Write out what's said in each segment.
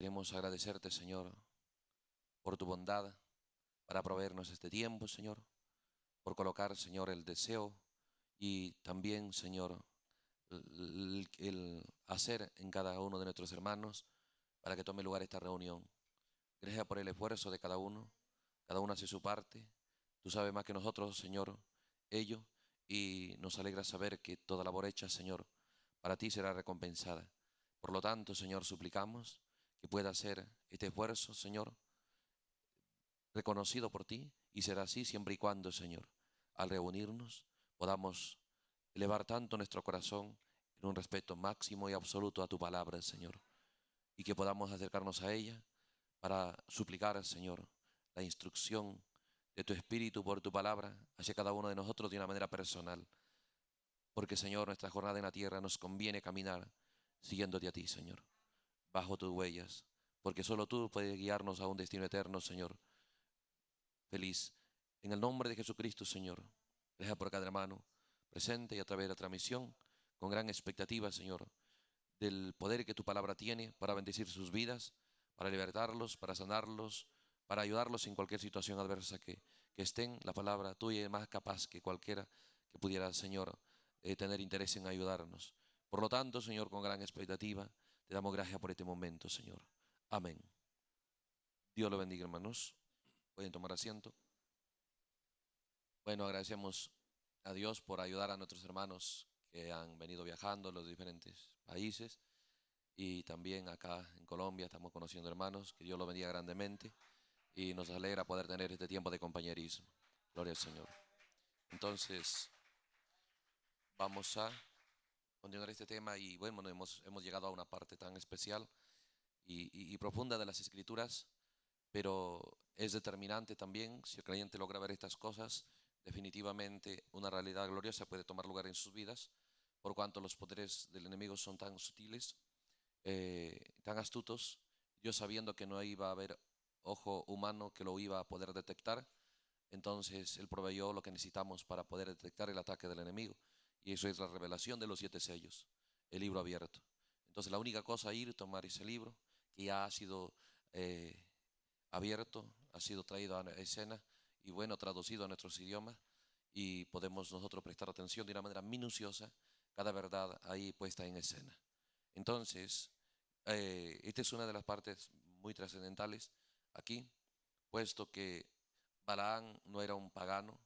Queremos agradecerte, Señor, por tu bondad para proveernos este tiempo, Señor, por colocar, Señor, el deseo y también, Señor, el, hacer en cada uno de nuestros hermanos para que tome lugar esta reunión. Gracias por el esfuerzo de cada uno. Cada uno hace su parte. Tú sabes más que nosotros, Señor, ello. Y nos alegra saber que toda labor hecha, Señor, para ti será recompensada. Por lo tanto, Señor, suplicamos que pueda hacer este esfuerzo, Señor, reconocido por ti, y será así siempre y cuando, Señor, al reunirnos podamos elevar tanto nuestro corazón en un respeto máximo y absoluto a tu palabra, Señor, y que podamos acercarnos a ella para suplicar, Señor, la instrucción de tu Espíritu por tu palabra hacia cada uno de nosotros de una manera personal. Porque, Señor, nuestra jornada en la tierra nos conviene caminar siguiéndote a ti, Señor bajo tus huellas, porque solo tú puedes guiarnos a un destino eterno, Señor. Feliz. En el nombre de Jesucristo, Señor, deja por cada hermano presente y a través de la transmisión, con gran expectativa, Señor, del poder que tu palabra tiene para bendecir sus vidas, para libertarlos, para sanarlos, para ayudarlos en cualquier situación adversa que, estén. La palabra tuya es más capaz que cualquiera que pudiera, Señor, eh, tener interés en ayudarnos. Por lo tanto, Señor, con gran expectativa, te damos gracias por este momento, Señor. Amén. Dios lo bendiga, hermanos. Pueden tomar asiento. Bueno, agradecemos a Dios por ayudar a nuestros hermanos que han venido viajando a los diferentes países y también acá en Colombia estamos conociendo hermanos. Que Dios lo bendiga grandemente y nos alegra poder tener este tiempo de compañerismo. Gloria al Señor. Entonces, vamos a continuar este tema y bueno, hemos, hemos llegado a una parte tan especial y, profunda de las escrituras, pero es determinante también, si el creyente logra ver estas cosas, definitivamente una realidad gloriosa puede tomar lugar en sus vidas, por cuanto los poderes del enemigo son tan sutiles, eh, tan astutos, yo sabiendo que no iba a haber ojo humano que lo iba a poder detectar, entonces él proveyó lo que necesitamos para poder detectar el ataque del enemigo. Y eso es la revelación de los siete sellos, el libro abierto. Entonces la única cosa es ir y tomar ese libro que ha sido eh, abierto, ha sido traído a escena y bueno, traducido a nuestros idiomas y podemos nosotros prestar atención de una manera minuciosa cada verdad ahí puesta en escena. Entonces, eh, esta es una de las partes muy trascendentales aquí, puesto que Balaán no era un pagano,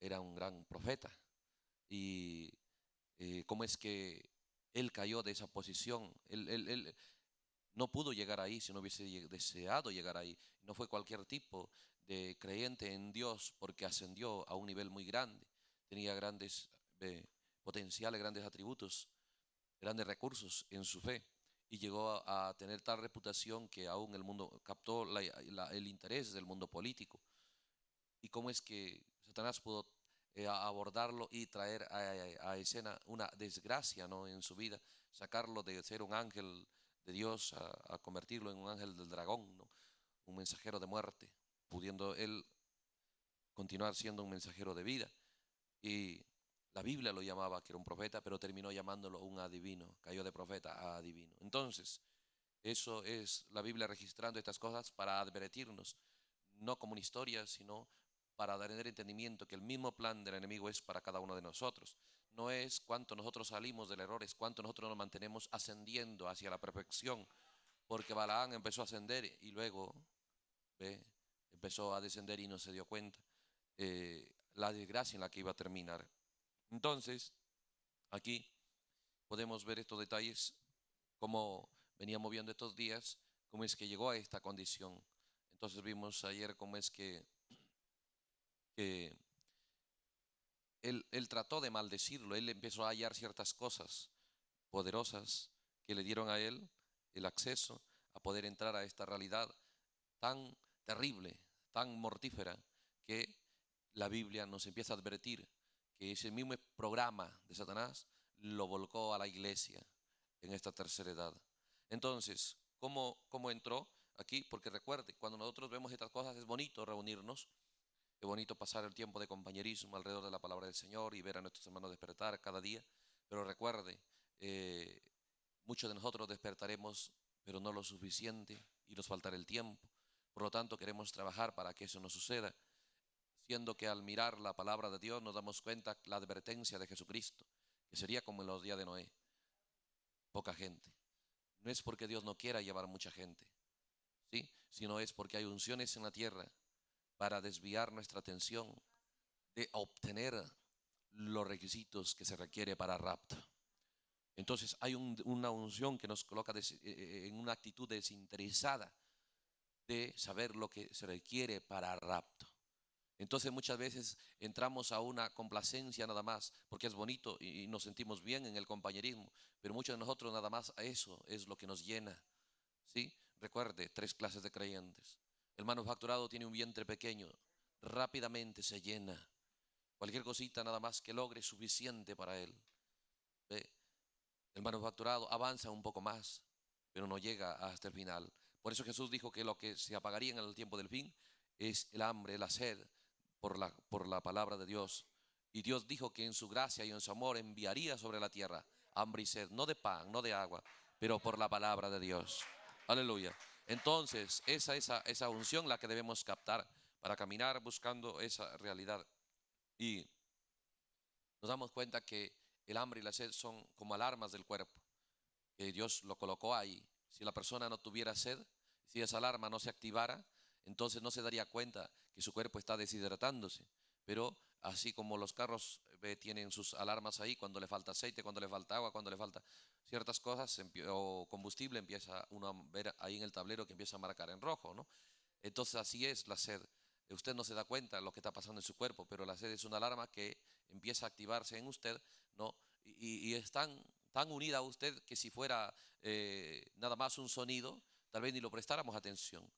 era un gran profeta y eh, cómo es que él cayó de esa posición. Él, no pudo llegar ahí si no hubiese deseado llegar ahí. No fue cualquier tipo de creyente en Dios porque ascendió a un nivel muy grande. Tenía grandes eh, potenciales, grandes atributos, grandes recursos en su fe y llegó a, tener tal reputación que aún el mundo captó el interés del mundo político. ¿Y cómo es que Satanás pudo eh, a abordarlo y traer a, escena una desgracia ¿no? en su vida, sacarlo de ser un ángel de Dios a, convertirlo en un ángel del dragón, ¿no? un mensajero de muerte, pudiendo él continuar siendo un mensajero de vida. Y la Biblia lo llamaba que era un profeta, pero terminó llamándolo un adivino, cayó de profeta a adivino. Entonces, eso es la Biblia registrando estas cosas para advertirnos, no como una historia, sino para dar el entendimiento que el mismo plan del enemigo es para cada uno de nosotros. No es cuánto nosotros salimos del error, es cuánto nosotros nos mantenemos ascendiendo hacia la perfección. Porque Balaán empezó a ascender y luego empezó a descender y no se dio cuenta eh, la desgracia en la que iba a terminar. Entonces, aquí podemos ver estos detalles, cómo veníamos viendo estos días, cómo es que llegó a esta condición. Entonces vimos ayer cómo es que que él, trató de maldecirlo, él empezó a hallar ciertas cosas poderosas que le dieron a él el acceso a poder entrar a esta realidad tan terrible, tan mortífera, que la Biblia nos empieza a advertir que ese mismo programa de Satanás lo volcó a la iglesia en esta tercera edad. Entonces, ¿cómo, cómo entró aquí? Porque recuerde, cuando nosotros vemos estas cosas es bonito reunirnos, Qué bonito pasar el tiempo de compañerismo alrededor de la palabra del Señor y ver a nuestros hermanos despertar cada día. Pero recuerde, eh, muchos de nosotros despertaremos, pero no lo suficiente y nos faltará el tiempo. Por lo tanto, queremos trabajar para que eso no suceda, siendo que al mirar la palabra de Dios nos damos cuenta la advertencia de Jesucristo, que sería como en los días de Noé, poca gente. No es porque Dios no quiera llevar mucha gente, ¿sí? sino es porque hay unciones en la tierra para desviar nuestra atención de obtener los requisitos que se requiere para rapto. Entonces hay una unción que nos coloca eh, eh, en una actitud desinteresada de saber lo que se requiere para rapto. Entonces muchas veces entramos a una complacencia nada más, porque es bonito y, nos sentimos bien en el compañerismo, pero muchos de nosotros nada más a eso es lo que nos llena. ¿sí? Recuerde, tres clases de creyentes. El manufacturado tiene un vientre pequeño, rápidamente se llena. Cualquier cosita nada más que logre es suficiente para él. El manufacturado avanza un poco más, pero no llega hasta el final. Por eso Jesús dijo que lo que se apagaría en el tiempo del fin es el hambre, la sed por la, por la palabra de Dios. Y Dios dijo que en su gracia y en su amor enviaría sobre la tierra hambre y sed, no de pan, no de agua, pero por la palabra de Dios. Aleluya. Entonces, esa, esa, esa unción la que debemos captar para caminar buscando esa realidad. Y nos damos cuenta que el hambre y la sed son como alarmas del cuerpo, que Dios lo colocó ahí. Si la persona no tuviera sed, si esa alarma no se activara, entonces no se daría cuenta que su cuerpo está deshidratándose. Pero así como los carros tienen sus alarmas ahí, cuando le falta aceite, cuando le falta agua, cuando le falta ciertas cosas o combustible, empieza uno a ver ahí en el tablero que empieza a marcar en rojo, ¿no? Entonces así es la sed. Usted no se da cuenta de lo que está pasando en su cuerpo, pero la sed es una alarma que empieza a activarse en usted, ¿no? Y, y es tan, unida a usted que si fuera eh, nada más un sonido, tal vez ni lo prestáramos atención,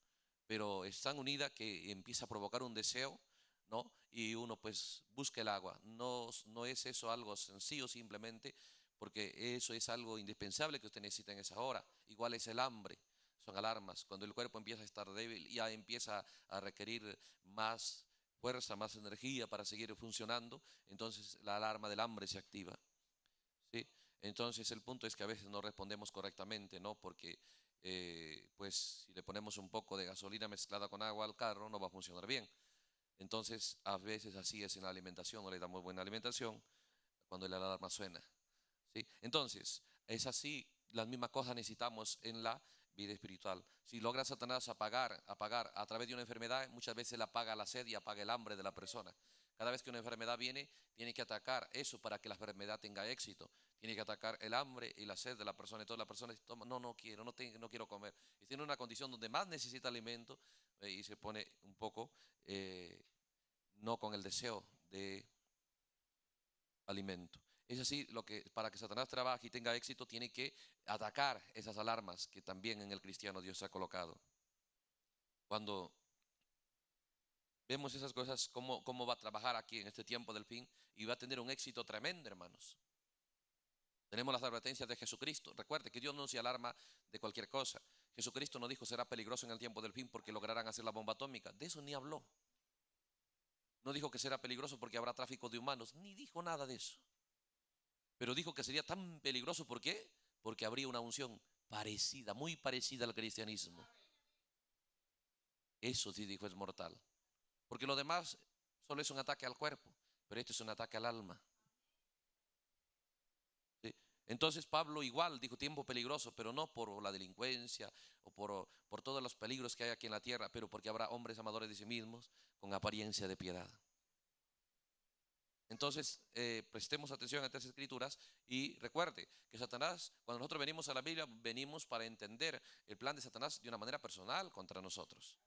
pero es tan unida que empieza a provocar un deseo ¿no? Y uno pues busca el agua. No, no es eso algo sencillo simplemente, porque eso es algo indispensable que usted necesita en esa hora. Igual es el hambre, son alarmas. Cuando el cuerpo empieza a estar débil, ya empieza a requerir más fuerza, más energía para seguir funcionando, entonces la alarma del hambre se activa. Entonces el punto es que a veces no respondemos correctamente, ¿no? Porque eh, pues si le ponemos un poco de gasolina mezclada con agua al carro no va a funcionar bien. Entonces, a veces así es en la alimentación, o le damos buena alimentación cuando la alarma suena. ¿sí? Entonces, es así, las mismas cosas necesitamos en la vida espiritual. Si logra Satanás apagar, apagar a través de una enfermedad, muchas veces la apaga la sed y apaga el hambre de la persona. Cada vez que una enfermedad viene, tiene que atacar eso para que la enfermedad tenga éxito tiene que atacar el hambre y la sed de la persona. y la persona personas no, no quiero, no, tengo, no quiero comer. Y tiene una condición donde más necesita alimento eh, y se pone un poco eh, no con el deseo de alimento. Es así, lo que, para que Satanás trabaje y tenga éxito, tiene que atacar esas alarmas que también en el cristiano Dios ha colocado. Cuando vemos esas cosas, cómo, cómo va a trabajar aquí en este tiempo del fin, y va a tener un éxito tremendo, hermanos. Tenemos las advertencias de Jesucristo. Recuerde que Dios no se alarma de cualquier cosa. Jesucristo no dijo será peligroso en el tiempo del fin porque lograrán hacer la bomba atómica. De eso ni habló. No dijo que será peligroso porque habrá tráfico de humanos. Ni dijo nada de eso. Pero dijo que sería tan peligroso. ¿Por qué? Porque habría una unción parecida, muy parecida al cristianismo. Eso sí dijo es mortal. Porque lo demás solo es un ataque al cuerpo. Pero esto es un ataque al alma. Entonces Pablo igual dijo tiempo peligroso, pero no por la delincuencia o por, por, todos los peligros que hay aquí en la tierra, pero porque habrá hombres amadores de sí mismos con apariencia de piedad. Entonces, eh, prestemos atención a estas escrituras y recuerde que Satanás, cuando nosotros venimos a la Biblia, venimos para entender el plan de Satanás de una manera personal contra nosotros.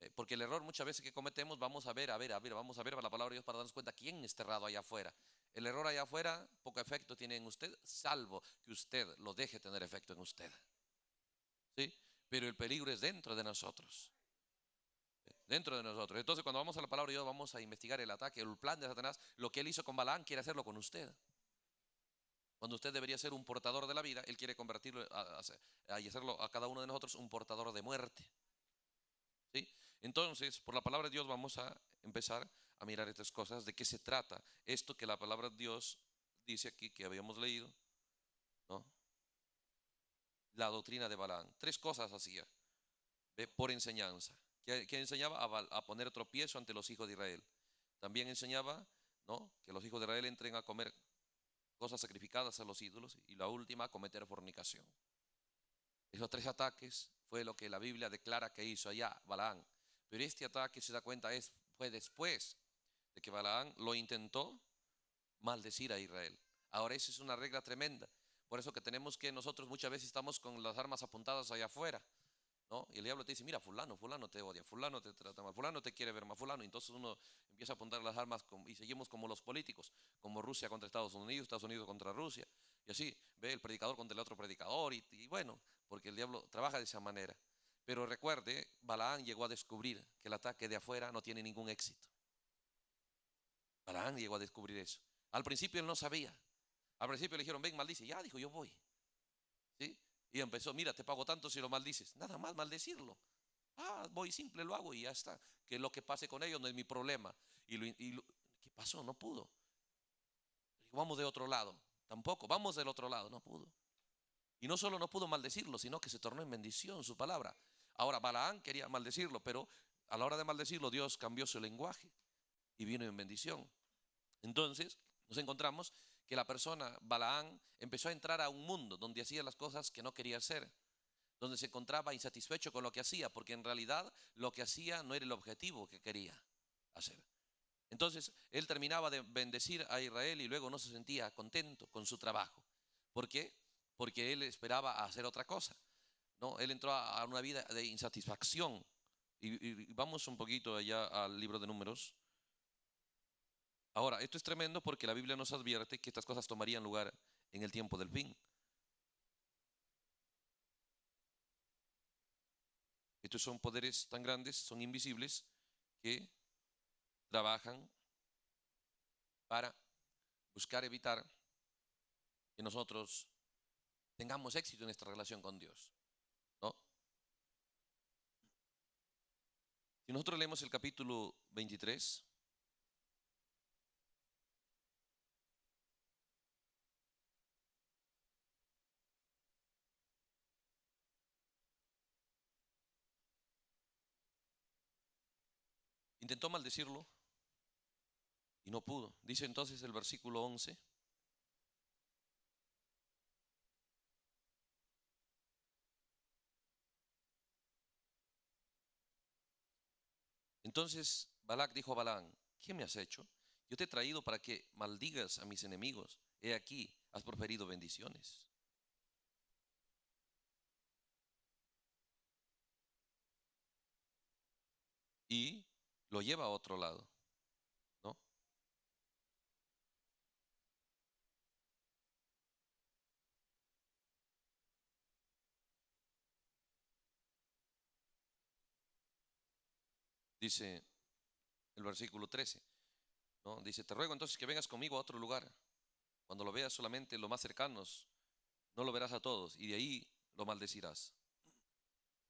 Eh, porque el error muchas veces que cometemos, vamos a ver, a ver, a ver, vamos a ver la palabra de Dios para darnos cuenta quién es cerrado allá afuera el error allá afuera poco efecto tiene en usted, salvo que usted lo deje tener efecto en usted. ¿Sí? Pero el peligro es dentro de nosotros. Dentro de nosotros. Entonces, cuando vamos a la palabra de Dios, vamos a investigar el ataque, el plan de Satanás. Lo que él hizo con Balán, quiere hacerlo con usted. Cuando usted debería ser un portador de la vida, él quiere convertirlo y hacerlo a cada uno de nosotros un portador de muerte. ¿Sí? Entonces, por la palabra de Dios, vamos a empezar a mirar estas cosas, de qué se trata esto que la palabra de Dios dice aquí que habíamos leído, La doctrina de Balán Tres cosas hacía por enseñanza. que enseñaba? A, poner tropiezo ante los hijos de Israel. También enseñaba, ¿no? Que los hijos de Israel entren a comer cosas sacrificadas a los ídolos y la última, a cometer fornicación. Esos tres ataques fue lo que la Biblia declara que hizo allá Balán Pero este ataque, se da cuenta, es, fue después de que Balaán lo intentó maldecir a Israel. Ahora esa es una regla tremenda. Por eso que tenemos que nosotros muchas veces estamos con las armas apuntadas allá afuera. ¿No? Y el diablo te dice, mira, fulano, fulano te odia, fulano te trata mal, fulano te quiere ver mal, fulano. Entonces uno empieza a apuntar las armas y seguimos como los políticos, como Rusia contra Estados Unidos, Estados Unidos contra Rusia. Y así ve el predicador contra el otro predicador y, y bueno, porque el diablo trabaja de esa manera. Pero recuerde, Balaán llegó a descubrir que el ataque de afuera no tiene ningún éxito. Balaán llegó a descubrir eso. Al principio él no sabía. Al principio le dijeron, ven, maldice. Ya dijo, yo voy. ¿Sí? Y empezó, mira, te pago tanto si lo maldices. Nada más maldecirlo. Ah, voy simple, lo hago y ya está. Que lo que pase con ellos no es mi problema. Y, ¿qué pasó? No pudo. Vamos de otro lado. Tampoco, vamos del otro lado. No pudo. Y no solo no pudo maldecirlo, sino que se tornó en bendición su palabra. Ahora, Balaán quería maldecirlo, pero a la hora de maldecirlo, Dios cambió su lenguaje y vino en bendición. Entonces nos encontramos que la persona, Balaán, empezó a entrar a un mundo donde hacía las cosas que no quería hacer, donde se encontraba insatisfecho con lo que hacía, porque en realidad lo que hacía no era el objetivo que quería hacer. Entonces él terminaba de bendecir a Israel y luego no se sentía contento con su trabajo. ¿Por qué? Porque él esperaba hacer otra cosa. No, él entró a una vida de insatisfacción. Y, y vamos un poquito allá al libro de números. Ahora, esto es tremendo porque la Biblia nos advierte que estas cosas tomarían lugar en el tiempo del fin. Estos son poderes tan grandes, son invisibles, que trabajan para buscar evitar que nosotros tengamos éxito en nuestra relación con Dios. Si nosotros leemos el capítulo 23, Intentó maldecirlo y no pudo. Dice entonces el versículo 11. Entonces Balac dijo a Balán, ¿qué me has hecho? Yo te he traído para que maldigas a mis enemigos. He aquí, has proferido bendiciones. Y lo lleva a otro lado. ¿No? Dice el versículo 13. ¿no? Dice, te ruego entonces que vengas conmigo a otro lugar. Cuando lo veas solamente los más cercanos, no lo verás a todos y de ahí lo maldecirás.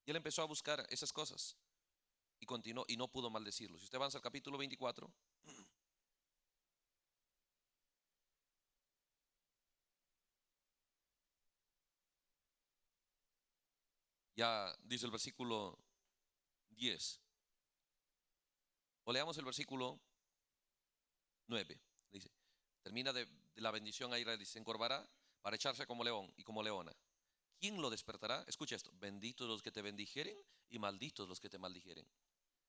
Y él empezó a buscar esas cosas y continuó y no pudo maldecirlo. Si usted avanza al capítulo 24. Ya dice el versículo 10. O leamos el versículo 9. Dice, termina de, la bendición a Israel. se encorvará para echarse como león y como leona. ¿Quién lo despertará? Escucha esto. Benditos los que te bendijeren y malditos los que te maldijeren.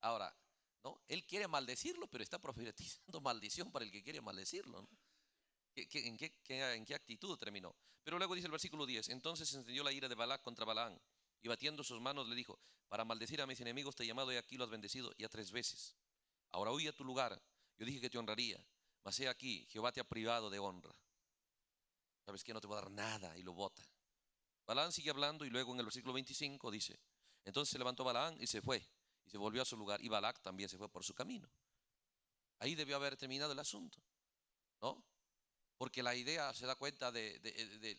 Ahora, ¿no? Él quiere maldecirlo, pero está profetizando maldición para el que quiere maldecirlo. en, qué, actitud terminó? Pero luego dice el versículo 10, entonces se encendió la ira de Balac contra Balaán y batiendo sus manos le dijo, para maldecir a mis enemigos te he llamado y aquí lo has bendecido ya tres veces. Ahora huye a tu lugar, yo dije que te honraría, mas he aquí, Jehová te ha privado de honra. ¿Sabes que No te voy a dar nada y lo bota. Balaán sigue hablando y luego en el versículo 25 dice, entonces se levantó Balaán y se fue y se volvió a su lugar. Y Balak también se fue por su camino. Ahí debió haber terminado el asunto, ¿no? Porque la idea, se da cuenta, de,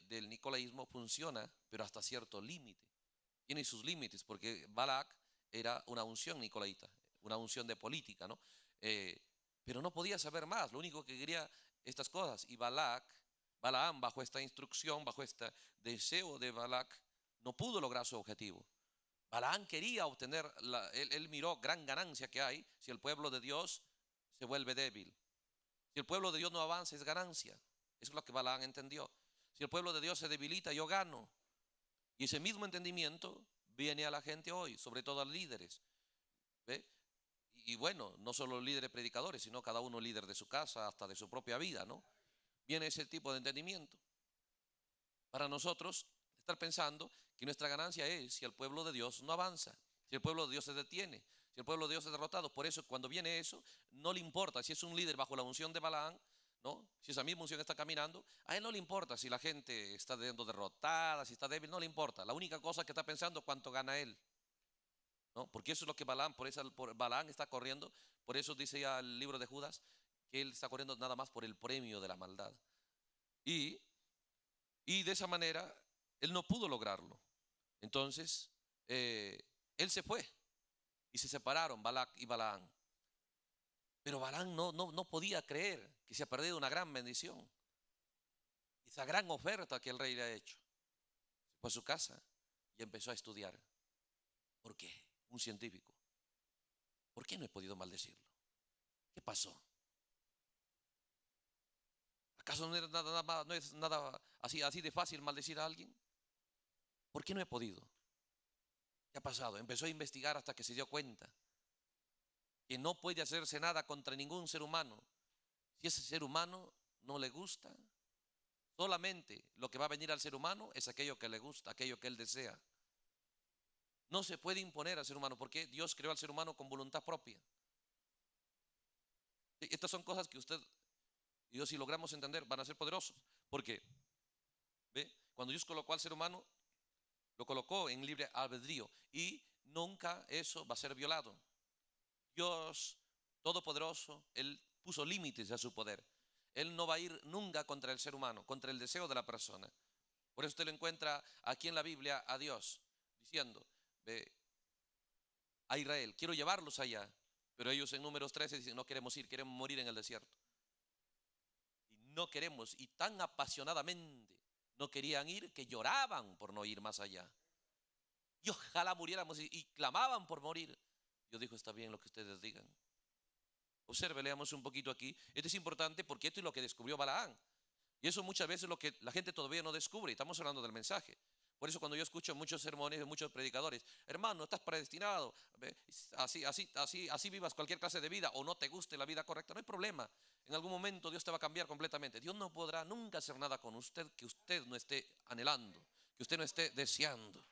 del nicolaísmo funciona, pero hasta cierto límite. Tiene sus límites, porque Balak era una unción nicolaíta, una unción de política, ¿no? Eh, pero no podía saber más, lo único que quería estas cosas. Y Balak, Balaam, bajo esta instrucción, bajo este deseo de Balak, no pudo lograr su objetivo. Balaán quería obtener, él, miró gran ganancia que hay si el pueblo de Dios se vuelve débil. Si el pueblo de Dios no avanza, es ganancia. Eso es lo que Balaán entendió. Si el pueblo de Dios se debilita, yo gano. Y ese mismo entendimiento viene a la gente hoy, sobre todo a líderes. Y, bueno, no solo líderes predicadores, sino cada uno líder de su casa, hasta de su propia vida, ¿no? Viene ese tipo de entendimiento. Para nosotros, pensando que nuestra ganancia es si el pueblo de Dios no avanza, si el pueblo de Dios se detiene, si el pueblo de Dios es derrotado. Por eso cuando viene eso, no le importa si es un líder bajo la unción de Balán, ¿no? si esa misma unción está caminando, a él no le importa si la gente está siendo derrotada, si está débil, no le importa. La única cosa que está pensando es cuánto gana él. ¿no? Porque eso es lo que Balaam, por eso por está corriendo, por eso dice ya el libro de Judas que él está corriendo nada más por el premio de la maldad. Y, y de esa manera él no pudo lograrlo. Entonces, eh, él se fue y se separaron Balak y Balaán. Pero Balaán no, no, no podía creer que se ha perdido una gran bendición. Esa gran oferta que el rey le ha hecho. fue a su casa y empezó a estudiar. ¿Por qué? Un científico. ¿Por qué no he podido maldecirlo? ¿Qué pasó? ¿Acaso no nada, es nada así, así de fácil maldecir a alguien? ¿Por qué no he podido? ¿Qué ha pasado? Empezó a investigar hasta que se dio cuenta que no puede hacerse nada contra ningún ser humano. Si ese ser humano no le gusta, solamente lo que va a venir al ser humano es aquello que le gusta, aquello que él desea. No se puede imponer al ser humano porque Dios creó al ser humano con voluntad propia. Estas son cosas que usted y yo si logramos entender van a ser poderosos. Porque, ¿ve? Cuando Dios colocó al ser humano, lo colocó en libre albedrío y nunca eso va a ser violado. Dios Todopoderoso, Él puso límites a su poder. Él no va a ir nunca contra el ser humano, contra el deseo de la persona. Por eso usted lo encuentra aquí en la Biblia a Dios diciendo ve a Israel, quiero llevarlos allá, pero ellos en números 13 dicen, no queremos ir, queremos morir en el desierto. Y no queremos, y tan apasionadamente no querían ir que lloraban por no ir más allá y ojalá muriéramos pues, y, clamaban por morir. Yo dijo, está bien lo que ustedes digan. Observe, leamos un poquito aquí. Esto es importante porque esto es lo que descubrió Balaán. Y eso muchas veces es lo que la gente todavía no descubre. Estamos hablando del mensaje. Por eso cuando yo escucho muchos sermones de muchos predicadores, hermano, estás predestinado, así, así, así, así vivas cualquier clase de vida o no te guste la vida correcta, no hay problema. En algún momento Dios te va a cambiar completamente. Dios no podrá nunca hacer nada con usted que usted no esté anhelando, que usted no esté deseando.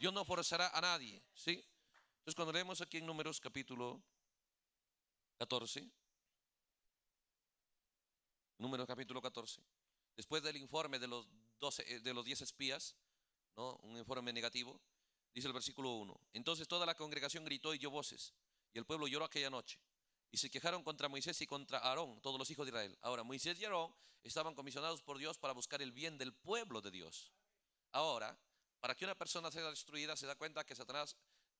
Dios no forzará a nadie, ¿sí? Entonces cuando leemos aquí en Números capítulo 14, Números capítulo 14, después del informe de los, 12, 10 eh, espías, ¿no? un informe negativo, dice el versículo 1, entonces toda la congregación gritó y dio voces, y el pueblo lloró aquella noche, y se quejaron contra Moisés y contra Aarón, todos los hijos de Israel. Ahora, Moisés y Aarón estaban comisionados por Dios para buscar el bien del pueblo de Dios. Ahora, para que una persona sea destruida se da cuenta que Satanás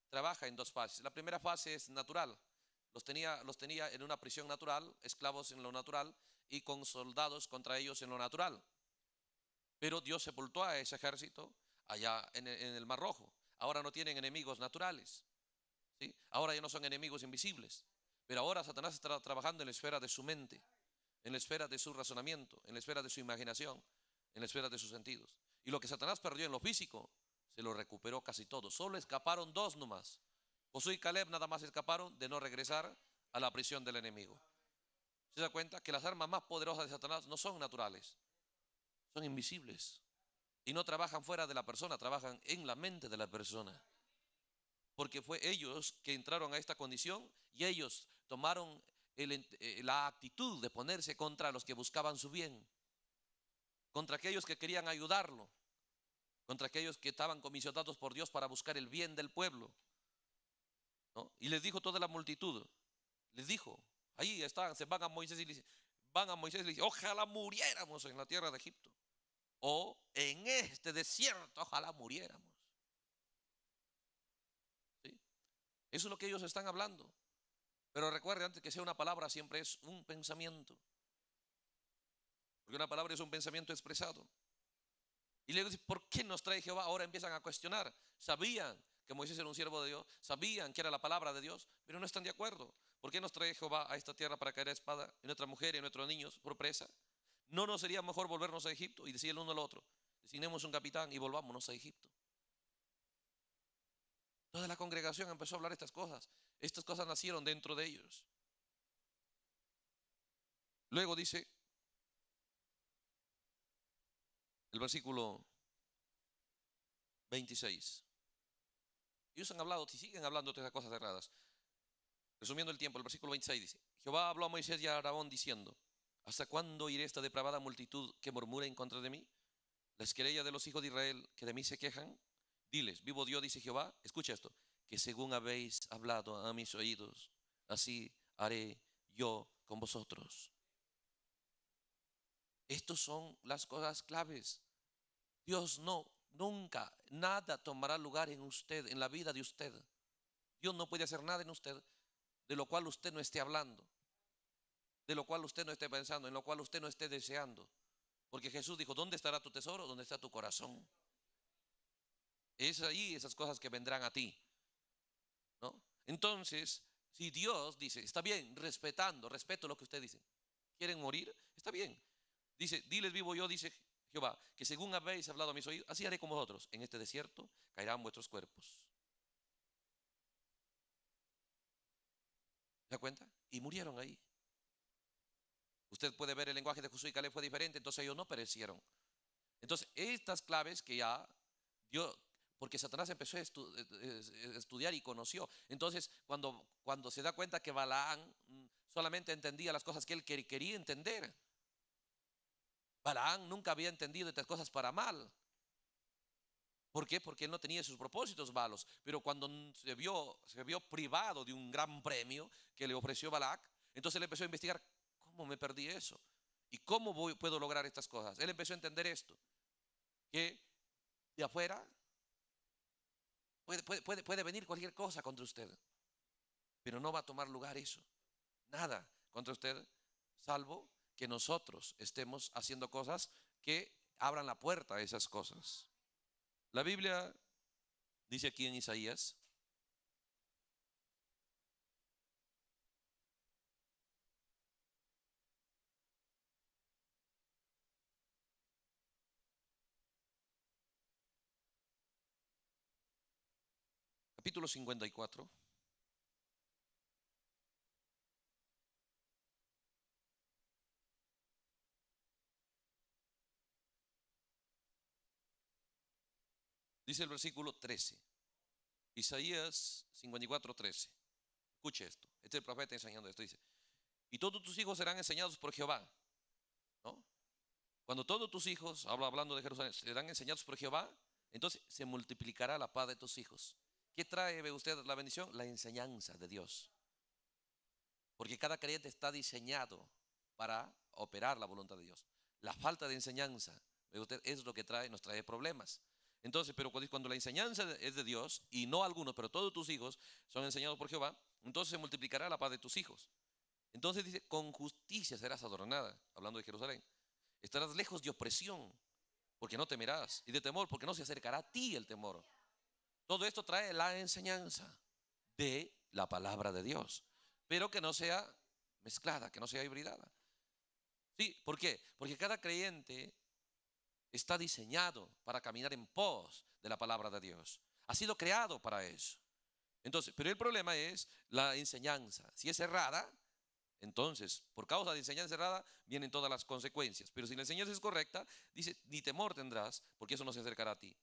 trabaja en dos fases. La primera fase es natural. Los tenía, los tenía en una prisión natural, esclavos en lo natural y con soldados contra ellos en lo natural. Pero Dios sepultó a ese ejército allá en e, el, Mar Rojo. Ahora no tienen enemigos naturales. ¿sí? Ahora ya no son enemigos invisibles. Pero ahora Satanás está trabajando en la esfera de su mente, en la esfera de su razonamiento, en la esfera de su imaginación, en la esfera de sus sentidos. Y lo que Satanás perdió en lo físico, se lo recuperó casi todo. Solo escaparon dos nomás. Josué y Caleb nada más escaparon de no regresar a la prisión del enemigo. ¿Se da cuenta que las armas más poderosas de Satanás no son naturales? Son invisibles. Y no trabajan fuera de la persona, trabajan en la mente de la persona. Porque fue ellos que entraron a esta condición y ellos tomaron eh, la actitud de ponerse contra los que buscaban su bien contra aquellos que querían ayudarlo, contra aquellos que estaban comisionados por Dios para buscar el bien del pueblo. Y les dijo toda la multitud, les dijo, ahí están, se van a Moisés y le dicen, van a Moisés y le dicen, ojalá muriéramos en la tierra de Egipto, o en este desierto, ojalá muriéramos. Eso es lo que ellos están hablando. Pero recuerde, antes que sea una palabra, siempre es un pensamiento. Porque una palabra es un pensamiento expresado. Y luego dice, ¿por qué nos trae Jehová? Ahora empiezan a cuestionar. Sabían que Moisés era un siervo de Dios, sabían que era la palabra de Dios, pero no están de acuerdo. ¿Por qué nos trae Jehová a esta tierra para caer a espada En nuestra mujer y nuestros niños por presa? ¿No nos sería mejor volvernos a Egipto y decir el uno al otro? Designemos un capitán y volvámonos a Egipto. Toda la congregación empezó a hablar estas cosas. Estas cosas nacieron dentro de ellos. Luego dice, el versículo 26. Ellos han hablado, y siguen hablando de esas cosas cerradas. Resumiendo el tiempo, el versículo 26 dice, Jehová habló a Moisés y a Aragón diciendo, ¿hasta cuándo iré esta depravada multitud que murmura en contra de mí? Las querellas de los hijos de Israel que de mí se quejan, diles, vivo Dios, dice Jehová, escucha esto, que según habéis hablado a mis oídos, así haré yo con vosotros. Estas son las cosas claves. Dios no, nunca, nada tomará lugar en usted, en la vida de usted. Dios no puede hacer nada en usted de lo cual usted no esté hablando, de lo cual usted no esté pensando, en lo cual usted no esté deseando. Porque Jesús dijo, ¿dónde estará tu tesoro? ¿Dónde está tu corazón? Es ahí esas cosas que vendrán a ti. ¿no? Entonces, si Dios dice, está bien, respetando, respeto lo que usted dice, ¿quieren morir? Está bien, Dice, diles vivo yo, dice Jehová, que según habéis hablado a mis oídos, así haré como vosotros. En este desierto caerán vuestros cuerpos. ¿Se da cuenta? Y murieron ahí. Usted puede ver el lenguaje de Josué y Caleb fue diferente, entonces ellos no perecieron. Entonces, estas claves que ya dio, porque Satanás empezó a eh, eh, eh, estudiar y conoció. Entonces, cuando, cuando se da cuenta que Balaán mm, solamente entendía las cosas que él quería entender, Balaán nunca había entendido estas cosas para mal. ¿Por qué? Porque él no tenía sus propósitos malos. Pero cuando se vio, se vio privado de un gran premio que le ofreció Balac, entonces él empezó a investigar, ¿cómo me perdí eso? ¿Y cómo puedo lograr estas cosas? Él empezó a entender esto, que de afuera puede venir cualquier cosa contra usted, pero no va a tomar lugar eso, nada contra usted, salvo que nosotros estemos haciendo cosas que abran la puerta a esas cosas. La Biblia dice aquí en Isaías, capítulo 54. Dice el versículo 13. Isaías 54, 13. Escuche esto. Este es el profeta enseñando esto. Dice, y todos tus hijos serán enseñados por Jehová. Cuando todos tus hijos, hablando de Jerusalén, serán enseñados por Jehová, entonces se multiplicará la paz de tus hijos. ¿Qué trae usted la bendición? La enseñanza de Dios. Porque cada creyente está diseñado para operar la voluntad de Dios. La falta de enseñanza ve usted, es lo que trae, nos trae problemas. Entonces, pero cuando la enseñanza es de Dios, y no algunos, pero todos tus hijos son enseñados por Jehová, entonces se multiplicará la paz de tus hijos. Entonces dice, con justicia serás adornada, hablando de Jerusalén. Estarás lejos de opresión, porque no temerás, y de temor, porque no se acercará a ti el temor. Todo esto trae la enseñanza de la palabra de Dios, pero que no sea mezclada, que no sea hibridada. ¿Sí? ¿Por qué? Porque cada creyente está diseñado para caminar en pos de la palabra de Dios. Ha sido creado para eso. Entonces, pero el problema es la enseñanza. Si es errada, entonces, por causa de enseñanza errada, vienen todas las consecuencias. Pero si la enseñanza es correcta, dice, ni temor tendrás, porque eso no se acercará a ti.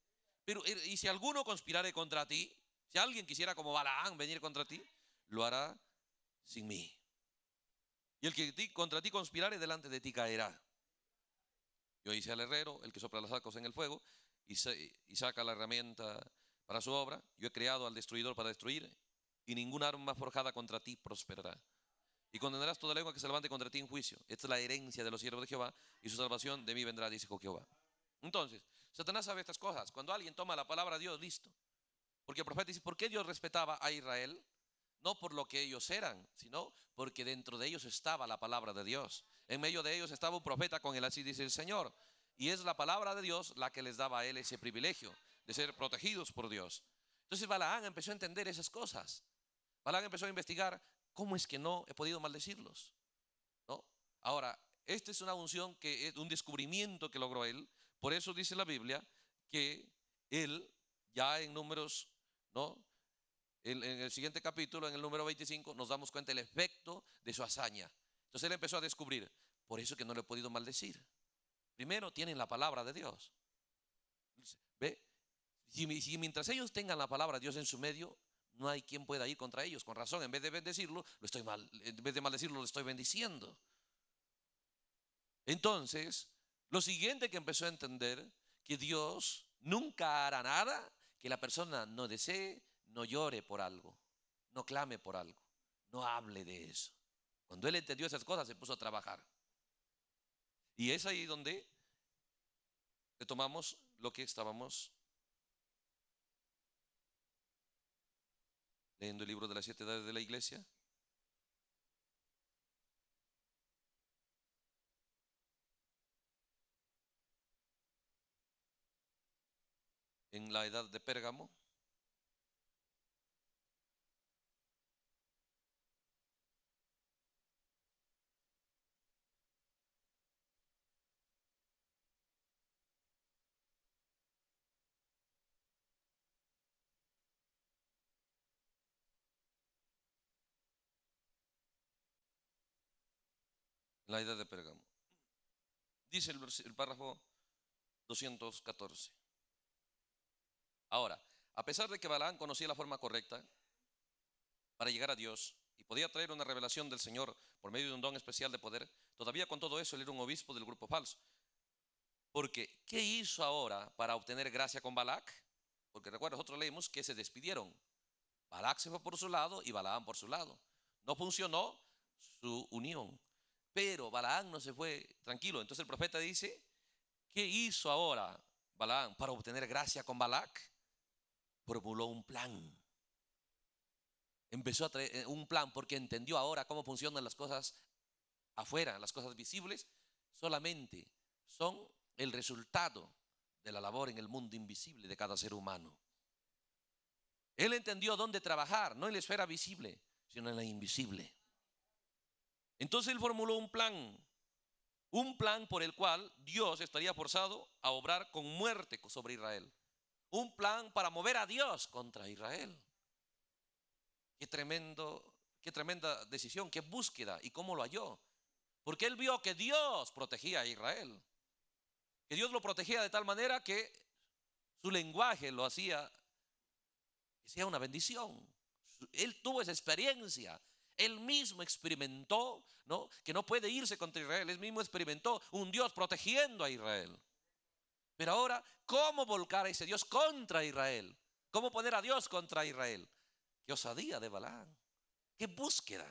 Pero, eh, y si alguno conspirare contra ti, si alguien quisiera como Balaam venir contra ti, lo hará sin mí. Y el que contra ti conspirare, delante de ti caerá. Yo hice al herrero, el que sopla las sacos en el fuego y, y saca la herramienta para su obra. Yo he creado al destruidor para destruir y ninguna arma forjada contra ti prosperará. Y condenarás toda lengua que se levante contra ti en juicio. Esta es la herencia de los siervos de Jehová y su salvación de mí vendrá, dice Jehová. Entonces, Satanás sabe estas cosas. Cuando alguien toma la palabra de Dios, listo. Porque el profeta dice, ¿por qué Dios respetaba a Israel? no por lo que ellos eran, sino porque dentro de ellos estaba la palabra de Dios. En medio de ellos estaba un profeta con el así dice el Señor. Y es la palabra de Dios la que les daba a él ese privilegio de ser protegidos por Dios. Entonces Balaán empezó a entender esas cosas. Balaán empezó a investigar cómo es que no he podido maldecirlos. ¿No? Ahora, esta es una unción que es un descubrimiento que logró él. Por eso dice la Biblia que él, ya en números, ¿no? en, el siguiente capítulo, en el número 25, nos damos cuenta del efecto de su hazaña. Entonces él empezó a descubrir, por eso que no le he podido maldecir. Primero tienen la palabra de Dios. ¿Ve? Y, mientras ellos tengan la palabra de Dios en su medio, no hay quien pueda ir contra ellos. Con razón, en vez de bendecirlo, lo estoy mal, en vez de maldecirlo, lo estoy bendiciendo. Entonces, lo siguiente que empezó a entender, que Dios nunca hará nada que la persona no desee, no llore por algo, no clame por algo, no hable de eso. Cuando él entendió esas cosas, se puso a trabajar. Y es ahí donde retomamos lo que estábamos leyendo el libro de las siete edades de la iglesia. En la edad de Pérgamo. de Pérgamo. Dice el, párrafo 214. Ahora, a pesar de que Balán conocía la forma correcta para llegar a Dios y podía traer una revelación del Señor por medio de un don especial de poder, todavía con todo eso él era un obispo del grupo falso. Porque, ¿qué hizo ahora para obtener gracia con Balac? Porque recuerda, nosotros leímos que se despidieron. Balac se fue por su lado y Balaam por su lado. No funcionó su unión. Pero Balaam no se fue tranquilo. Entonces el profeta dice, ¿qué hizo ahora Balaam para obtener gracia con Balac? Formuló un plan. Empezó a traer eh, un plan porque entendió ahora cómo funcionan las cosas afuera, las cosas visibles, solamente son el resultado de la labor en el mundo invisible de cada ser humano. Él entendió dónde trabajar, no en la esfera visible, sino en la invisible. Entonces él formuló un plan, un plan por el cual Dios estaría forzado a obrar con muerte sobre Israel. Un plan para mover a Dios contra Israel. Qué tremendo, qué tremenda decisión, qué búsqueda y cómo lo halló. Porque él vio que Dios protegía a Israel. Que Dios lo protegía de tal manera que su lenguaje lo hacía que sea una bendición. Él tuvo esa experiencia él mismo experimentó, ¿no? Que no puede irse contra Israel. Él mismo experimentó un Dios protegiendo a Israel. Pero ahora, ¿cómo volcar a ese Dios contra Israel? ¿Cómo poner a Dios contra Israel? Qué osadía de Balaam. Qué búsqueda.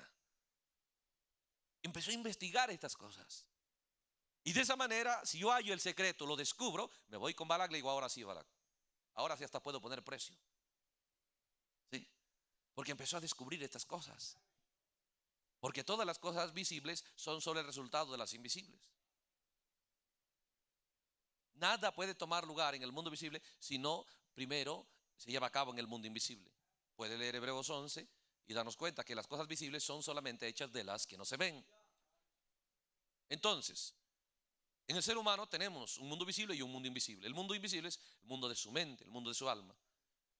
Empezó a investigar estas cosas. Y de esa manera, si yo hallo el secreto, lo descubro, me voy con Balak, le digo, ahora sí, Balak. Ahora sí hasta puedo poner precio. ¿Sí? Porque empezó a descubrir estas cosas. Porque todas las cosas visibles son solo el resultado de las invisibles. Nada puede tomar lugar en el mundo visible si no primero se lleva a cabo en el mundo invisible. Puede leer Hebreos 11 y darnos cuenta que las cosas visibles son solamente hechas de las que no se ven. Entonces, en el ser humano tenemos un mundo visible y un mundo invisible. El mundo invisible es el mundo de su mente, el mundo de su alma.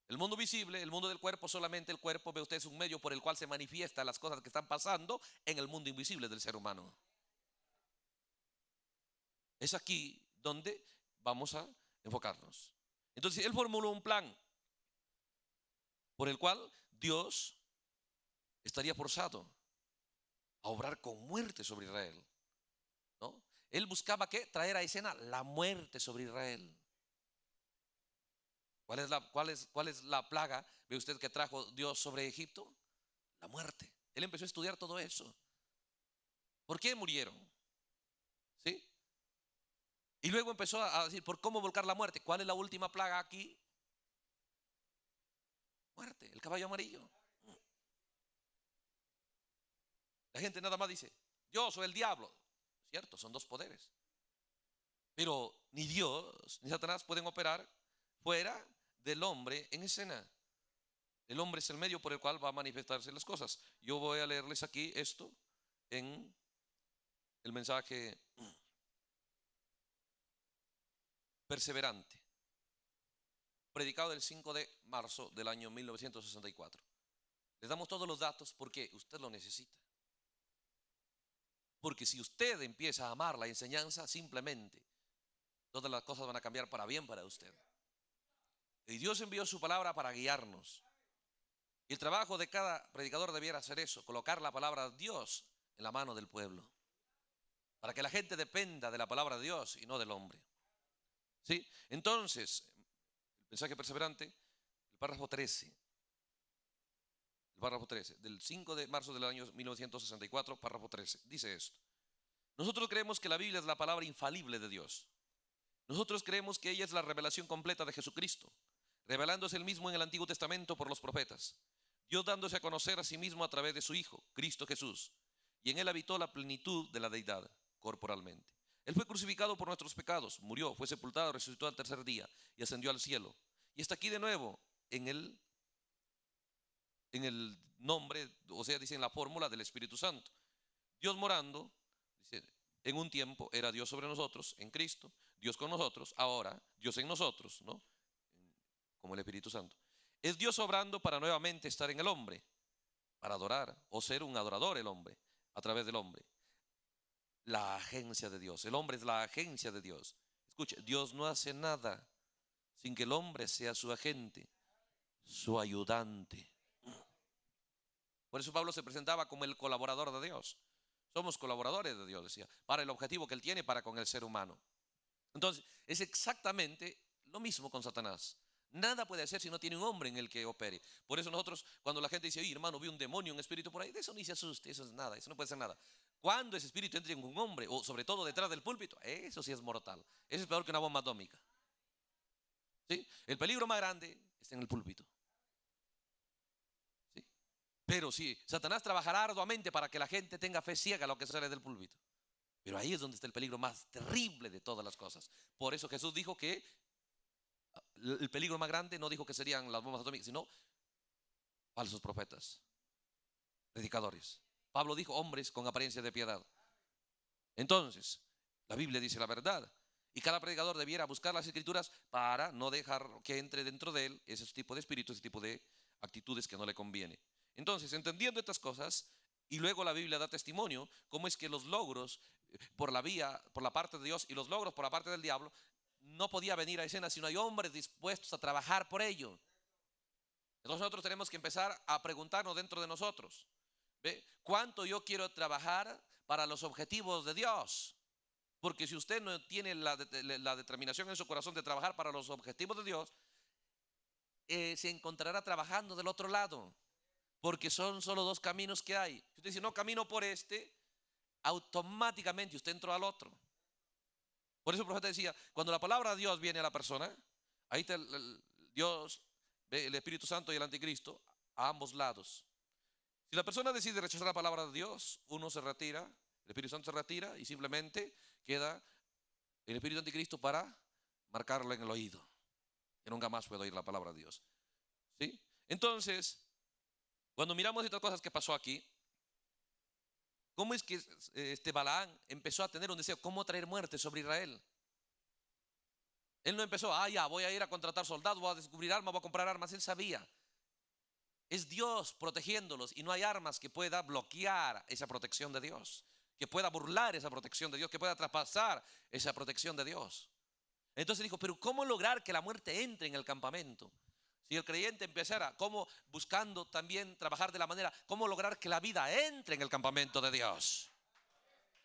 El mundo visible, el mundo del cuerpo, solamente el cuerpo, ve usted, es un medio por el cual se manifiestan las cosas que están pasando en el mundo invisible del ser humano. Es aquí donde vamos a enfocarnos. Entonces, él formuló un plan por el cual Dios estaría forzado a obrar con muerte sobre Israel. ¿no? Él buscaba que traer a escena la muerte sobre Israel. ¿Cuál es, la, cuál, es, ¿Cuál es la plaga, ve usted, que trajo Dios sobre Egipto? La muerte. Él empezó a estudiar todo eso. ¿Por qué murieron? ¿Sí? Y luego empezó a decir, ¿por cómo volcar la muerte? ¿Cuál es la última plaga aquí? Muerte, el caballo amarillo. La gente nada más dice, Dios o el diablo. Cierto, son dos poderes. Pero ni Dios ni Satanás pueden operar fuera del hombre en escena. El hombre es el medio por el cual va a manifestarse las cosas. Yo voy a leerles aquí esto en el mensaje perseverante, predicado el 5 de marzo del año 1964. Les damos todos los datos porque usted lo necesita. Porque si usted empieza a amar la enseñanza, simplemente todas las cosas van a cambiar para bien para usted. Y Dios envió su palabra para guiarnos. Y el trabajo de cada predicador debiera ser eso, colocar la palabra de Dios en la mano del pueblo. Para que la gente dependa de la palabra de Dios y no del hombre. ¿Sí? Entonces, el mensaje perseverante, el párrafo 13. El párrafo 13, del 5 de marzo del año 1964, párrafo 13, dice esto. Nosotros creemos que la Biblia es la palabra infalible de Dios. Nosotros creemos que ella es la revelación completa de Jesucristo revelándose el mismo en el Antiguo Testamento por los profetas, Dios dándose a conocer a sí mismo a través de su Hijo, Cristo Jesús, y en él habitó la plenitud de la deidad corporalmente. Él fue crucificado por nuestros pecados, murió, fue sepultado, resucitó al tercer día y ascendió al cielo. Y está aquí de nuevo en el, en el nombre, o sea, dice en la fórmula del Espíritu Santo. Dios morando, dice, en un tiempo era Dios sobre nosotros, en Cristo, Dios con nosotros, ahora Dios en nosotros, ¿no? como el Espíritu Santo. Es Dios obrando para nuevamente estar en el hombre, para adorar o ser un adorador el hombre, a través del hombre. La agencia de Dios. El hombre es la agencia de Dios. Escuche, Dios no hace nada sin que el hombre sea su agente, su ayudante. Por eso Pablo se presentaba como el colaborador de Dios. Somos colaboradores de Dios, decía, para el objetivo que él tiene para con el ser humano. Entonces, es exactamente lo mismo con Satanás. Nada puede hacer si no tiene un hombre en el que opere. Por eso nosotros, cuando la gente dice, oye hermano, vi un demonio, un espíritu por ahí, de eso ni se asuste, eso es nada, eso no puede ser nada. Cuando ese espíritu entra en un hombre, o sobre todo detrás del púlpito, eso sí es mortal. Eso es peor que una bomba atómica. El peligro más grande está en el púlpito. Pero sí, Satanás trabajará arduamente para que la gente tenga fe ciega a lo que sale del púlpito. Pero ahí es donde está el peligro más terrible de todas las cosas. Por eso Jesús dijo que el peligro más grande no dijo que serían las bombas atómicas, sino falsos profetas, predicadores. Pablo dijo hombres con apariencia de piedad. Entonces, la Biblia dice la verdad. Y cada predicador debiera buscar las escrituras para no dejar que entre dentro de él ese tipo de espíritu, ese tipo de actitudes que no le conviene. Entonces, entendiendo estas cosas, y luego la Biblia da testimonio cómo es que los logros eh, por la vía, por la parte de Dios y los logros por la parte del diablo no podía venir a escena si no hay hombres dispuestos a trabajar por ello. Entonces nosotros tenemos que empezar a preguntarnos dentro de nosotros, ¿cuánto yo quiero trabajar para los objetivos de Dios? Porque si usted no tiene la, determinación en su corazón de trabajar para los objetivos de Dios, eh, se encontrará trabajando del otro lado. Porque son solo dos caminos que hay. Si usted dice, no camino por este, automáticamente usted entró al otro. Por eso el profeta decía, cuando la palabra de Dios viene a la persona, ahí está el, Dios, el Espíritu Santo y el Anticristo, a ambos lados. Si la persona decide rechazar la palabra de Dios, uno se retira, el Espíritu Santo se retira y simplemente queda el Espíritu Anticristo para marcarlo en el oído. Que nunca más puedo oír la palabra de Dios. ¿Sí? Entonces, cuando miramos estas cosas que pasó aquí, ¿Cómo es que este Balaán empezó a tener un deseo? ¿Cómo traer muerte sobre Israel? Él no empezó, ah, ya, voy a ir a contratar soldados, voy a descubrir armas, voy a comprar armas. Él sabía. Es Dios protegiéndolos y no hay armas que pueda bloquear esa protección de Dios, que pueda burlar esa protección de Dios, que pueda traspasar esa protección de Dios. Entonces dijo, pero ¿cómo lograr que la muerte entre en el campamento? Si el creyente empezara, ¿cómo buscando también trabajar de la manera, cómo lograr que la vida entre en el campamento de Dios?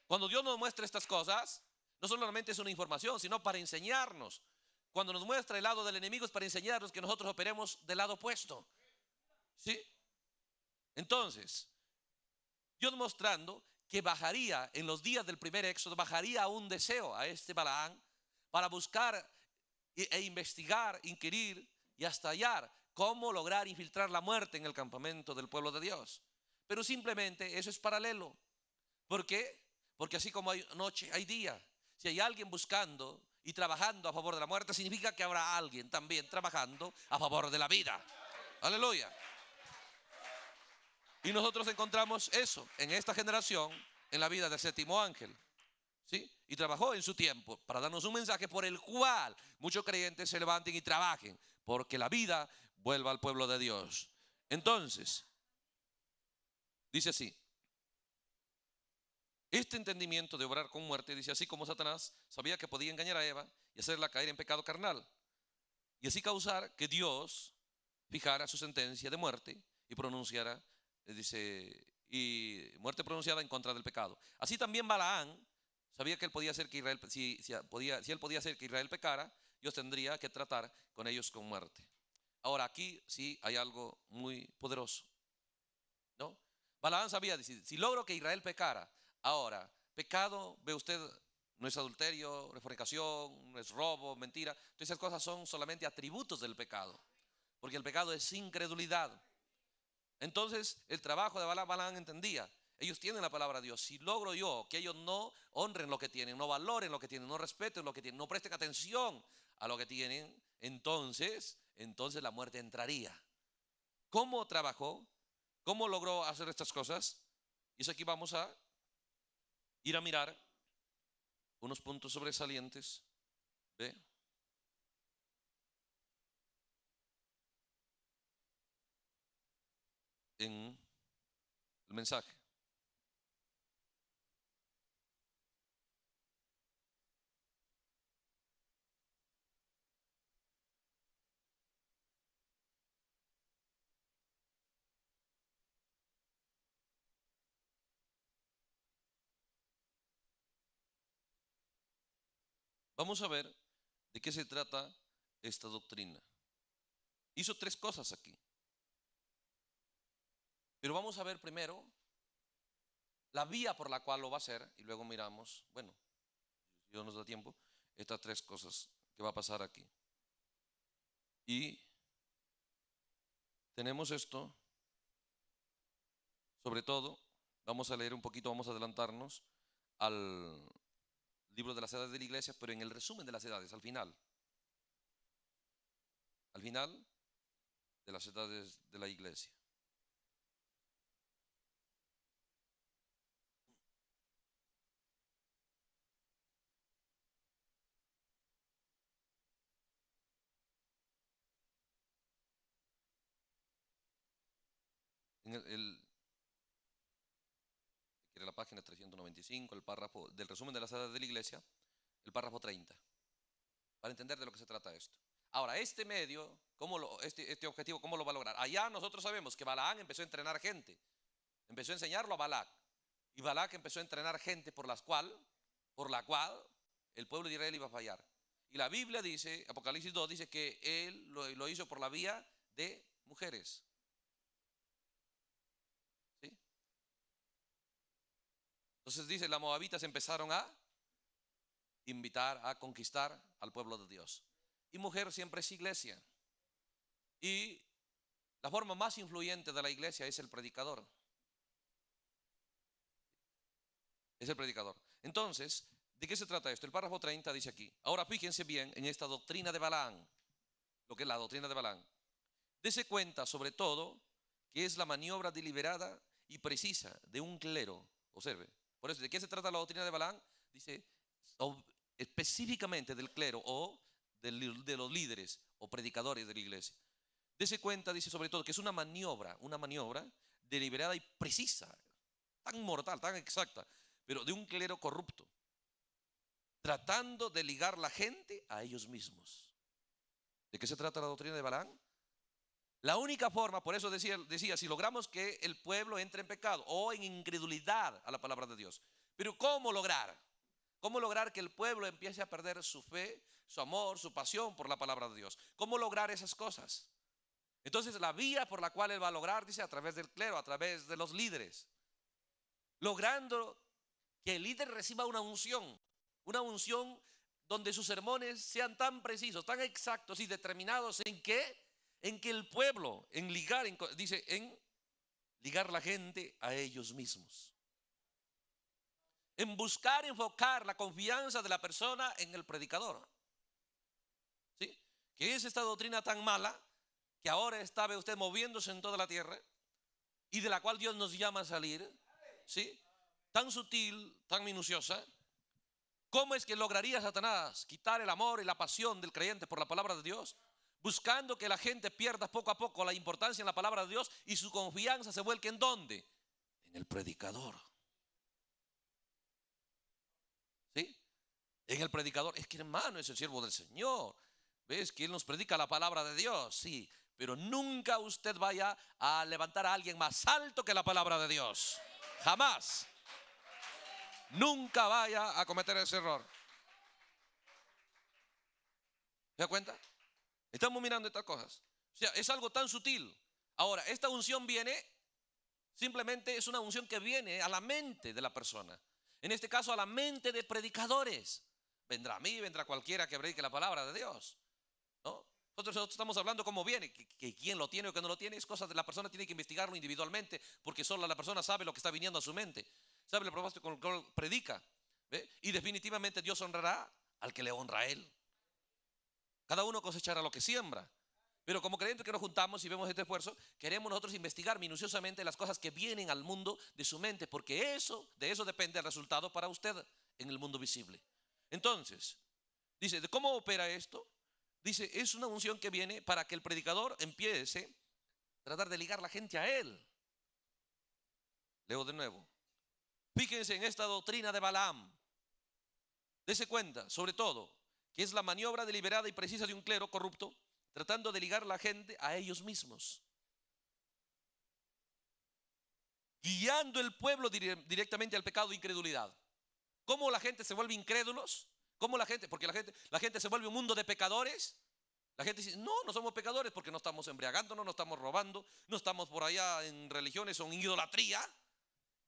Cuando Dios nos muestra estas cosas, no solamente es una información, sino para enseñarnos. Cuando nos muestra el lado del enemigo es para enseñarnos que nosotros operemos del lado opuesto. ¿Sí? Entonces, Dios mostrando que bajaría en los días del primer éxodo, bajaría un deseo a este Balaán para buscar e, e investigar, inquirir y hasta hallar cómo lograr infiltrar la muerte en el campamento del pueblo de Dios. Pero simplemente eso es paralelo. ¿Por qué? Porque así como hay noche, hay día. Si hay alguien buscando y trabajando a favor de la muerte, significa que habrá alguien también trabajando a favor de la vida. Aleluya. Y nosotros encontramos eso en esta generación, en la vida del séptimo ángel. ¿Sí? Y trabajó en su tiempo para darnos un mensaje por el cual muchos creyentes se levanten y trabajen porque la vida vuelva al pueblo de Dios. Entonces, dice así, este entendimiento de obrar con muerte, dice así como Satanás sabía que podía engañar a Eva y hacerla caer en pecado carnal, y así causar que Dios fijara su sentencia de muerte y pronunciara, eh, dice, y muerte pronunciada en contra del pecado. Así también Balaán sabía que él podía hacer que Israel, podía, si él podía hacer que Israel pecara, Dios tendría que tratar con ellos con muerte. Ahora, aquí sí hay algo muy poderoso. ¿No? Balaam sabía decir, si logro que Israel pecara, ahora, pecado, ve usted, no es adulterio, fornicación. no es robo, mentira. Todas esas cosas son solamente atributos del pecado. Porque el pecado es incredulidad. Entonces, el trabajo de Balaam, entendía, ellos tienen la palabra de Dios. Si logro yo que ellos no honren lo que tienen, no valoren lo que tienen, no respeten lo que tienen, no presten atención a lo que tienen, entonces, entonces la muerte entraría. ¿Cómo trabajó? ¿Cómo logró hacer estas cosas? Y eso aquí vamos a ir a mirar unos puntos sobresalientes. En el mensaje. Vamos a ver de qué se trata esta doctrina. Hizo tres cosas aquí. Pero vamos a ver primero la vía por la cual lo va a hacer y luego miramos, bueno, si Dios nos da tiempo, estas tres cosas que va a pasar aquí. Y tenemos esto, sobre todo, vamos a leer un poquito, vamos a adelantarnos al libro de las edades de la iglesia, pero en el resumen de las edades, al final. Al final de las edades de la iglesia página 395, el párrafo del resumen de las edades de la iglesia, el párrafo 30, para entender de lo que se trata esto. Ahora, este medio, ¿cómo lo, este, este objetivo, ¿cómo lo va a lograr? Allá nosotros sabemos que Balaán empezó a entrenar gente, empezó a enseñarlo a Balac, y Balac empezó a entrenar gente por, las cual, por la cual el pueblo de Israel iba a fallar. Y la Biblia dice, Apocalipsis 2 dice que él lo hizo por la vía de mujeres. Entonces dice, las moabitas empezaron a invitar, a conquistar al pueblo de Dios. Y mujer siempre es iglesia. Y la forma más influyente de la iglesia es el predicador. Es el predicador. Entonces, ¿de qué se trata esto? El párrafo 30 dice aquí. Ahora fíjense bien en esta doctrina de Balán. lo que es la doctrina de Balán. Dese cuenta, sobre todo, que es la maniobra deliberada y precisa de un clero, observe, por eso, ¿de qué se trata la doctrina de Balán? Dice específicamente del clero o de los líderes o predicadores de la iglesia. Dese cuenta, dice sobre todo, que es una maniobra, una maniobra deliberada y precisa, tan mortal, tan exacta, pero de un clero corrupto, tratando de ligar la gente a ellos mismos. ¿De qué se trata la doctrina de Balán? La única forma, por eso decía, decía, si logramos que el pueblo entre en pecado o en incredulidad a la palabra de Dios. Pero ¿cómo lograr? ¿Cómo lograr que el pueblo empiece a perder su fe, su amor, su pasión por la palabra de Dios? ¿Cómo lograr esas cosas? Entonces la vía por la cual él va a lograr, dice, a través del clero, a través de los líderes. Logrando que el líder reciba una unción, una unción donde sus sermones sean tan precisos, tan exactos y determinados en que en que el pueblo, en ligar, dice, en ligar la gente a ellos mismos. En buscar enfocar la confianza de la persona en el predicador. ¿Sí? Que es esta doctrina tan mala que ahora está, usted, moviéndose en toda la tierra y de la cual Dios nos llama a salir. ¿Sí? Tan sutil, tan minuciosa. ¿Cómo es que lograría Satanás quitar el amor y la pasión del creyente por la palabra de Dios? buscando que la gente pierda poco a poco la importancia en la palabra de Dios y su confianza se vuelque en dónde? En el predicador. ¿Sí? En el predicador. Es que hermano es el siervo del Señor. ¿Ves? Que Él nos predica la palabra de Dios. Sí. Pero nunca usted vaya a levantar a alguien más alto que la palabra de Dios. Jamás. Nunca vaya a cometer ese error. ¿Se da cuenta? Estamos mirando estas cosas. O sea, es algo tan sutil. Ahora, esta unción viene, simplemente es una unción que viene a la mente de la persona. En este caso, a la mente de predicadores. Vendrá a mí, vendrá cualquiera que predique la palabra de Dios. Nosotros, estamos hablando cómo viene, que, quién lo tiene o que no lo tiene, es cosa de la persona tiene que investigarlo individualmente, porque solo la persona sabe lo que está viniendo a su mente, sabe el propósito con predica. Y definitivamente Dios honrará al que le honra a él. Cada uno cosechará lo que siembra. Pero como creyentes que nos juntamos y vemos este esfuerzo, queremos nosotros investigar minuciosamente las cosas que vienen al mundo de su mente, porque eso, de eso depende el resultado para usted en el mundo visible. Entonces, dice, ¿de cómo opera esto? Dice, es una unción que viene para que el predicador empiece a tratar de ligar la gente a él. Leo de nuevo. Fíjense en esta doctrina de Balaam. Dese cuenta, sobre todo, que es la maniobra deliberada y precisa de un clero corrupto, tratando de ligar la gente a ellos mismos. Guiando el pueblo directamente al pecado de incredulidad. ¿Cómo la gente se vuelve incrédulos? ¿Cómo la gente? Porque la gente, la gente se vuelve un mundo de pecadores. La gente dice, no, no somos pecadores porque no estamos embriagándonos, no estamos robando, no estamos por allá en religiones o en idolatría.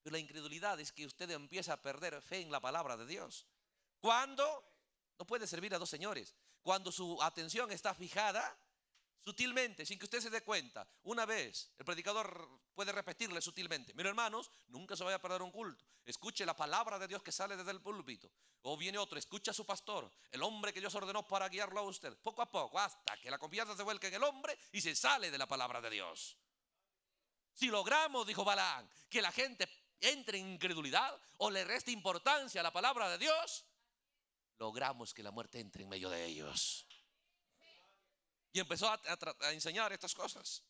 Pero la incredulidad es que usted empieza a perder fe en la palabra de Dios. ¿Cuándo? No puede servir a dos señores. Cuando su atención está fijada, sutilmente, sin que usted se dé cuenta, una vez, el predicador puede repetirle sutilmente, mira hermanos, nunca se vaya a perder un culto. Escuche la palabra de Dios que sale desde el púlpito. O viene otro, escucha a su pastor, el hombre que Dios ordenó para guiarlo a usted, poco a poco, hasta que la confianza se vuelque en el hombre y se sale de la palabra de Dios. Si logramos, dijo Balaán, que la gente entre en incredulidad o le reste importancia a la palabra de Dios, logramos que la muerte entre en medio de ellos. Y empezó a, enseñar estas cosas.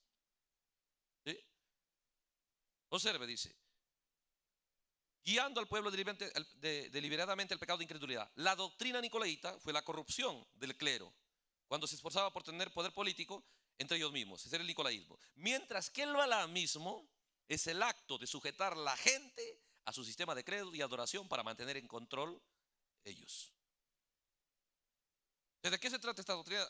Observe, dice, guiando al pueblo deliberadamente el pecado de incredulidad. La doctrina nicolaita fue la corrupción del clero, cuando se esforzaba por tener poder político entre ellos mismos, ese era el nicolaísmo. Mientras que el mismo es el acto de sujetar la gente a su sistema de credo y adoración para mantener en control ellos. ¿De qué se trata esta doctrina?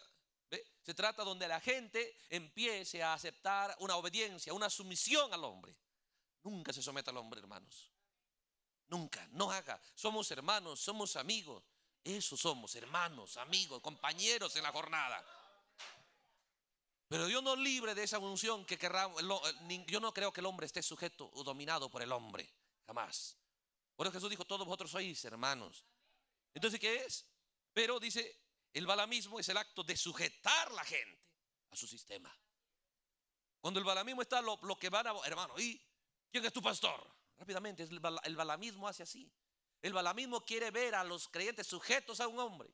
Se trata donde la gente empiece a aceptar una obediencia, una sumisión al hombre. Nunca se someta al hombre, hermanos. Nunca, no haga. Somos hermanos, somos amigos. Eso somos, hermanos, amigos, compañeros en la jornada. Pero Dios nos libre de esa unción que querrá. Yo no creo que el hombre esté sujeto o dominado por el hombre, jamás. Por eso Jesús dijo: Todos vosotros sois hermanos. Entonces, ¿qué es? Pero dice: el balamismo es el acto de sujetar la gente a su sistema. Cuando el balamismo está, lo, lo que van a. Hermano, ¿y quién es tu pastor? Rápidamente, el, balamismo hace así. El balamismo quiere ver a los creyentes sujetos a un hombre.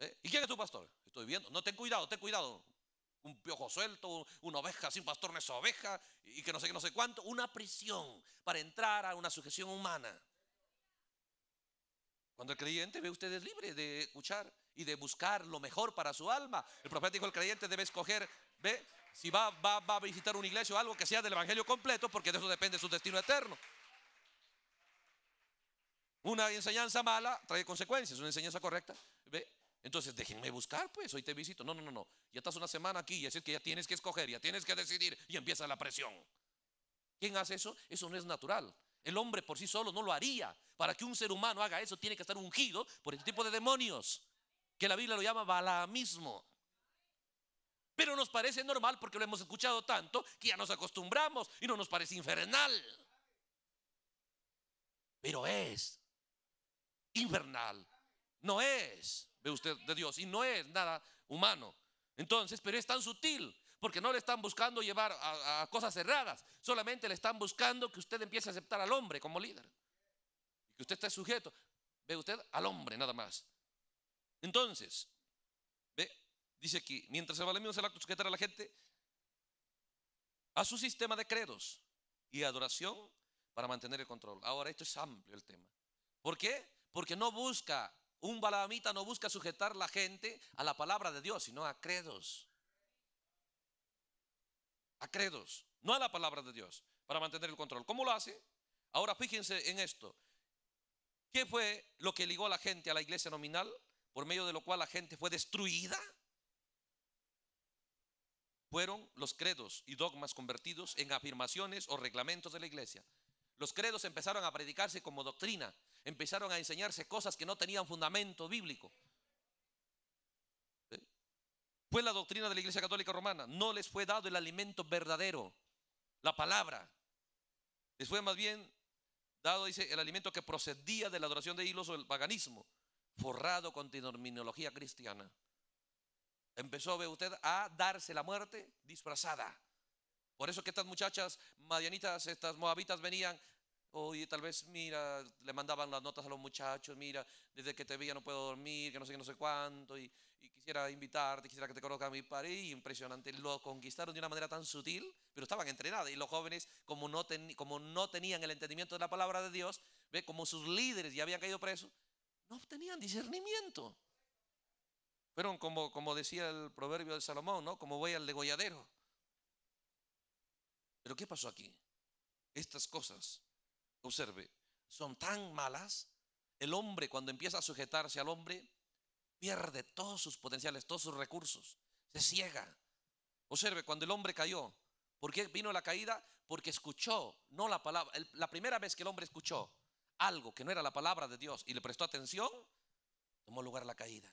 ¿Eh? ¿Y quién es tu pastor? Estoy viendo. No, ten cuidado, ten cuidado. Un piojo suelto, una oveja sin pastor no es oveja, y que no sé qué, no sé cuánto. Una prisión para entrar a una sujeción humana. Cuando el creyente ve, usted es libre de escuchar y de buscar lo mejor para su alma. El profeta dijo, el creyente debe escoger, ve, si va, va, va a visitar una iglesia o algo que sea del Evangelio completo, porque de eso depende su destino eterno. Una enseñanza mala trae consecuencias, una enseñanza correcta, ve. Entonces, déjenme buscar, pues, hoy te visito. No, no, no, no. Ya estás una semana aquí y es que ya tienes que escoger, ya tienes que decidir y empieza la presión. ¿Quién hace eso? Eso no es natural. El hombre por sí solo no lo haría. Para que un ser humano haga eso, tiene que estar ungido por este tipo de demonios que la Biblia lo llama balaamismo. Pero nos parece normal porque lo hemos escuchado tanto que ya nos acostumbramos y no nos parece infernal. Pero es infernal, no es, ve usted, de Dios, y no es nada humano. Entonces, pero es tan sutil porque no le están buscando llevar a, cosas cerradas, solamente le están buscando que usted empiece a aceptar al hombre como líder, que usted esté sujeto, ve usted, al hombre nada más. Entonces, ve, dice aquí, mientras se acto de sujetar a la gente a su sistema de credos y adoración para mantener el control. Ahora, esto es amplio el tema. ¿Por qué? Porque no busca, un balamita no busca sujetar la gente a la palabra de Dios, sino a credos. A credos, no a la palabra de Dios, para mantener el control. ¿Cómo lo hace? Ahora fíjense en esto. ¿Qué fue lo que ligó a la gente a la iglesia nominal? por medio de lo cual la gente fue destruida, fueron los credos y dogmas convertidos en afirmaciones o reglamentos de la iglesia. Los credos empezaron a predicarse como doctrina, empezaron a enseñarse cosas que no tenían fundamento bíblico. ¿Eh? Fue la doctrina de la Iglesia Católica Romana, no les fue dado el alimento verdadero, la palabra. Les fue más bien dado, dice, el alimento que procedía de la adoración de hilos o el paganismo forrado con terminología cristiana. Empezó, ve usted, a darse la muerte disfrazada. Por eso que estas muchachas madianitas, estas moabitas venían, oye, tal vez, mira, le mandaban las notas a los muchachos, mira, desde que te veía no puedo dormir, que no sé qué, no sé cuánto, y, quisiera invitarte, quisiera que te conozca a mi Y Impresionante, lo conquistaron de una manera tan sutil, pero estaban entrenadas Y los jóvenes, como no, como no tenían el entendimiento de la palabra de Dios, ve, como sus líderes ya habían caído presos, no obtenían discernimiento. Fueron como, como decía el proverbio de Salomón, ¿no? Como voy al degolladero. Pero ¿qué pasó aquí? Estas cosas, observe, son tan malas. El hombre cuando empieza a sujetarse al hombre pierde todos sus potenciales, todos sus recursos, se ciega. Observe, cuando el hombre cayó, ¿por qué vino la caída? Porque escuchó, no la palabra. La primera vez que el hombre escuchó algo que no era la palabra de Dios y le prestó atención, tomó lugar la caída.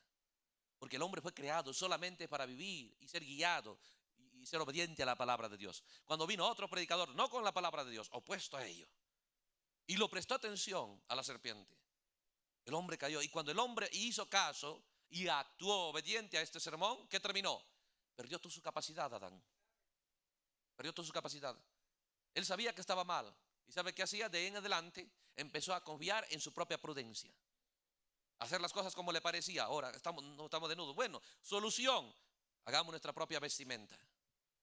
Porque el hombre fue creado solamente para vivir y ser guiado y ser obediente a la palabra de Dios. Cuando vino otro predicador, no con la palabra de Dios, opuesto a ello, y lo prestó atención a la serpiente, el hombre cayó. Y cuando el hombre hizo caso y actuó obediente a este sermón, ¿qué terminó? Perdió toda su capacidad, Adán. Perdió toda su capacidad. Él sabía que estaba mal, ¿Y sabe qué hacía? De en adelante empezó a confiar en su propia prudencia. Hacer las cosas como le parecía. Ahora estamos, no estamos desnudos. Bueno, solución. Hagamos nuestra propia vestimenta.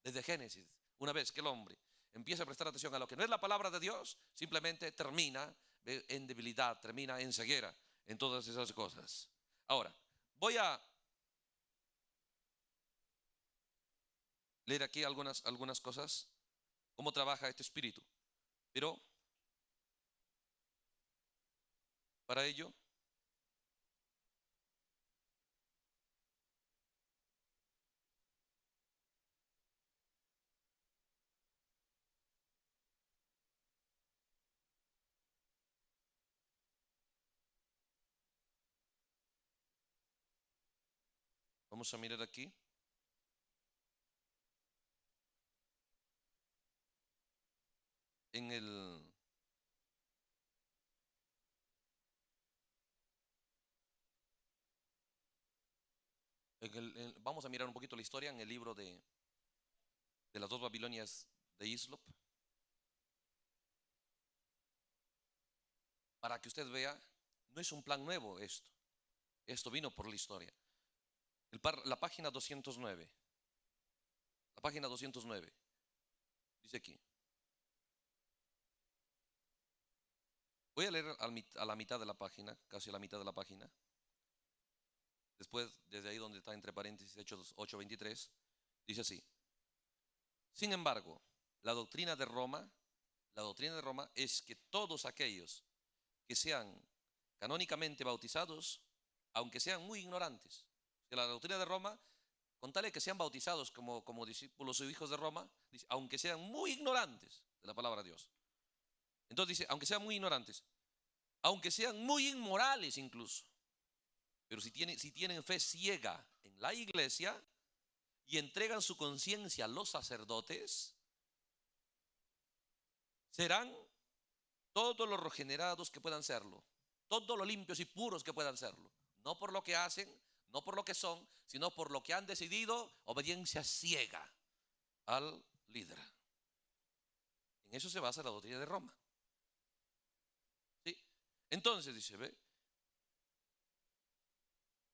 Desde Génesis, una vez que el hombre empieza a prestar atención a lo que no es la palabra de Dios, simplemente termina en debilidad, termina en ceguera, en todas esas cosas. Ahora, voy a leer aquí algunas, algunas cosas, cómo trabaja este espíritu. Pero para ello Vamos a mirar aquí. en el vamos a mirar un poquito la historia en el libro de, las dos Babilonias de Islop. Para que usted vea, no es un plan nuevo esto. Esto vino por la historia. la página 209. La página 209. Dice aquí. Voy a leer a la mitad de la página, casi a la mitad de la página. Después, desde ahí donde está entre paréntesis Hechos 8:23, dice así. Sin embargo, la doctrina de Roma, la doctrina de Roma es que todos aquellos que sean canónicamente bautizados, aunque sean muy ignorantes, de la doctrina de Roma, con tal que sean bautizados como, discípulos y hijos de Roma, aunque sean muy ignorantes de la palabra de Dios, entonces dice, aunque sean muy ignorantes, aunque sean muy inmorales incluso, pero si tienen, si tienen fe ciega en la iglesia y entregan su conciencia a los sacerdotes, serán todos los regenerados que puedan serlo, todos los limpios y puros que puedan serlo, no por lo que hacen, no por lo que son, sino por lo que han decidido, obediencia ciega al líder. En eso se basa la doctrina de Roma. Entonces dice, ve,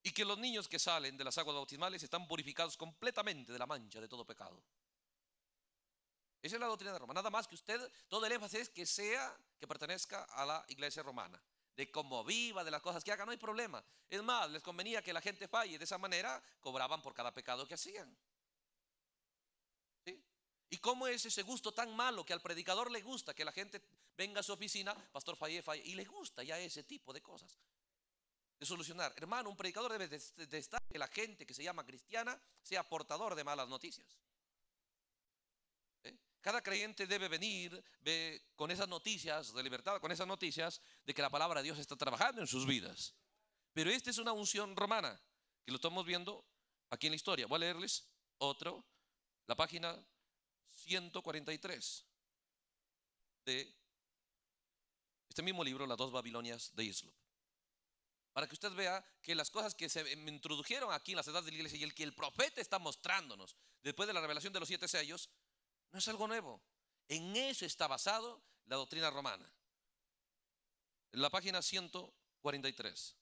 y que los niños que salen de las aguas bautismales están purificados completamente de la mancha de todo pecado. Esa es la doctrina de Roma. Nada más que usted, todo el énfasis es que sea, que pertenezca a la iglesia romana. De cómo viva, de las cosas que haga, no hay problema. Es más, les convenía que la gente falle. De esa manera cobraban por cada pecado que hacían. ¿Y cómo es ese gusto tan malo que al predicador le gusta que la gente venga a su oficina, pastor falle, falle, y le gusta ya ese tipo de cosas? De solucionar. Hermano, un predicador debe de, estar que la gente que se llama cristiana sea portador de malas noticias. ¿Eh? Cada creyente debe venir con esas noticias de libertad, con esas noticias de que la palabra de Dios está trabajando en sus vidas. Pero esta es una unción romana, que lo estamos viendo aquí en la historia. Voy a leerles otro, la página 143 de este mismo libro, Las dos Babilonias de Islop. Para que usted vea que las cosas que se introdujeron aquí en las edades de la iglesia y el que el profeta está mostrándonos después de la revelación de los siete sellos, no es algo nuevo. En eso está basado la doctrina romana. En la página 143.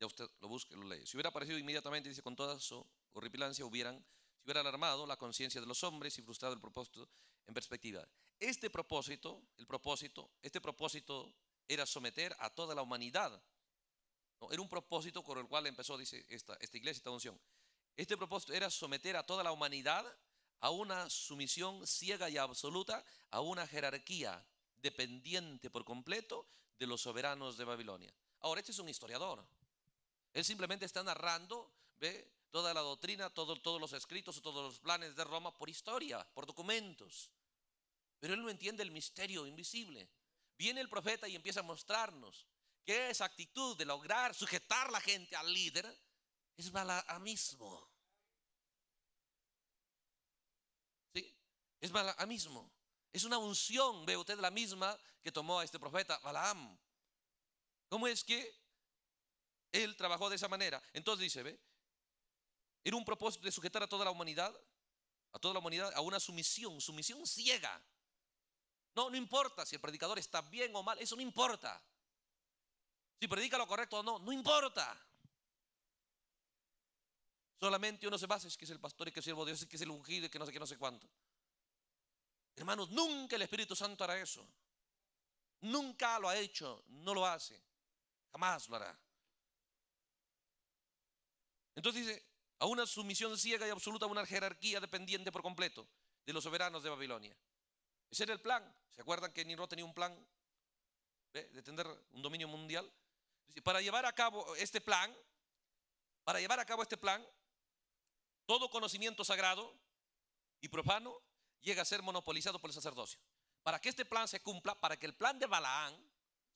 Ya usted lo busque, lo lee. Si hubiera aparecido inmediatamente, dice, con toda su horripilancia hubieran si hubiera alarmado la conciencia de los hombres y frustrado el propósito en perspectiva. Este propósito, el propósito, este propósito era someter a toda la humanidad. ¿no? Era un propósito con el cual empezó, dice esta, esta iglesia, esta unción. Este propósito era someter a toda la humanidad a una sumisión ciega y absoluta, a una jerarquía dependiente por completo de los soberanos de Babilonia. Ahora, este es un historiador. Él simplemente está narrando ¿ve? toda la doctrina, todos los escritos, todos los planes de Roma por historia, por documentos. Pero él no entiende el misterio invisible. Viene el profeta y empieza a mostrarnos que esa actitud de lograr sujetar la gente al líder es balaamismo ¿Sí? Es balaamismo Es una unción, ve usted, la misma que tomó a este profeta Balaam. ¿Cómo es que él trabajó de esa manera? Entonces dice, ve, era un propósito de sujetar a toda la humanidad, a toda la humanidad, a una sumisión, sumisión ciega. No, no importa si el predicador está bien o mal, eso no importa. Si predica lo correcto o no, no importa. Solamente uno se basa, es que es el pastor, y que es el siervo de Dios, es que es el ungido, y que no sé qué, no sé cuánto. Hermanos, nunca el Espíritu Santo hará eso. Nunca lo ha hecho, no lo hace. Jamás lo hará. Entonces dice, a una sumisión ciega y absoluta a una jerarquía dependiente por completo de los soberanos de Babilonia. Ese era el plan. ¿Se acuerdan que Niro tenía un plan eh, de tener un dominio mundial? Para llevar a cabo este plan, para llevar a cabo este plan, todo conocimiento sagrado y profano llega a ser monopolizado por el sacerdocio. Para que este plan se cumpla, para que el plan de Balaán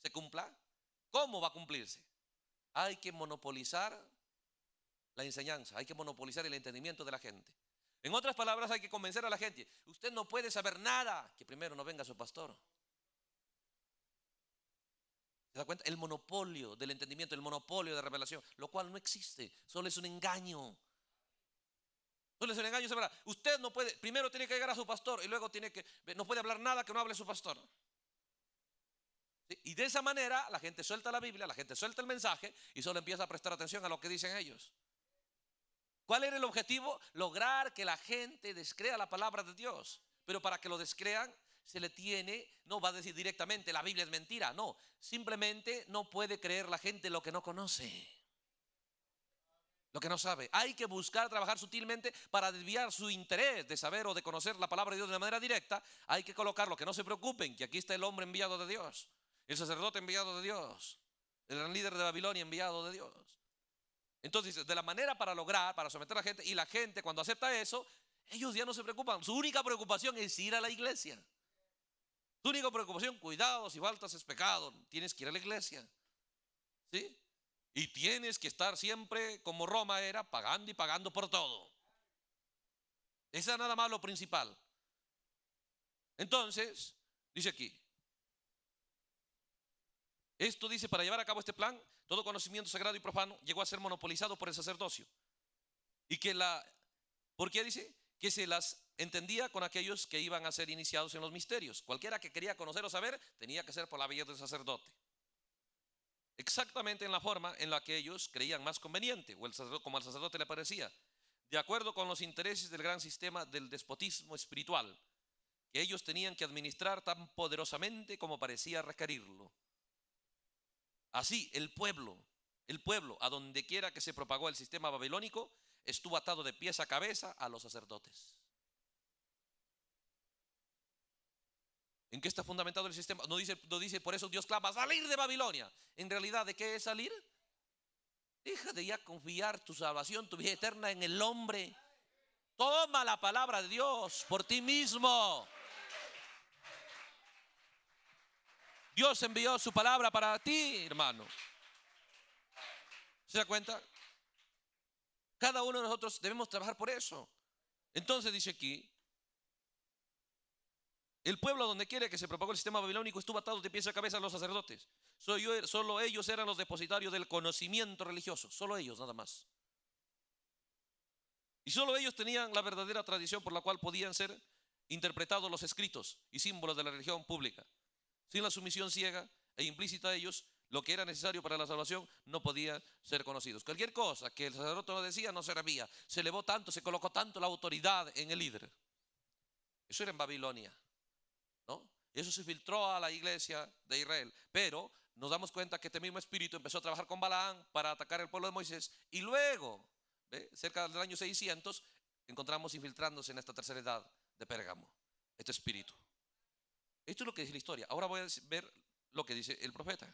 se cumpla, ¿cómo va a cumplirse? Hay que monopolizar la enseñanza, hay que monopolizar el entendimiento de la gente. En otras palabras, hay que convencer a la gente, usted no puede saber nada, que primero no venga su pastor. ¿Se da cuenta? El monopolio del entendimiento, el monopolio de revelación, lo cual no existe, solo es un engaño. Solo es un engaño, Usted no puede, primero tiene que llegar a su pastor y luego tiene que, no puede hablar nada que no hable su pastor. Y de esa manera la gente suelta la Biblia, la gente suelta el mensaje y solo empieza a prestar atención a lo que dicen ellos. ¿Cuál era el objetivo? Lograr que la gente descrea la palabra de Dios. Pero para que lo descrean, se le tiene, no va a decir directamente, la Biblia es mentira. No, simplemente no puede creer la gente lo que no conoce, lo que no sabe. Hay que buscar trabajar sutilmente para desviar su interés de saber o de conocer la palabra de Dios de manera directa. Hay que colocarlo, que no se preocupen, que aquí está el hombre enviado de Dios, el sacerdote enviado de Dios, el gran líder de Babilonia enviado de Dios. Entonces, de la manera para lograr, para someter a la gente, y la gente cuando acepta eso, ellos ya no se preocupan. Su única preocupación es ir a la iglesia. Su única preocupación, cuidado, si faltas es pecado, tienes que ir a la iglesia. ¿Sí? Y tienes que estar siempre como Roma era, pagando y pagando por todo. Esa es nada más lo principal. Entonces, dice aquí, esto dice, para llevar a cabo este plan, todo conocimiento sagrado y profano llegó a ser monopolizado por el sacerdocio. Y que la, ¿por qué dice? Que se las entendía con aquellos que iban a ser iniciados en los misterios. Cualquiera que quería conocer o saber tenía que ser por la vía del sacerdote. Exactamente en la forma en la que ellos creían más conveniente, o el sacerdote, como al sacerdote le parecía, de acuerdo con los intereses del gran sistema del despotismo espiritual, que ellos tenían que administrar tan poderosamente como parecía requerirlo. Así, el pueblo, el pueblo, a donde quiera que se propagó el sistema babilónico, estuvo atado de pies a cabeza a los sacerdotes. ¿En qué está fundamentado el sistema? No dice, dice, por eso Dios clama, salir de Babilonia. En realidad, ¿de qué es salir? Deja de ya confiar tu salvación, tu vida eterna en el hombre. Toma la palabra de Dios por ti mismo. Dios envió su palabra para ti, hermano. ¿Se da cuenta? Cada uno de nosotros debemos trabajar por eso. Entonces dice aquí, el pueblo donde quiere que se propagó el sistema babilónico estuvo atado de pies a cabeza a los sacerdotes. solo ellos eran los depositarios del conocimiento religioso, solo ellos nada más. Y solo ellos tenían la verdadera tradición por la cual podían ser interpretados los escritos y símbolos de la religión pública. Sin la sumisión ciega e implícita de ellos, lo que era necesario para la salvación no podía ser conocido. Cualquier cosa que el sacerdote no decía no servía. Se elevó tanto, se colocó tanto la autoridad en el líder. Eso era en Babilonia. ¿no? Eso se filtró a la iglesia de Israel. Pero nos damos cuenta que este mismo espíritu empezó a trabajar con Balaam para atacar el pueblo de Moisés. Y luego, cerca del año 600, encontramos infiltrándose en esta tercera edad de Pérgamo. Este espíritu. Esto es lo que dice la historia. Ahora voy a ver lo que dice el profeta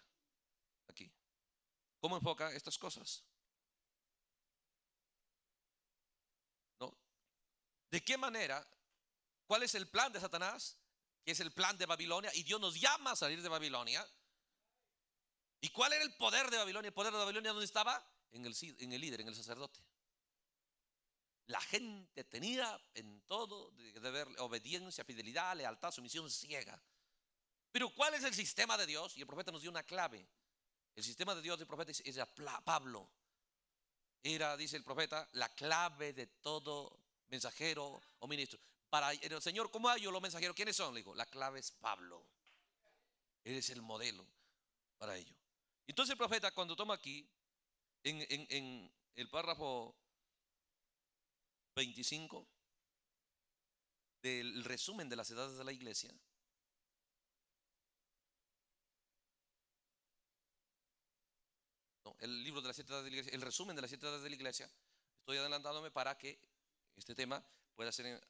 aquí. ¿Cómo enfoca estas cosas? ¿De qué manera? ¿Cuál es el plan de Satanás? Que es el plan de Babilonia. Y Dios nos llama a salir de Babilonia. ¿Y cuál era el poder de Babilonia? El poder de Babilonia, ¿dónde estaba? en el líder, en el sacerdote. La gente tenía en todo de deber obediencia, fidelidad, lealtad, sumisión ciega. Pero ¿cuál es el sistema de Dios? Y el profeta nos dio una clave. El sistema de Dios del profeta es, Pablo. Era, dice el profeta, la clave de todo mensajero o ministro. Para el Señor, ¿cómo hay yo los mensajeros? ¿Quiénes son? Le digo, la clave es Pablo. Él es el modelo para ello. Entonces el profeta cuando toma aquí, en el párrafo 25 del resumen de las edades de la iglesia, el libro de las siete edades de la iglesia, el resumen de las siete edades de la iglesia, estoy adelantándome para que este tema pueda ser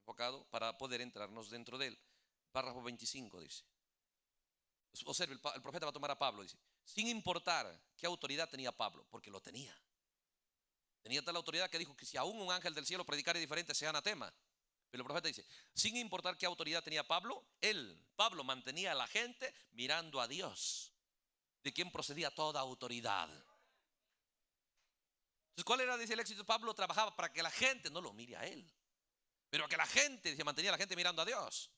enfocado para poder entrarnos dentro de él. Párrafo 25 dice. Observe, el, el profeta va a tomar a Pablo, dice, sin importar qué autoridad tenía Pablo, porque lo tenía. Tenía tal autoridad que dijo que si aún un ángel del cielo predicara diferente, sea anatema. Pero el profeta dice, sin importar qué autoridad tenía Pablo, él, Pablo, mantenía a la gente mirando a Dios, de quien procedía toda autoridad. Entonces, ¿cuál era, dice el éxito? Pablo trabajaba para que la gente no lo mire a él, pero que la gente, se mantenía a la gente mirando a Dios.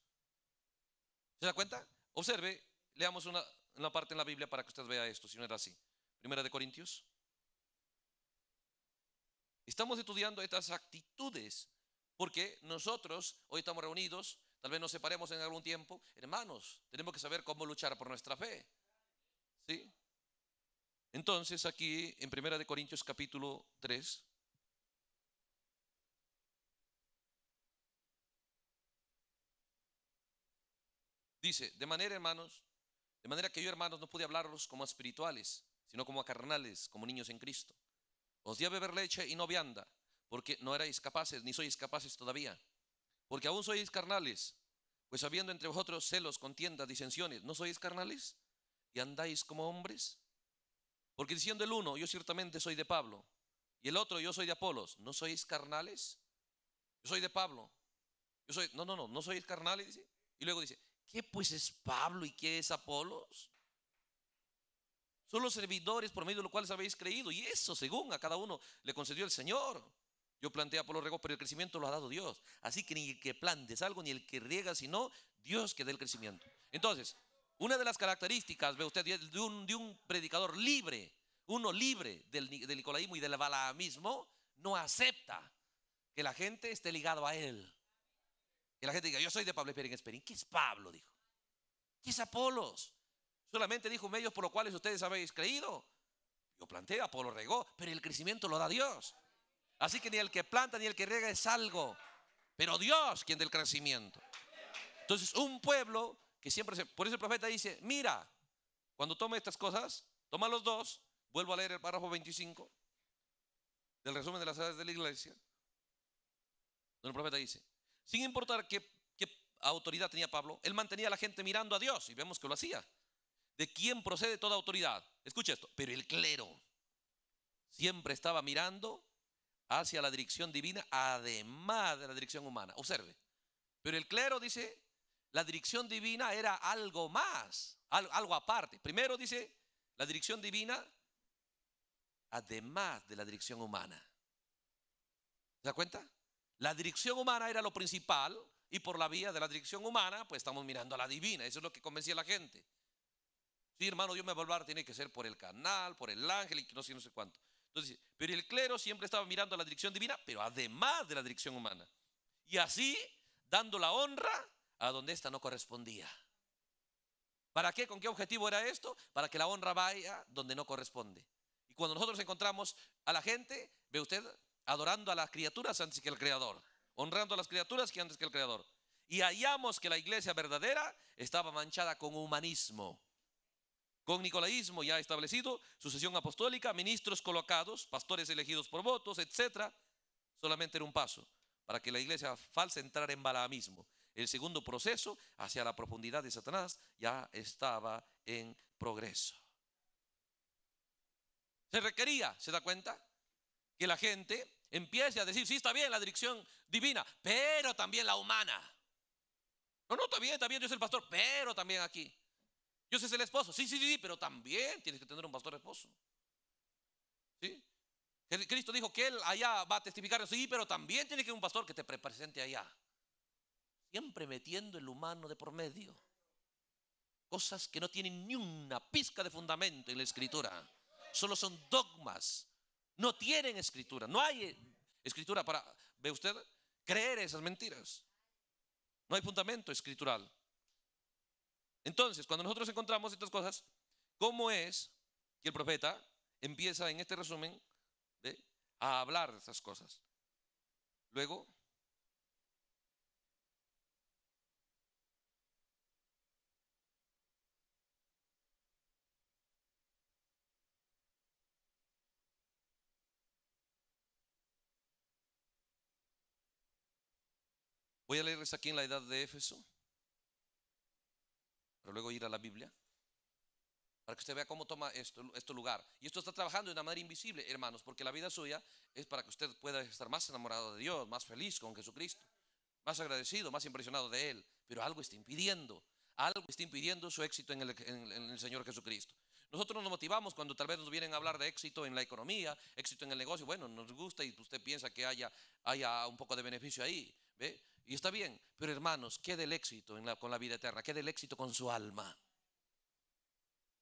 ¿Se da cuenta? Observe, leamos una, una parte en la Biblia para que usted vea esto, si no era así. Primera de Corintios Estamos estudiando estas actitudes porque nosotros hoy estamos reunidos, tal vez nos separemos en algún tiempo. Hermanos, tenemos que saber cómo luchar por nuestra fe. ¿Sí? Entonces aquí en Primera de Corintios capítulo 3. Dice, de manera hermanos, de manera que yo hermanos no pude hablarlos como espirituales, sino como a carnales, como niños en Cristo. Os di beber leche y no vianda, porque no erais capaces, ni sois capaces todavía. Porque aún sois carnales, pues habiendo entre vosotros celos, contiendas, disensiones, ¿no sois carnales? ¿Y andáis como hombres? Porque diciendo el uno, yo ciertamente soy de Pablo, y el otro, yo soy de Apolos, ¿no sois carnales? Yo soy de Pablo. Yo soy, no, no, no, no sois carnales, dice. Y luego dice, ¿qué pues es Pablo y qué es Apolos? Son los servidores por medio de los cuales habéis creído. Y eso, según a cada uno le concedió el Señor. Yo planteé a Pablo Rego, pero el crecimiento lo ha dado Dios. Así que ni el que plantes algo, ni el que riega, sino Dios que dé el crecimiento. Entonces, una de las características, ve usted, de un, predicador libre, uno libre del, del nicolaísmo y del balaamismo, no acepta que la gente esté ligado a él. Que la gente diga, yo soy de Pablo y Esperín. ¿Qué es Pablo? Dijo. ¿Qué es Apolos? Solamente dijo medios por los cuales ustedes habéis creído. Yo planté, Apolo pues regó, pero el crecimiento lo da Dios. Así que ni el que planta ni el que riega es algo, pero Dios quien del crecimiento. Entonces, un pueblo que siempre se. Por eso el profeta dice: Mira, cuando toma estas cosas, toma los dos. Vuelvo a leer el párrafo 25 del resumen de las edades de la iglesia. Donde el profeta dice: Sin importar qué autoridad tenía Pablo, él mantenía a la gente mirando a Dios, y vemos que lo hacía de quién procede toda autoridad. Escucha esto, pero el clero siempre estaba mirando hacia la dirección divina, además de la dirección humana. Observe, pero el clero dice, la dirección divina era algo más, algo aparte. Primero dice, la dirección divina, además de la dirección humana. ¿Se da cuenta? La dirección humana era lo principal y por la vía de la dirección humana, pues estamos mirando a la divina. Eso es lo que convencía a la gente. Sí, hermano, yo me va a tiene que ser por el canal, por el ángel y no sé, no sé cuánto. Entonces, pero el clero siempre estaba mirando a la dirección divina, pero además de la dirección humana. Y así, dando la honra a donde ésta no correspondía. ¿Para qué? ¿Con qué objetivo era esto? Para que la honra vaya donde no corresponde. Y cuando nosotros encontramos a la gente, ve usted, adorando a las criaturas antes que al Creador, honrando a las criaturas que antes que al Creador. Y hallamos que la iglesia verdadera estaba manchada con humanismo con nicolaísmo ya establecido, sucesión apostólica, ministros colocados, pastores elegidos por votos, etc. Solamente era un paso para que la iglesia falsa entrara en balaamismo. El segundo proceso hacia la profundidad de Satanás ya estaba en progreso. Se requería, ¿se da cuenta? Que la gente empiece a decir, sí, está bien la dirección divina, pero también la humana. No, no, está bien, está bien, yo soy el pastor, pero también aquí. Dios es el esposo. Sí, sí, sí, pero también tienes que tener un pastor esposo. ¿Sí? Cristo dijo que Él allá va a testificar. Sí, pero también tiene que un pastor que te presente allá. Siempre metiendo el humano de por medio. Cosas que no tienen ni una pizca de fundamento en la escritura. Solo son dogmas. No tienen escritura. No hay escritura para, ve usted, creer esas mentiras. No hay fundamento escritural. Entonces, cuando nosotros encontramos estas cosas, ¿cómo es que el profeta empieza en este resumen a hablar de esas cosas? Luego, Voy a leerles aquí en la edad de Éfeso pero luego ir a la Biblia. Para que usted vea cómo toma esto, este lugar. Y esto está trabajando de una manera invisible, hermanos, porque la vida suya es para que usted pueda estar más enamorado de Dios, más feliz con Jesucristo, más agradecido, más impresionado de Él. Pero algo está impidiendo, algo está impidiendo su éxito en el Señor Jesucristo. Nosotros nos motivamos cuando tal vez nos vienen a hablar de éxito en la economía, éxito en el negocio. Bueno, nos gusta y usted piensa que haya, haya un poco de beneficio ahí. ¿ve? Y está bien, pero hermanos, ¿qué del éxito con la vida eterna? ¿Qué del éxito con su alma?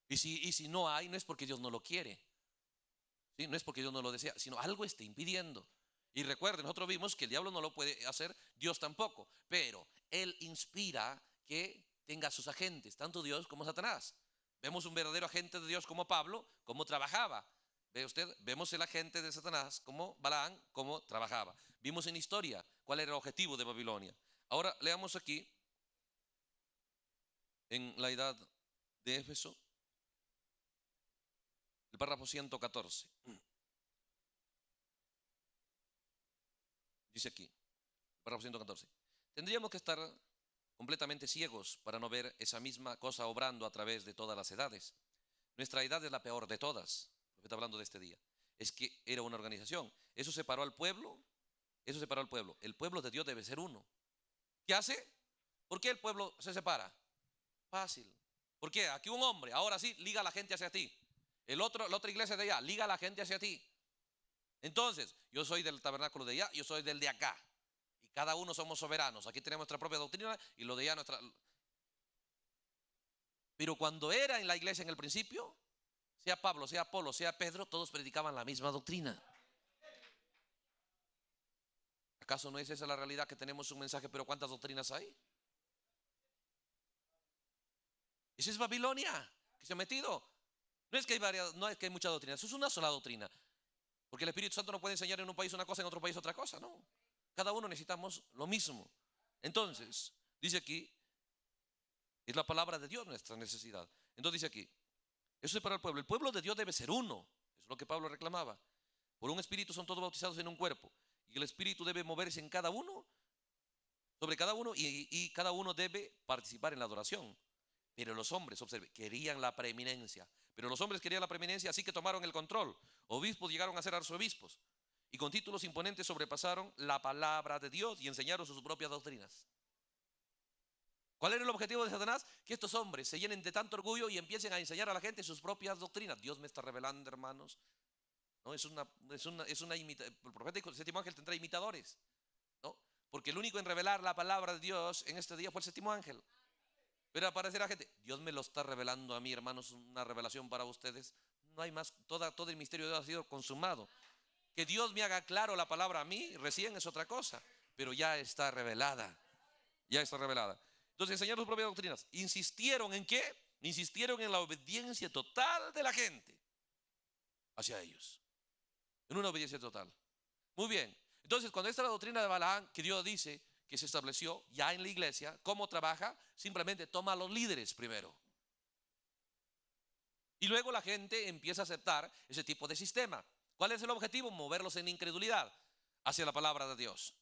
Y si, si no hay, no es porque Dios no lo quiere. ¿sí? No es porque Dios no lo desea, sino algo está impidiendo. Y recuerden, nosotros vimos que el diablo no lo puede hacer, Dios tampoco. Pero Él inspira que tenga sus agentes, tanto Dios como Satanás. Vemos un verdadero agente de Dios como Pablo, cómo trabajaba. Ve usted, vemos el agente de Satanás como Balaam, cómo trabajaba. Vimos en historia cuál era el objetivo de Babilonia. Ahora leamos aquí en la edad de Éfeso, el párrafo 114. Dice aquí, párrafo 114. Tendríamos que estar completamente ciegos para no ver esa misma cosa obrando a través de todas las edades. Nuestra edad es la peor de todas, lo que está hablando de este día. Es que era una organización. Eso separó al pueblo, eso separó al pueblo. El pueblo de Dios debe ser uno. ¿Qué hace? ¿Por qué el pueblo se separa? Fácil. ¿Por qué? Aquí un hombre, ahora sí, liga a la gente hacia ti. El otro, la otra iglesia de allá, liga a la gente hacia ti. Entonces, yo soy del tabernáculo de allá, yo soy del de acá. Cada uno somos soberanos. Aquí tenemos nuestra propia doctrina y lo de ella nuestra... Pero cuando era en la iglesia en el principio, sea Pablo, sea Apolo, sea Pedro, todos predicaban la misma doctrina. ¿Acaso no es esa la realidad que tenemos un mensaje, pero cuántas doctrinas hay? Esa es Babilonia que se ha metido. No es que hay varias, no es que hay muchas doctrinas, eso es una sola doctrina. Porque el Espíritu Santo no puede enseñar en un país una cosa, en otro país otra cosa, no. Cada uno necesitamos lo mismo. Entonces, dice aquí, es la palabra de Dios nuestra necesidad. Entonces dice aquí, eso es para el pueblo. El pueblo de Dios debe ser uno. Es lo que Pablo reclamaba. Por un espíritu son todos bautizados en un cuerpo. Y el espíritu debe moverse en cada uno, sobre cada uno, y, cada uno debe participar en la adoración. Pero los hombres, observe, querían la preeminencia. Pero los hombres querían la preeminencia, así que tomaron el control. Obispos llegaron a ser arzobispos y con títulos imponentes sobrepasaron la palabra de Dios y enseñaron sus propias doctrinas. ¿Cuál era el objetivo de Satanás? Que estos hombres se llenen de tanto orgullo y empiecen a enseñar a la gente sus propias doctrinas. Dios me está revelando, hermanos. ¿No? Es una, es una, El profeta dijo, el séptimo ángel tendrá imitadores. ¿no? Porque el único en revelar la palabra de Dios en este día fue el séptimo ángel. Pero aparecerá gente, Dios me lo está revelando a mí, hermanos, una revelación para ustedes. No hay más, toda, todo el misterio de Dios ha sido consumado. Que Dios me haga claro la palabra a mí recién es otra cosa, pero ya está revelada. Ya está revelada. Entonces enseñaron sus propias doctrinas. ¿Insistieron en qué? Insistieron en la obediencia total de la gente hacia ellos. En una obediencia total. Muy bien. Entonces, cuando está la doctrina de Balaam, que Dios dice que se estableció ya en la iglesia, ¿cómo trabaja? Simplemente toma a los líderes primero. Y luego la gente empieza a aceptar ese tipo de sistema. ¿Cuál es el objetivo? Moverlos en incredulidad hacia la palabra de Dios.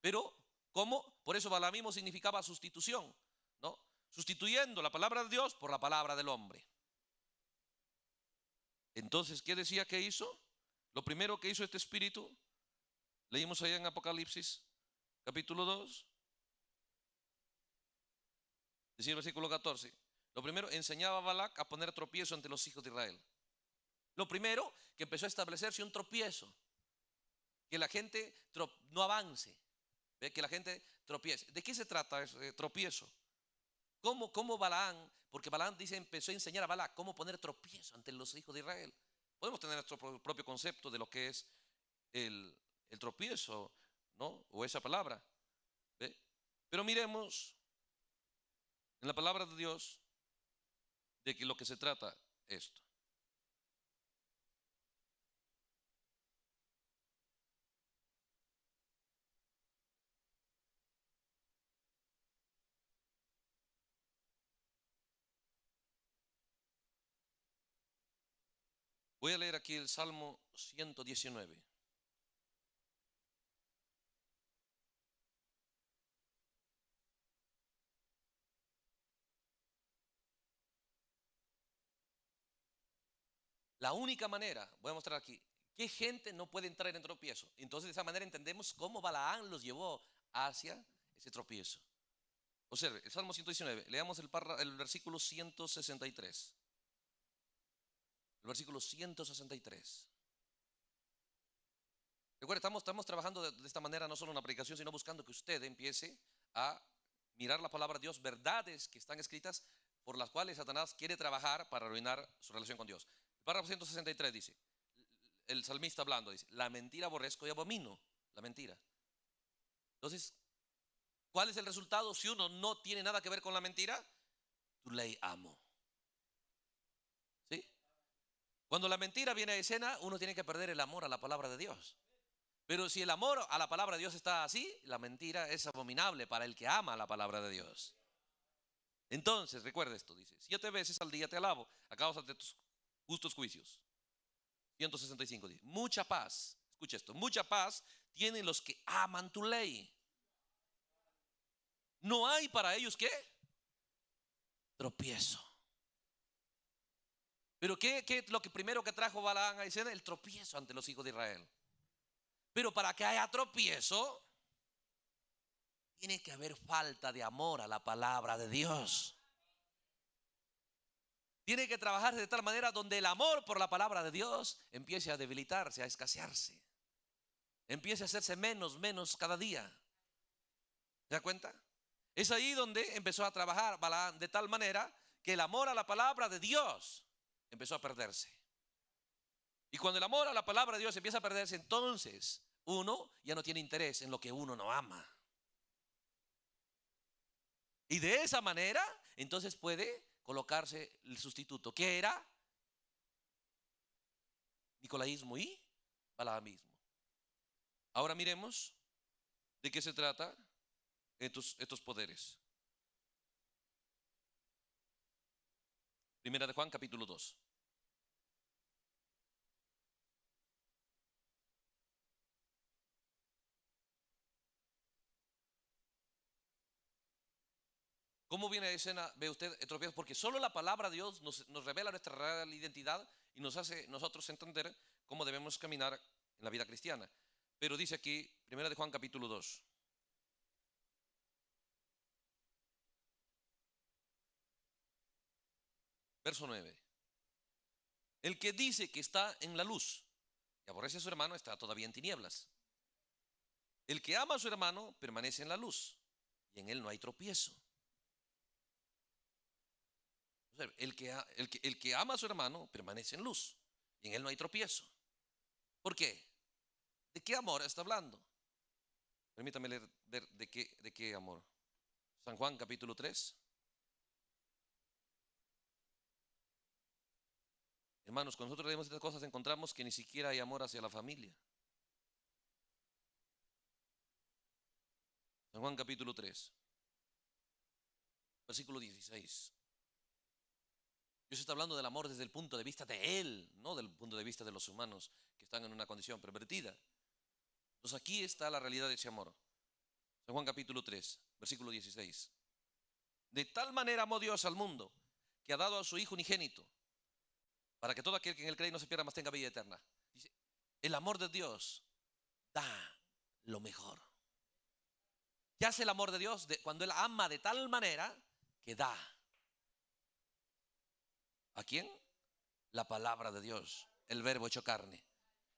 Pero, ¿cómo? Por eso balamismo significaba sustitución, ¿no? Sustituyendo la palabra de Dios por la palabra del hombre. Entonces, ¿qué decía que hizo? Lo primero que hizo este espíritu, leímos allá en Apocalipsis, capítulo 2, decía el versículo 14. Lo primero, enseñaba a Balak a poner tropiezo ante los hijos de Israel. Lo primero, que empezó a establecerse un tropiezo, que la gente no avance, que la gente tropiece. ¿De qué se trata ese tropiezo? ¿Cómo, ¿Cómo Balaán, porque Balaán dice, empezó a enseñar a Balaam cómo poner tropiezo ante los hijos de Israel? Podemos tener nuestro propio concepto de lo que es el, tropiezo, ¿no? O esa palabra. Pero miremos en la palabra de Dios de que lo que se trata esto. Voy a leer aquí el Salmo 119. La única manera, voy a mostrar aquí, que gente no puede entrar en el tropiezo. Entonces de esa manera entendemos cómo Balaán los llevó hacia ese tropiezo. Observe, el Salmo 119, leamos el, el versículo 163 versículo 163. Recuerda, estamos, estamos trabajando de, esta manera, no solo en la predicación, sino buscando que usted empiece a mirar la palabra de Dios, verdades que están escritas por las cuales Satanás quiere trabajar para arruinar su relación con Dios. El párrafo 163 dice, el salmista hablando dice, la mentira aborrezco y abomino, la mentira. Entonces, ¿cuál es el resultado si uno no tiene nada que ver con la mentira? Tu ley amo. Cuando la mentira viene a escena, uno tiene que perder el amor a la palabra de Dios. Pero si el amor a la palabra de Dios está así, la mentira es abominable para el que ama la palabra de Dios. Entonces, recuerda esto, dice, te veces al día te alabo a causa de tus justos juicios. 165 dice, mucha paz, escucha esto, mucha paz tienen los que aman tu ley. No hay para ellos qué? Tropiezo. Pero ¿qué, es lo que primero que trajo Balaam a Israel? El tropiezo ante los hijos de Israel. Pero para que haya tropiezo, tiene que haber falta de amor a la palabra de Dios. Tiene que trabajarse de tal manera donde el amor por la palabra de Dios empiece a debilitarse, a escasearse. Empiece a hacerse menos, menos cada día. ¿Se da cuenta? Es ahí donde empezó a trabajar Balaam de tal manera que el amor a la palabra de Dios empezó a perderse. Y cuando el amor a la palabra de Dios empieza a perderse, entonces uno ya no tiene interés en lo que uno no ama. Y de esa manera, entonces puede colocarse el sustituto, que era nicolaísmo y Palabismo. Ahora miremos de qué se trata estos, estos poderes. Primera de Juan, capítulo 2. ¿Cómo viene a escena? Ve usted porque solo la palabra de Dios nos, nos, revela nuestra real identidad y nos hace nosotros entender cómo debemos caminar en la vida cristiana. Pero dice aquí, primera de Juan capítulo 2. Verso 9. El que dice que está en la luz y aborrece a su hermano está todavía en tinieblas. El que ama a su hermano permanece en la luz y en él no hay tropiezo. El que, el, que, ama a su hermano permanece en luz y en él no hay tropiezo. ¿Por qué? ¿De qué amor está hablando? Permítame leer de, qué, de qué amor. San Juan capítulo 3. Hermanos, cuando nosotros leemos estas cosas encontramos que ni siquiera hay amor hacia la familia. San Juan capítulo 3, versículo 16. Dios está hablando del amor desde el punto de vista de Él, no del punto de vista de los humanos que están en una condición pervertida. Entonces pues aquí está la realidad de ese amor. San Juan capítulo 3, versículo 16. De tal manera amó Dios al mundo que ha dado a su Hijo unigénito para que todo aquel que en él cree no se pierda, más tenga vida eterna. Dice, el amor de Dios da lo mejor. ¿Qué hace el amor de Dios? De, cuando Él ama de tal manera que da. ¿A quién? La palabra de Dios, el verbo hecho carne.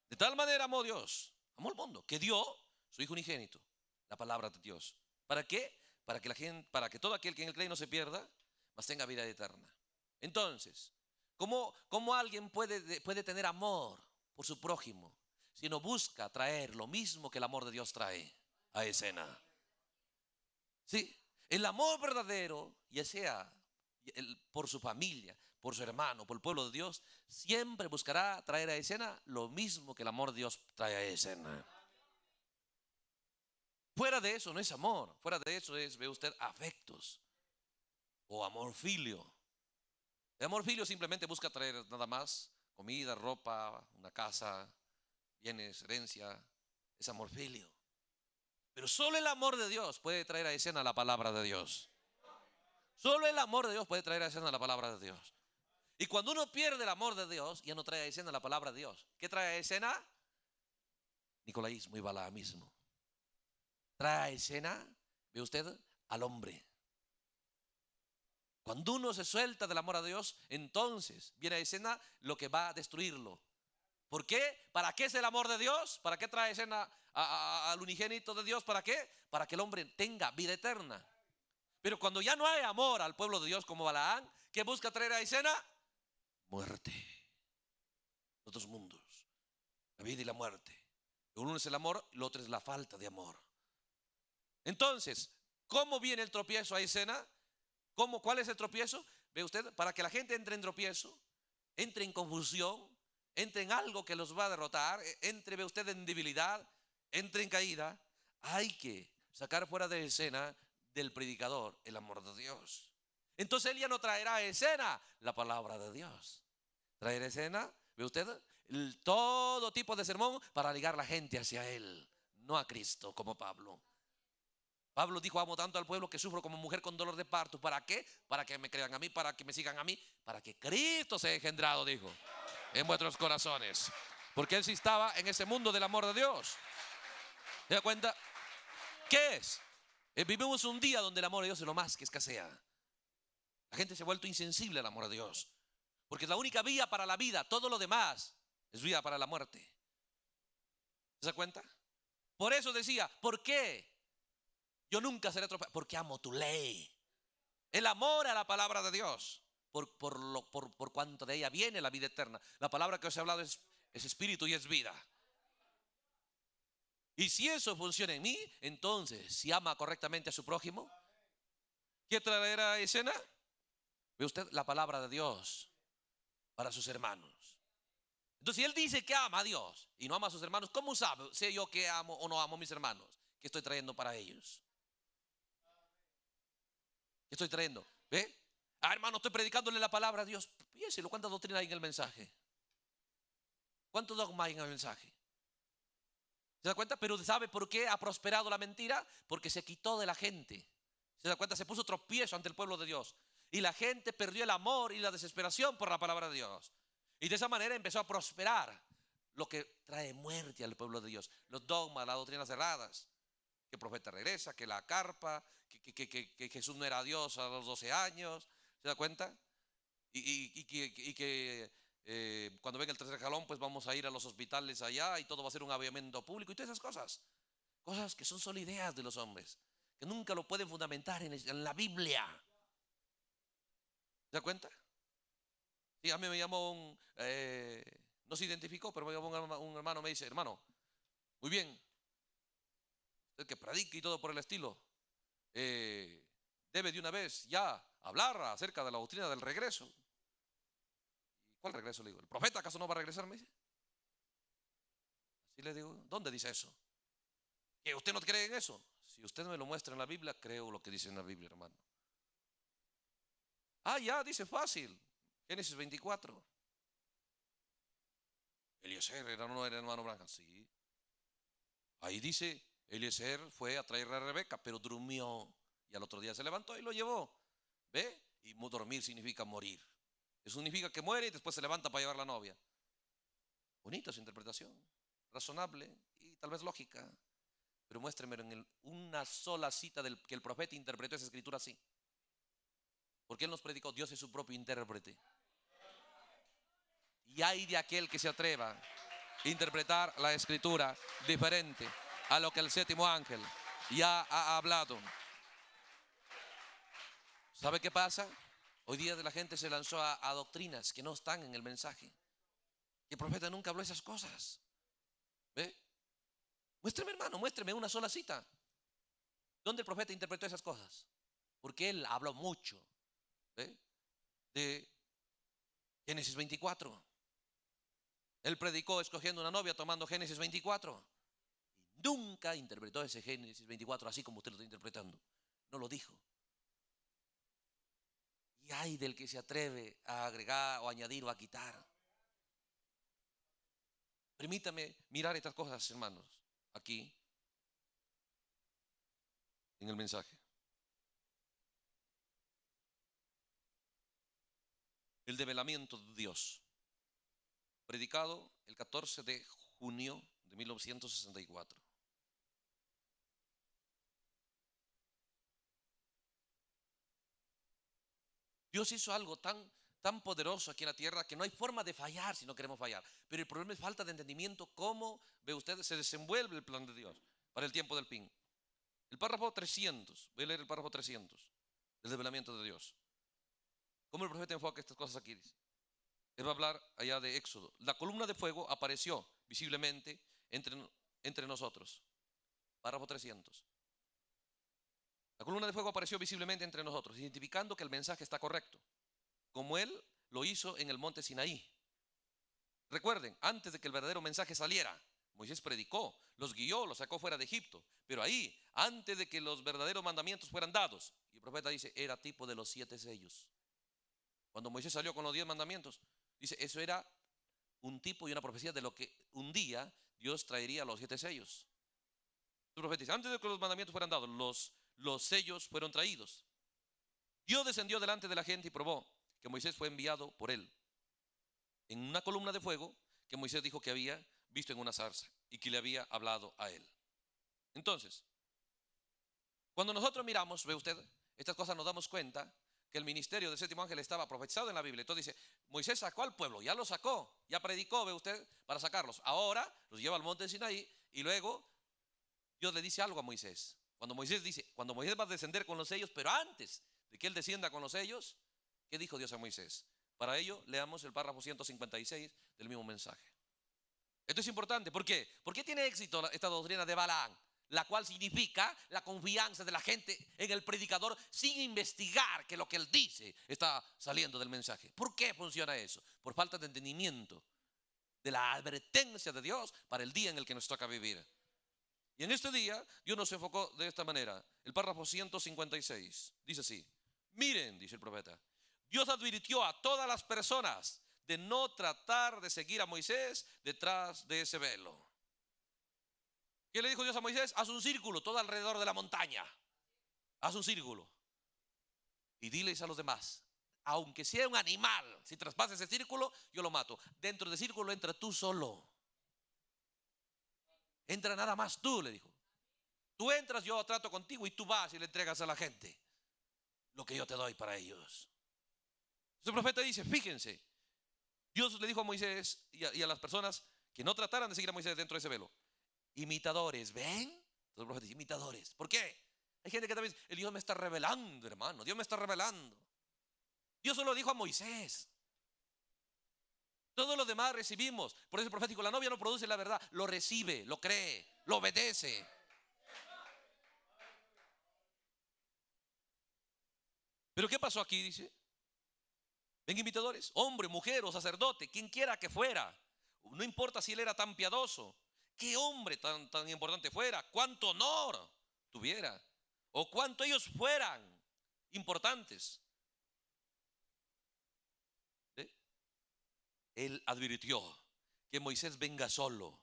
De tal manera amó Dios, amó el mundo, que dio su Hijo unigénito, la palabra de Dios. ¿Para qué? Para que, la gente, para que todo aquel que en Él cree no se pierda, Más tenga vida eterna. Entonces, ¿Cómo, alguien puede, puede tener amor por su prójimo si no busca traer lo mismo que el amor de Dios trae a escena? Sí, el amor verdadero, ya sea el, por su familia, por su hermano, por el pueblo de Dios, siempre buscará traer a escena lo mismo que el amor de Dios trae a escena. Fuera de eso no es amor, fuera de eso es, ve usted, afectos o amor filio. El amor simplemente busca traer nada más comida, ropa, una casa, bienes, herencia. Es amorfilio Pero solo el amor de Dios puede traer a escena la palabra de Dios. Solo el amor de Dios puede traer a escena la palabra de Dios. Y cuando uno pierde el amor de Dios, ya no trae a escena la palabra de Dios. ¿Qué trae a escena? Nicolaísmo y balaamismo. Trae a escena, ve usted, al hombre. Cuando uno se suelta del amor a Dios, entonces viene a escena lo que va a destruirlo. ¿Por qué? ¿Para qué es el amor de Dios? ¿Para qué trae escena al unigénito de Dios? ¿Para qué? Para que el hombre tenga vida eterna. Pero cuando ya no hay amor al pueblo de Dios como Balaán, ¿qué busca traer a escena? Muerte. Los dos mundos. La vida y la muerte. Uno es el amor, el otro es la falta de amor. Entonces, ¿cómo viene el tropiezo a escena? ¿Cómo? ¿Cuál es el tropiezo? Ve usted, para que la gente entre en tropiezo, entre en confusión, entre en algo que los va a derrotar, e, entre, ve usted, en debilidad, entre en caída, hay que sacar fuera de escena del predicador el amor de Dios. Entonces él ya no traerá escena la palabra de Dios. traerá escena, ve usted, todo tipo de sermón para ligar la gente hacia él, no a Cristo como Pablo. Pablo dijo, amo tanto al pueblo que sufro como mujer con dolor de parto. ¿Para qué? Para que me crean a mí, para que me sigan a mí, para que Cristo sea engendrado, dijo, en vuestros corazones. Porque él sí estaba en ese mundo del amor de Dios. ¿Te da cuenta? ¿Qué es? Eh, vivimos un día donde el amor de Dios es lo más que escasea. La gente se ha vuelto insensible al amor de Dios. Porque es la única vía para la vida. Todo lo demás es vía para la muerte. ¿Se da cuenta? Por eso decía, ¿por qué? Yo nunca seré otro porque amo tu ley. El amor a la palabra de Dios, por, por, lo, por, por cuanto de ella viene la vida eterna. La palabra que os he hablado es, espíritu y es vida. Y si eso funciona en mí, entonces, si ama correctamente a su prójimo, ¿qué traerá escena? Ve usted la palabra de Dios para sus hermanos. Entonces, si él dice que ama a Dios y no ama a sus hermanos, ¿cómo sabe? Sé yo que amo o no amo a mis hermanos, que estoy trayendo para ellos estoy trayendo? ¿Ve? Ah, hermano, estoy predicándole la palabra a Dios. Piénselo, ¿cuánta doctrina hay en el mensaje? Cuántos dogmas hay en el mensaje? ¿Se da cuenta? Pero ¿sabe por qué ha prosperado la mentira? Porque se quitó de la gente. ¿Se da cuenta? Se puso tropiezo ante el pueblo de Dios. Y la gente perdió el amor y la desesperación por la palabra de Dios. Y de esa manera empezó a prosperar lo que trae muerte al pueblo de Dios. Los dogmas, las doctrinas cerradas. Que el profeta regresa, que la carpa, que, Jesús no era Dios a los 12 años, ¿se da cuenta? Y, que eh, cuando venga el tercer jalón, pues vamos a ir a los hospitales allá y todo va a ser un aviamiento público y todas esas cosas. Cosas que son solo ideas de los hombres, que nunca lo pueden fundamentar en, la Biblia. ¿Se da cuenta? Sí, a mí me llamó un, eh, no se identificó, pero me llamó un, un hermano, me dice, hermano, muy bien, que predica y todo por el estilo, eh, debe de una vez ya hablar acerca de la doctrina del regreso. ¿Cuál regreso le digo? ¿El profeta acaso no va a regresar? Me Así le digo, ¿dónde dice eso? ¿Que usted no cree en eso? Si usted me lo muestra en la Biblia, creo lo que dice en la Biblia, hermano. Ah, ya, dice fácil. Génesis 24. Eliezer era no era hermano blanco sí. Ahí dice Eliezer fue a traer a Rebeca, pero durmió y al otro día se levantó y lo llevó. ¿Ve? Y dormir significa morir. Eso significa que muere y después se levanta para llevar la novia. Bonita su interpretación, razonable y tal vez lógica. Pero muéstreme en una sola cita del, que el profeta interpretó esa escritura así. Porque él nos predicó, Dios es su propio intérprete. Y hay de aquel que se atreva a interpretar la escritura diferente a lo que el séptimo ángel ya ha hablado. ¿Sabe qué pasa? Hoy día la gente se lanzó a, doctrinas que no están en el mensaje. el profeta nunca habló esas cosas. ¿Ve? Muéstrame, hermano, muéstrame una sola cita. ¿Dónde el profeta interpretó esas cosas? Porque él habló mucho de Génesis 24. Él predicó escogiendo una novia tomando Génesis 24. Nunca interpretó ese Génesis 24 así como usted lo está interpretando. No lo dijo. Y hay del que se atreve a agregar o añadir o a quitar. Permítame mirar estas cosas, hermanos, aquí en el mensaje. El develamiento de Dios, predicado el 14 de junio de 1964. Dios hizo algo tan, tan poderoso aquí en la tierra que no hay forma de fallar si no queremos fallar. Pero el problema es falta de entendimiento. ¿Cómo ve usted? Se desenvuelve el plan de Dios para el tiempo del fin. El párrafo 300. Voy a leer el párrafo 300 el desvelamiento de Dios. ¿Cómo el profeta enfoca estas cosas aquí? Él va a hablar allá de Éxodo. La columna de fuego apareció visiblemente entre, entre nosotros. Párrafo 300. La columna de fuego apareció visiblemente entre nosotros, identificando que el mensaje está correcto, como él lo hizo en el monte Sinaí. Recuerden, antes de que el verdadero mensaje saliera, Moisés predicó, los guió, los sacó fuera de Egipto, pero ahí, antes de que los verdaderos mandamientos fueran dados, y el profeta dice, era tipo de los siete sellos. Cuando Moisés salió con los diez mandamientos, dice, eso era un tipo y una profecía de lo que un día Dios traería los siete sellos. El profeta dice, antes de que los mandamientos fueran dados, los los sellos fueron traídos. Dios descendió delante de la gente y probó que Moisés fue enviado por él en una columna de fuego que Moisés dijo que había visto en una zarza y que le había hablado a él. Entonces, cuando nosotros miramos, ve usted, estas cosas nos damos cuenta que el ministerio del séptimo ángel estaba profetizado en la Biblia. Entonces dice, Moisés sacó al pueblo, ya lo sacó, ya predicó, ve usted, para sacarlos. Ahora los lleva al monte de Sinaí y luego Dios le dice algo a Moisés. Cuando Moisés dice, cuando Moisés va a descender con los ellos, pero antes de que él descienda con los ellos, ¿qué dijo Dios a Moisés? Para ello leamos el párrafo 156 del mismo mensaje. Esto es importante, ¿por qué? ¿Por qué tiene éxito esta doctrina de Balaam? La cual significa la confianza de la gente en el predicador sin investigar que lo que él dice está saliendo del mensaje. ¿Por qué funciona eso? Por falta de entendimiento de la advertencia de Dios para el día en el que nos toca vivir. Y en este día Dios nos enfocó de esta manera. El párrafo 156 dice así. Miren, dice el profeta, Dios advirtió a todas las personas de no tratar de seguir a Moisés detrás de ese velo. ¿Qué le dijo Dios a Moisés? Haz un círculo todo alrededor de la montaña. Haz un círculo. Y diles a los demás, aunque sea un animal, si traspasas ese círculo, yo lo mato. Dentro del círculo entra tú solo. Entra nada más tú, le dijo. Tú entras, yo trato contigo y tú vas y le entregas a la gente lo que yo te doy para ellos. Su profeta dice, fíjense, Dios le dijo a Moisés y a, las personas que no trataran de seguir a Moisés dentro de ese velo, imitadores, ¿ven? Entonces el profeta dice, imitadores, ¿por qué? Hay gente que también dice, el Dios me está revelando, hermano, Dios me está revelando. Dios solo dijo a Moisés, todos los demás recibimos. Por eso el profético, la novia no produce la verdad, lo recibe, lo cree, lo obedece. Pero ¿qué pasó aquí? Dice. Ven invitadores, hombre, mujer o sacerdote, quien quiera que fuera. No importa si él era tan piadoso, qué hombre tan, tan importante fuera, cuánto honor tuviera, o cuánto ellos fueran importantes. él advirtió que Moisés venga solo.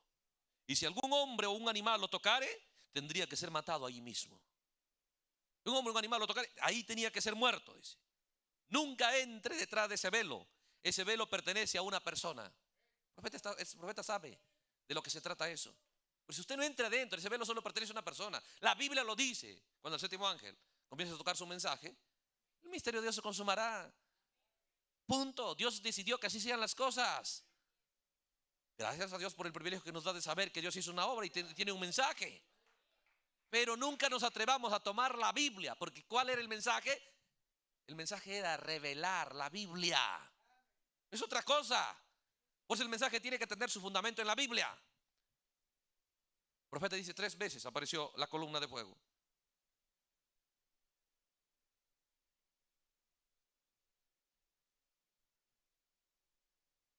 Y si algún hombre o un animal lo tocare, tendría que ser matado ahí mismo. Un hombre o un animal lo tocare, ahí tenía que ser muerto, dice. Nunca entre detrás de ese velo. Ese velo pertenece a una persona. El profeta, está, el profeta sabe de lo que se trata eso. Pero si usted no entra adentro, ese velo solo pertenece a una persona. La Biblia lo dice. Cuando el séptimo ángel comienza a tocar su mensaje, el misterio de Dios se consumará. Punto. Dios decidió que así sean las cosas. Gracias a Dios por el privilegio que nos da de saber que Dios hizo una obra y tiene un mensaje. Pero nunca nos atrevamos a tomar la Biblia, porque ¿cuál era el mensaje? El mensaje era revelar la Biblia. Es otra cosa. Pues el mensaje tiene que tener su fundamento en la Biblia. El profeta dice, tres veces apareció la columna de fuego.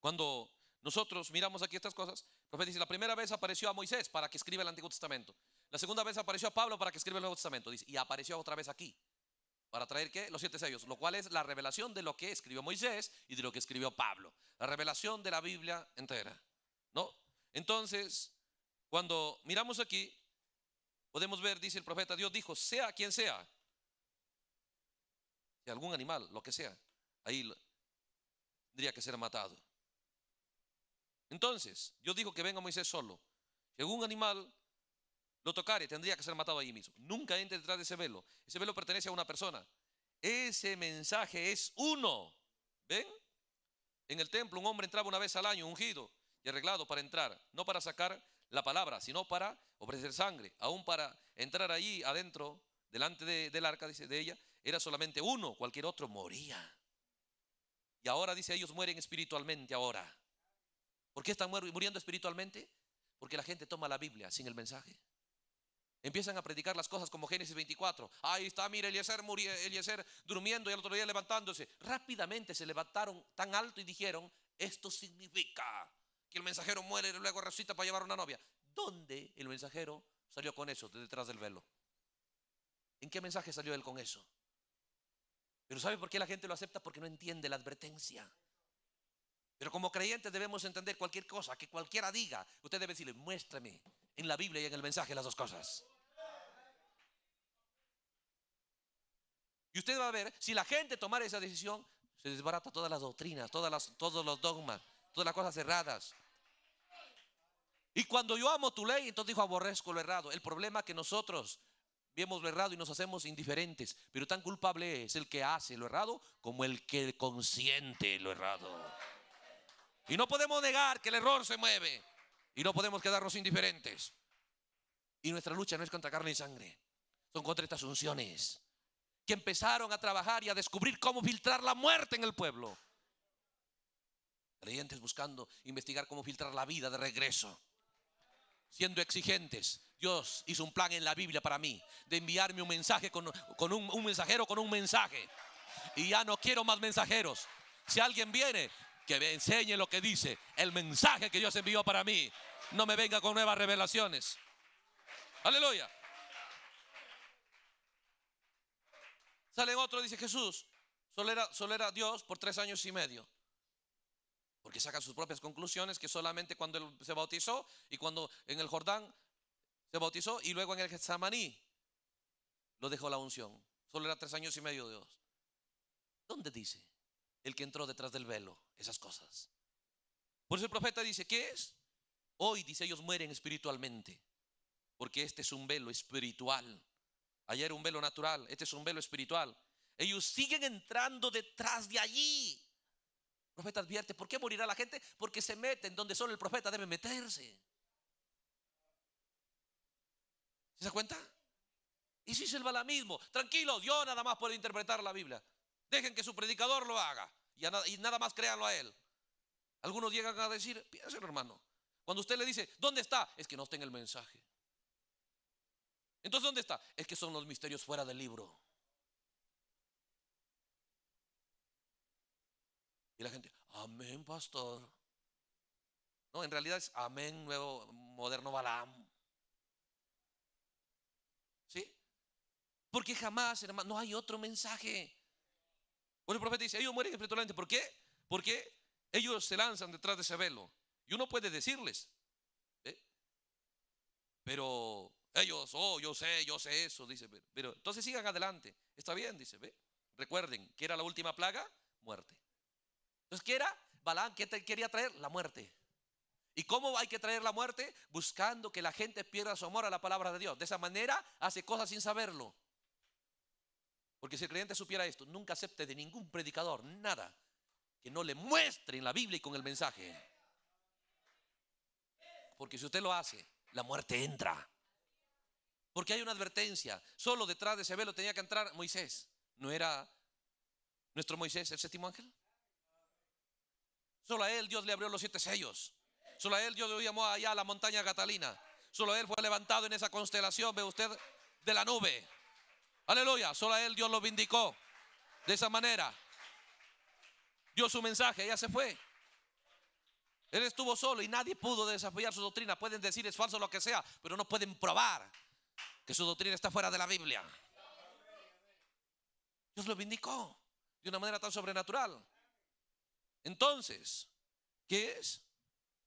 Cuando nosotros miramos aquí estas cosas, el profeta dice, la primera vez apareció a Moisés para que escriba el Antiguo Testamento. La segunda vez apareció a Pablo para que escriba el Nuevo Testamento. Dice, y apareció otra vez aquí para traer qué? Los siete sellos, lo cual es la revelación de lo que escribió Moisés y de lo que escribió Pablo, la revelación de la Biblia entera, ¿no? Entonces, cuando miramos aquí, podemos ver, dice el profeta, Dios dijo, sea quien sea, algún animal, lo que sea, ahí tendría que ser matado. Entonces, Dios dijo que venga Moisés solo. Si un animal, lo tocare, tendría que ser matado allí mismo. Nunca entre detrás de ese velo. Ese velo pertenece a una persona. Ese mensaje es uno. ¿Ven? En el templo un hombre entraba una vez al año, ungido y arreglado para entrar, no para sacar la palabra, sino para ofrecer sangre. Aún para entrar allí adentro, delante del arca, dice de ella, era solamente uno, cualquier otro moría. Y ahora dice, ellos mueren espiritualmente ahora. ¿Por qué están muriendo espiritualmente? Porque la gente toma la Biblia sin el mensaje. Empiezan a predicar las cosas como Génesis 24. Ahí está, mira, Eliezer, murió, Eliezer durmiendo y al otro día levantándose. Rápidamente se levantaron tan alto y dijeron, esto significa que el mensajero muere y luego resucita para llevar a una novia. ¿Dónde el mensajero salió con eso de detrás del velo? ¿En qué mensaje salió él con eso? Pero ¿sabe por qué la gente lo acepta? Porque no entiende la advertencia. Pero como creyentes debemos entender cualquier cosa que cualquiera diga. Usted debe decirle, muéstrame en la Biblia y en el mensaje las dos cosas. Y usted va a ver, si la gente tomara esa decisión, se desbarata todas las doctrinas, todas todos los dogmas, todas las cosas cerradas. Y cuando yo amo tu ley, entonces dijo, aborrezco lo errado. El problema es que nosotros vemos lo errado y nos hacemos indiferentes, pero tan culpable es el que hace lo errado como el que consiente lo errado. Y no podemos negar que el error se mueve. Y no podemos quedarnos indiferentes. Y nuestra lucha no es contra carne y sangre. Son contra estas unciones. Que empezaron a trabajar y a descubrir cómo filtrar la muerte en el pueblo. Creyentes buscando investigar cómo filtrar la vida de regreso. Siendo exigentes. Dios hizo un plan en la Biblia para mí. De enviarme un mensaje con, un mensajero con un mensaje. Y ya no quiero más mensajeros. Si alguien viene, que me enseñe lo que dice, el mensaje que Dios envió para mí. No me venga con nuevas revelaciones. Aleluya. Sale otro, dice Jesús, solo era, solo Dios por tres años y medio. Porque saca sus propias conclusiones que solamente cuando él se bautizó y cuando en el Jordán se bautizó y luego en el Getsamaní lo dejó la unción. Solo era tres años y medio Dios. ¿Dónde dice? el que entró detrás del velo, esas cosas. Por eso el profeta dice, ¿qué es? Hoy, dice, ellos mueren espiritualmente, porque este es un velo espiritual. Ayer un velo natural, este es un velo espiritual. Ellos siguen entrando detrás de allí. El profeta advierte, ¿por qué morirá la gente? Porque se meten donde solo el profeta debe meterse. ¿Se da cuenta? Y si es el mismo, Tranquilo, Dios nada más puede interpretar la Biblia. Dejen que su predicador lo haga y, nada, y nada más créanlo a él. Algunos llegan a decir, piénselo hermano, cuando usted le dice, ¿dónde está? Es que no está en el mensaje. Entonces, ¿dónde está? Es que son los misterios fuera del libro. Y la gente, amén, pastor. No, en realidad es amén, nuevo, moderno Balaam. ¿Sí? Porque jamás, hermano, no hay otro mensaje. Bueno, el profeta dice, ellos mueren espiritualmente. ¿Por qué? Porque ellos se lanzan detrás de ese velo. Y uno puede decirles, ¿eh? pero ellos, oh, yo sé, yo sé eso, dice. Pero, entonces sigan adelante. Está bien, dice, Recuerden, que era la última plaga? Muerte. Entonces, ¿qué era? Balán, ¿qué te quería traer? La muerte. ¿Y cómo hay que traer la muerte? Buscando que la gente pierda su amor a la palabra de Dios. De esa manera hace cosas sin saberlo. Porque si el creyente supiera esto, nunca acepte de ningún predicador nada que no le muestre en la Biblia y con el mensaje. Porque si usted lo hace, la muerte entra. Porque hay una advertencia. Solo detrás de ese velo tenía que entrar Moisés. ¿No era nuestro Moisés el séptimo ángel? Solo a él Dios le abrió los siete sellos. Solo a él Dios lo llamó allá a la montaña Catalina. Solo a él fue levantado en esa constelación, ve usted, de la nube. Aleluya, solo a él Dios lo vindicó de esa manera. Dio su mensaje, ella se fue. Él estuvo solo y nadie pudo desafiar su doctrina. Pueden decir es falso lo que sea, pero no pueden probar que su doctrina está fuera de la Biblia. Dios lo vindicó de una manera tan sobrenatural. Entonces, ¿qué es?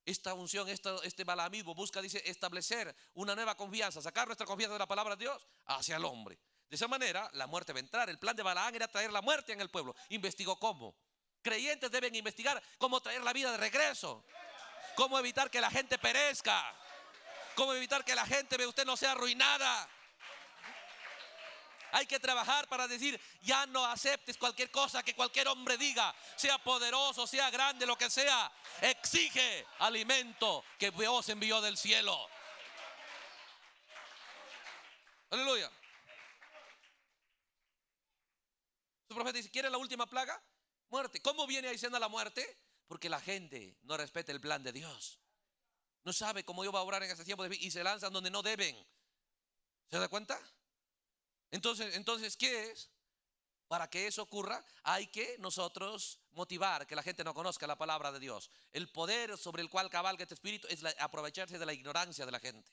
Esta unción, esta, este balamismo busca, dice, establecer una nueva confianza, sacar nuestra confianza de la palabra de Dios hacia el hombre. De esa manera, la muerte va a entrar. El plan de Balaán era traer la muerte en el pueblo. Investigó cómo. Creyentes deben investigar cómo traer la vida de regreso. Cómo evitar que la gente perezca. Cómo evitar que la gente vea usted no sea arruinada. Hay que trabajar para decir, ya no aceptes cualquier cosa que cualquier hombre diga, sea poderoso, sea grande, lo que sea. Exige alimento que Dios envió del cielo. Aleluya. El profeta dice, ¿quiere la última plaga? Muerte. ¿Cómo viene diciendo la muerte? Porque la gente no respeta el plan de Dios. No sabe cómo yo va a orar en este tiempo de y se lanzan donde no deben. ¿Se da cuenta? Entonces, entonces, ¿qué es? Para que eso ocurra, hay que nosotros motivar que la gente no conozca la palabra de Dios. El poder sobre el cual cabalga este espíritu es aprovecharse de la ignorancia de la gente.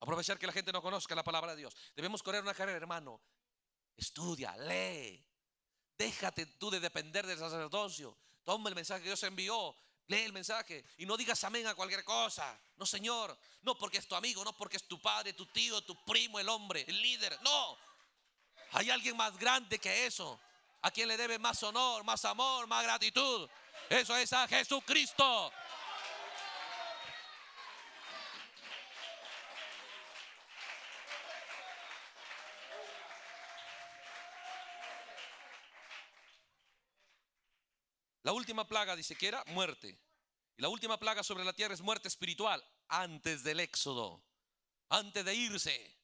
Aprovechar que la gente no conozca la palabra de Dios. Debemos correr una carrera, hermano, Estudia, lee. Déjate tú de depender del sacerdocio. Toma el mensaje que Dios envió. Lee el mensaje y no digas amén a cualquier cosa. No, Señor. No porque es tu amigo, no porque es tu padre, tu tío, tu primo, el hombre, el líder. No. Hay alguien más grande que eso. A quien le debe más honor, más amor, más gratitud. Eso es a Jesucristo. La última plaga dice que era muerte. Y la última plaga sobre la tierra es muerte espiritual antes del éxodo, antes de irse.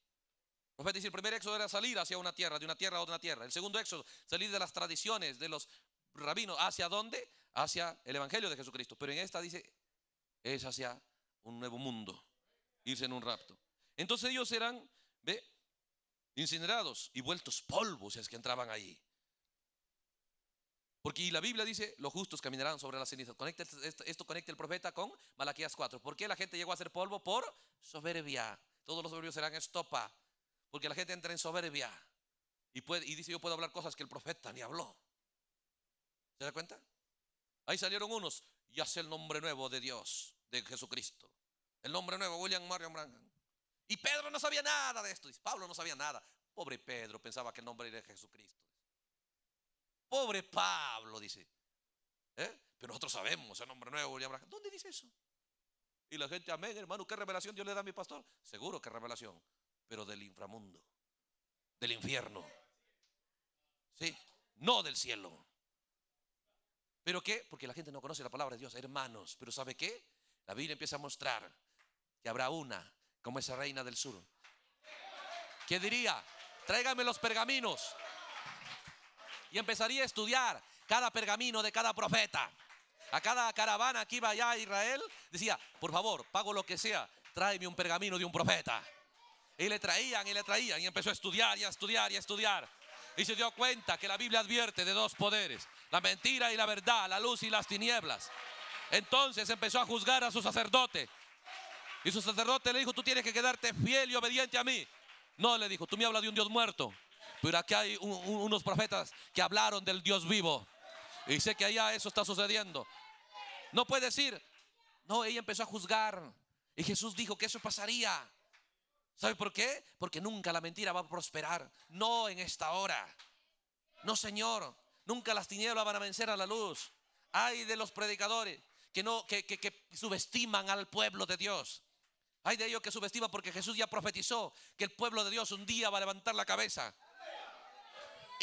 el primer éxodo era salir hacia una tierra, de una tierra a otra tierra. El segundo éxodo, salir de las tradiciones de los rabinos. ¿Hacia dónde? Hacia el Evangelio de Jesucristo. Pero en esta dice, es hacia un nuevo mundo, irse en un rapto. Entonces ellos eran, ve, incinerados y vueltos polvos si es que entraban allí. Porque la Biblia dice, los justos caminarán sobre las cenizas. esto, conecta el profeta con Malaquías 4. ¿Por qué la gente llegó a ser polvo? Por soberbia. Todos los soberbios serán estopa. Porque la gente entra en soberbia. Y, dice, yo puedo hablar cosas que el profeta ni habló. ¿Se da cuenta? Ahí salieron unos. Ya sé el nombre nuevo de Dios, de Jesucristo. El nombre nuevo, William Mario, Branham. Y Pedro no sabía nada de esto. Y Pablo no sabía nada. Pobre Pedro, pensaba que el nombre era Jesucristo pobre Pablo, dice. ¿Eh? Pero nosotros sabemos, el nombre nuevo, ¿dónde dice eso? Y la gente, amén, hermano, ¿qué revelación Dios le da a mi pastor? Seguro que revelación, pero del inframundo, del infierno. ¿Sí? No del cielo. ¿Pero qué? Porque la gente no conoce la palabra de Dios, hermanos. Pero ¿sabe qué? La Biblia empieza a mostrar que habrá una como esa reina del sur. ¿Qué diría? Tráigame los pergaminos y empezaría a estudiar cada pergamino de cada profeta. A cada caravana que iba allá a Israel, decía, por favor, pago lo que sea, tráeme un pergamino de un profeta. Y le traían y le traían y empezó a estudiar y a estudiar y a estudiar. Y se dio cuenta que la Biblia advierte de dos poderes, la mentira y la verdad, la luz y las tinieblas. Entonces empezó a juzgar a su sacerdote. Y su sacerdote le dijo, tú tienes que quedarte fiel y obediente a mí. No, le dijo, tú me hablas de un Dios muerto. Pero aquí hay unos profetas que hablaron del Dios vivo. Y sé que allá eso está sucediendo. No puede decir, no, ella empezó a juzgar. Y Jesús dijo que eso pasaría. ¿Sabe por qué? Porque nunca la mentira va a prosperar. No en esta hora. No, Señor. Nunca las tinieblas van a vencer a la luz. Hay de los predicadores que no que, que, que subestiman al pueblo de Dios. Hay de ellos que subestiman porque Jesús ya profetizó que el pueblo de Dios un día va a levantar la cabeza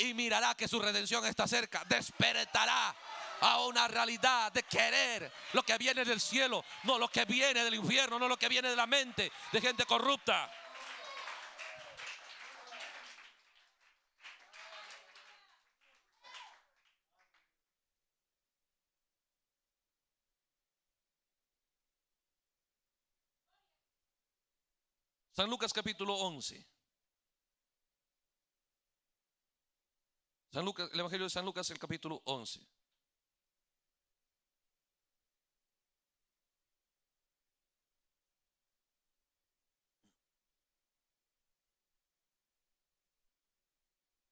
y mirará que su redención está cerca. Despertará a una realidad de querer lo que viene del cielo, no lo que viene del infierno, no lo que viene de la mente de gente corrupta. San Lucas capítulo 11. San Lucas, el Evangelio de San Lucas, el capítulo 11.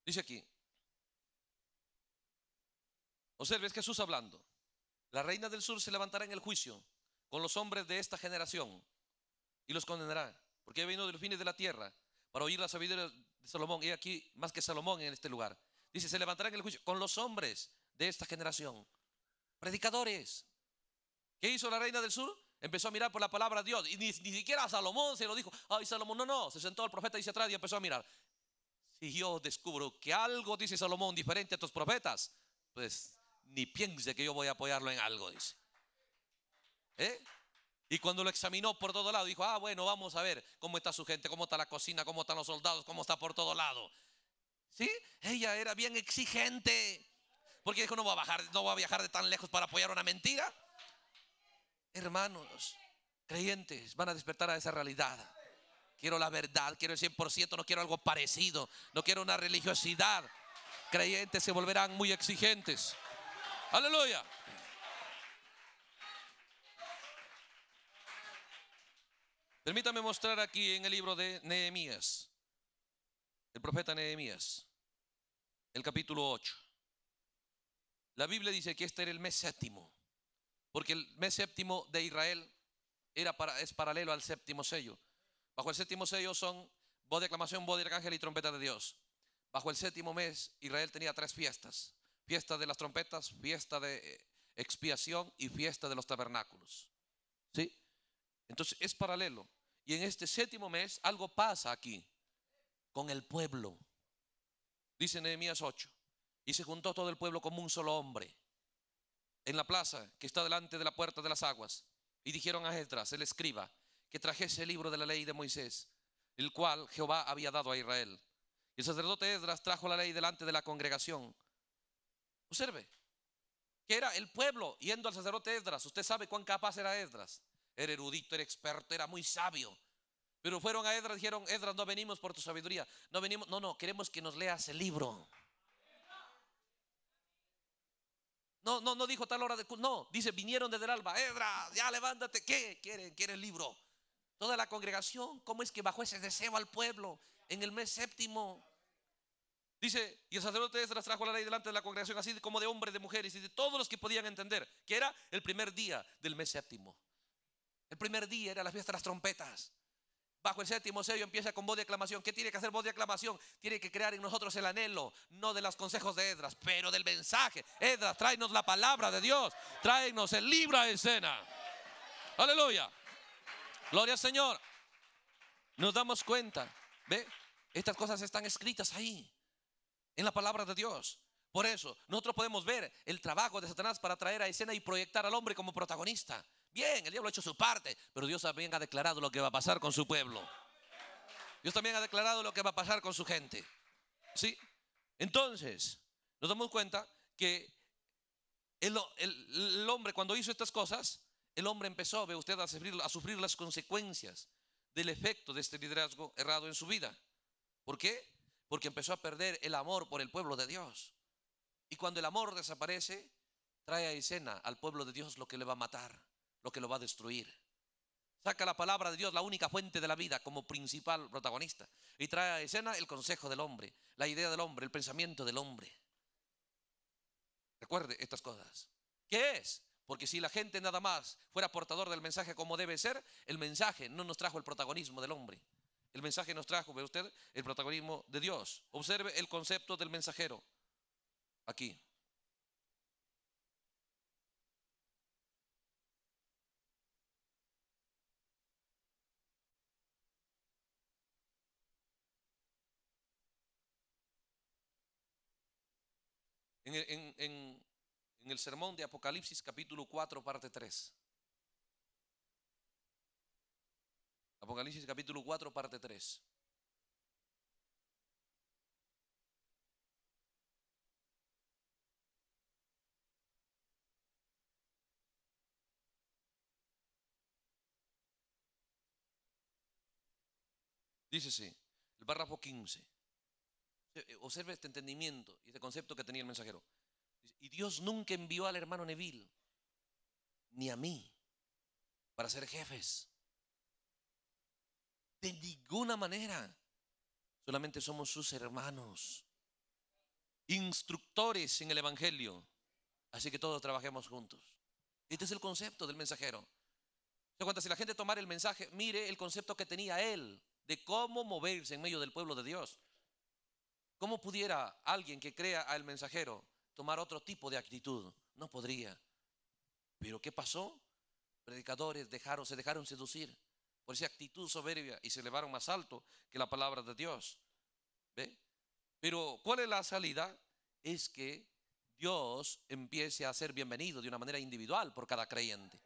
Dice aquí, observe, es Jesús hablando. La reina del sur se levantará en el juicio con los hombres de esta generación y los condenará, porque ha venido de los fines de la tierra para oír la sabiduría de Salomón. Y aquí, más que Salomón en este lugar, Dice, se levantará en el juicio con los hombres de esta generación. Predicadores. ¿Qué hizo la reina del sur? Empezó a mirar por la palabra de Dios. Y ni, siquiera Salomón se lo dijo. Ay, Salomón, no, no. Se sentó el profeta y se atrás y empezó a mirar. Si yo descubro que algo dice Salomón diferente a tus profetas, pues ni piense que yo voy a apoyarlo en algo, dice. ¿Eh? Y cuando lo examinó por todo lado, dijo, ah, bueno, vamos a ver cómo está su gente, cómo está la cocina, cómo están los soldados, cómo está por todo lado. ¿Sí? Ella era bien exigente. Porque dijo, no voy a bajar, no voy a viajar de tan lejos para apoyar una mentira. Hermanos, creyentes, van a despertar a esa realidad. Quiero la verdad, quiero el 100%, no quiero algo parecido, no quiero una religiosidad. Creyentes se volverán muy exigentes. Aleluya. Permítame mostrar aquí en el libro de Nehemías el profeta Nehemías, el capítulo 8. La Biblia dice que este era el mes séptimo, porque el mes séptimo de Israel era para, es paralelo al séptimo sello. Bajo el séptimo sello son voz de aclamación, voz de arcángel y trompeta de Dios. Bajo el séptimo mes Israel tenía tres fiestas. Fiesta de las trompetas, fiesta de eh, expiación y fiesta de los tabernáculos. ¿Sí? Entonces es paralelo. Y en este séptimo mes algo pasa aquí con el pueblo. Dice Nehemías 8. Y se juntó todo el pueblo como un solo hombre en la plaza que está delante de la puerta de las aguas. Y dijeron a Esdras, el escriba, que trajese el libro de la ley de Moisés, el cual Jehová había dado a Israel. Y el sacerdote Esdras trajo la ley delante de la congregación. Observe, que era el pueblo yendo al sacerdote Esdras. Usted sabe cuán capaz era Esdras. Era erudito, era experto, era muy sabio. Pero fueron a Edras, dijeron, Edra, no venimos por tu sabiduría, no venimos, no, no, queremos que nos leas el libro. No, no, no dijo tal hora de no, dice, vinieron desde el alba, Edra, ya levántate, ¿qué? ¿Quieren? ¿Quieren el libro? Toda la congregación, ¿cómo es que bajó ese deseo al pueblo en el mes séptimo? Dice, y el sacerdote Edra trajo la ley delante de la congregación, así como de hombres, de mujeres y de todos los que podían entender, que era el primer día del mes séptimo. El primer día era la fiesta de las trompetas bajo el séptimo sello empieza con voz de aclamación. ¿Qué tiene que hacer voz de aclamación? Tiene que crear en nosotros el anhelo, no de los consejos de Edras, pero del mensaje. Edras, tráenos la palabra de Dios, tráenos el libro a escena. Aleluya. Gloria al Señor. Nos damos cuenta, ¿ve? Estas cosas están escritas ahí, en la palabra de Dios. Por eso, nosotros podemos ver el trabajo de Satanás para traer a escena y proyectar al hombre como protagonista. Bien, el diablo ha hecho su parte, pero Dios también ha declarado lo que va a pasar con su pueblo. Dios también ha declarado lo que va a pasar con su gente. ¿Sí? Entonces, nos damos cuenta que el, hombre cuando hizo estas cosas, el hombre empezó, ve usted, a sufrir, a sufrir las consecuencias del efecto de este liderazgo errado en su vida. ¿Por qué? Porque empezó a perder el amor por el pueblo de Dios. Y cuando el amor desaparece, trae a escena al pueblo de Dios lo que le va a matar lo que lo va a destruir. Saca la palabra de Dios, la única fuente de la vida, como principal protagonista. Y trae a escena el consejo del hombre, la idea del hombre, el pensamiento del hombre. Recuerde estas cosas. ¿Qué es? Porque si la gente nada más fuera portador del mensaje como debe ser, el mensaje no nos trajo el protagonismo del hombre. El mensaje nos trajo, ve usted, el protagonismo de Dios. Observe el concepto del mensajero aquí. en, en, en, en el sermón de Apocalipsis capítulo 4, parte 3. Apocalipsis capítulo 4, parte 3. Dice sí, el párrafo 15. Eh, eh, Observe este entendimiento y este concepto que tenía el mensajero. Y Dios nunca envió al hermano Neville, ni a mí, para ser jefes. De ninguna manera. Solamente somos sus hermanos, instructores en el Evangelio. Así que todos trabajemos juntos. Este es el concepto del mensajero. Se si la gente tomara el mensaje, mire el concepto que tenía él de cómo moverse en medio del pueblo de Dios. ¿Cómo pudiera alguien que crea al mensajero tomar otro tipo de actitud? No podría. Pero ¿qué pasó? Predicadores dejaron, se dejaron seducir por esa actitud soberbia y se elevaron más alto que la palabra de Dios. ¿Ve? Pero ¿cuál es la salida? Es que Dios empiece a ser bienvenido de una manera individual por cada creyente.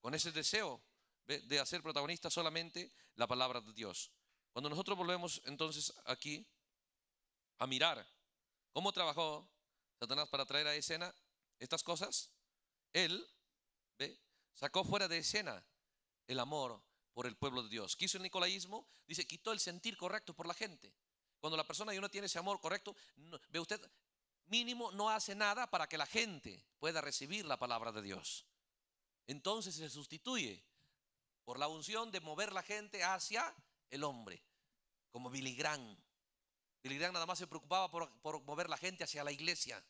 Con ese deseo de hacer protagonista solamente la palabra de Dios. Cuando nosotros volvemos entonces aquí a mirar cómo trabajó Satanás para traer a escena estas cosas, él ¿ve? sacó fuera de escena el amor por el pueblo de Dios. Quiso el nicolaísmo, dice, quitó el sentir correcto por la gente. Cuando la persona ya no tiene ese amor correcto, ve usted, mínimo no hace nada para que la gente pueda recibir la palabra de Dios. Entonces se sustituye por la unción de mover la gente hacia el hombre, como Billy el Irán nada más se preocupaba por, mover la gente hacia la iglesia.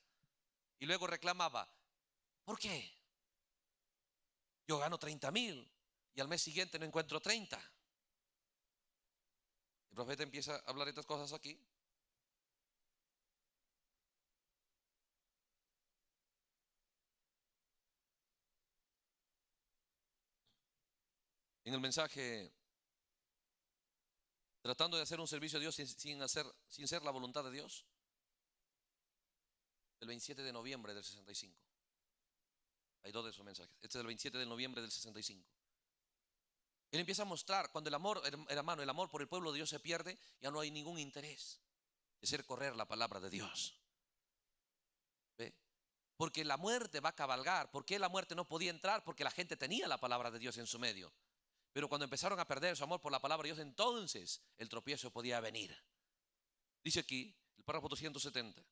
Y luego reclamaba, ¿por qué? Yo gano 30 mil y al mes siguiente no encuentro 30. El profeta empieza a hablar estas cosas aquí. En el mensaje tratando de hacer un servicio a Dios sin, hacer, sin ser la voluntad de Dios? El 27 de noviembre del 65. Hay dos de esos mensajes. Este es el 27 de noviembre del 65. Él empieza a mostrar cuando el amor, hermano, el amor por el pueblo de Dios se pierde, ya no hay ningún interés de ser correr la palabra de Dios. ¿Ve? Porque la muerte va a cabalgar. ¿Por qué la muerte no podía entrar? Porque la gente tenía la palabra de Dios en su medio. Pero cuando empezaron a perder su amor por la palabra de Dios, entonces el tropiezo podía venir. Dice aquí, el párrafo 270.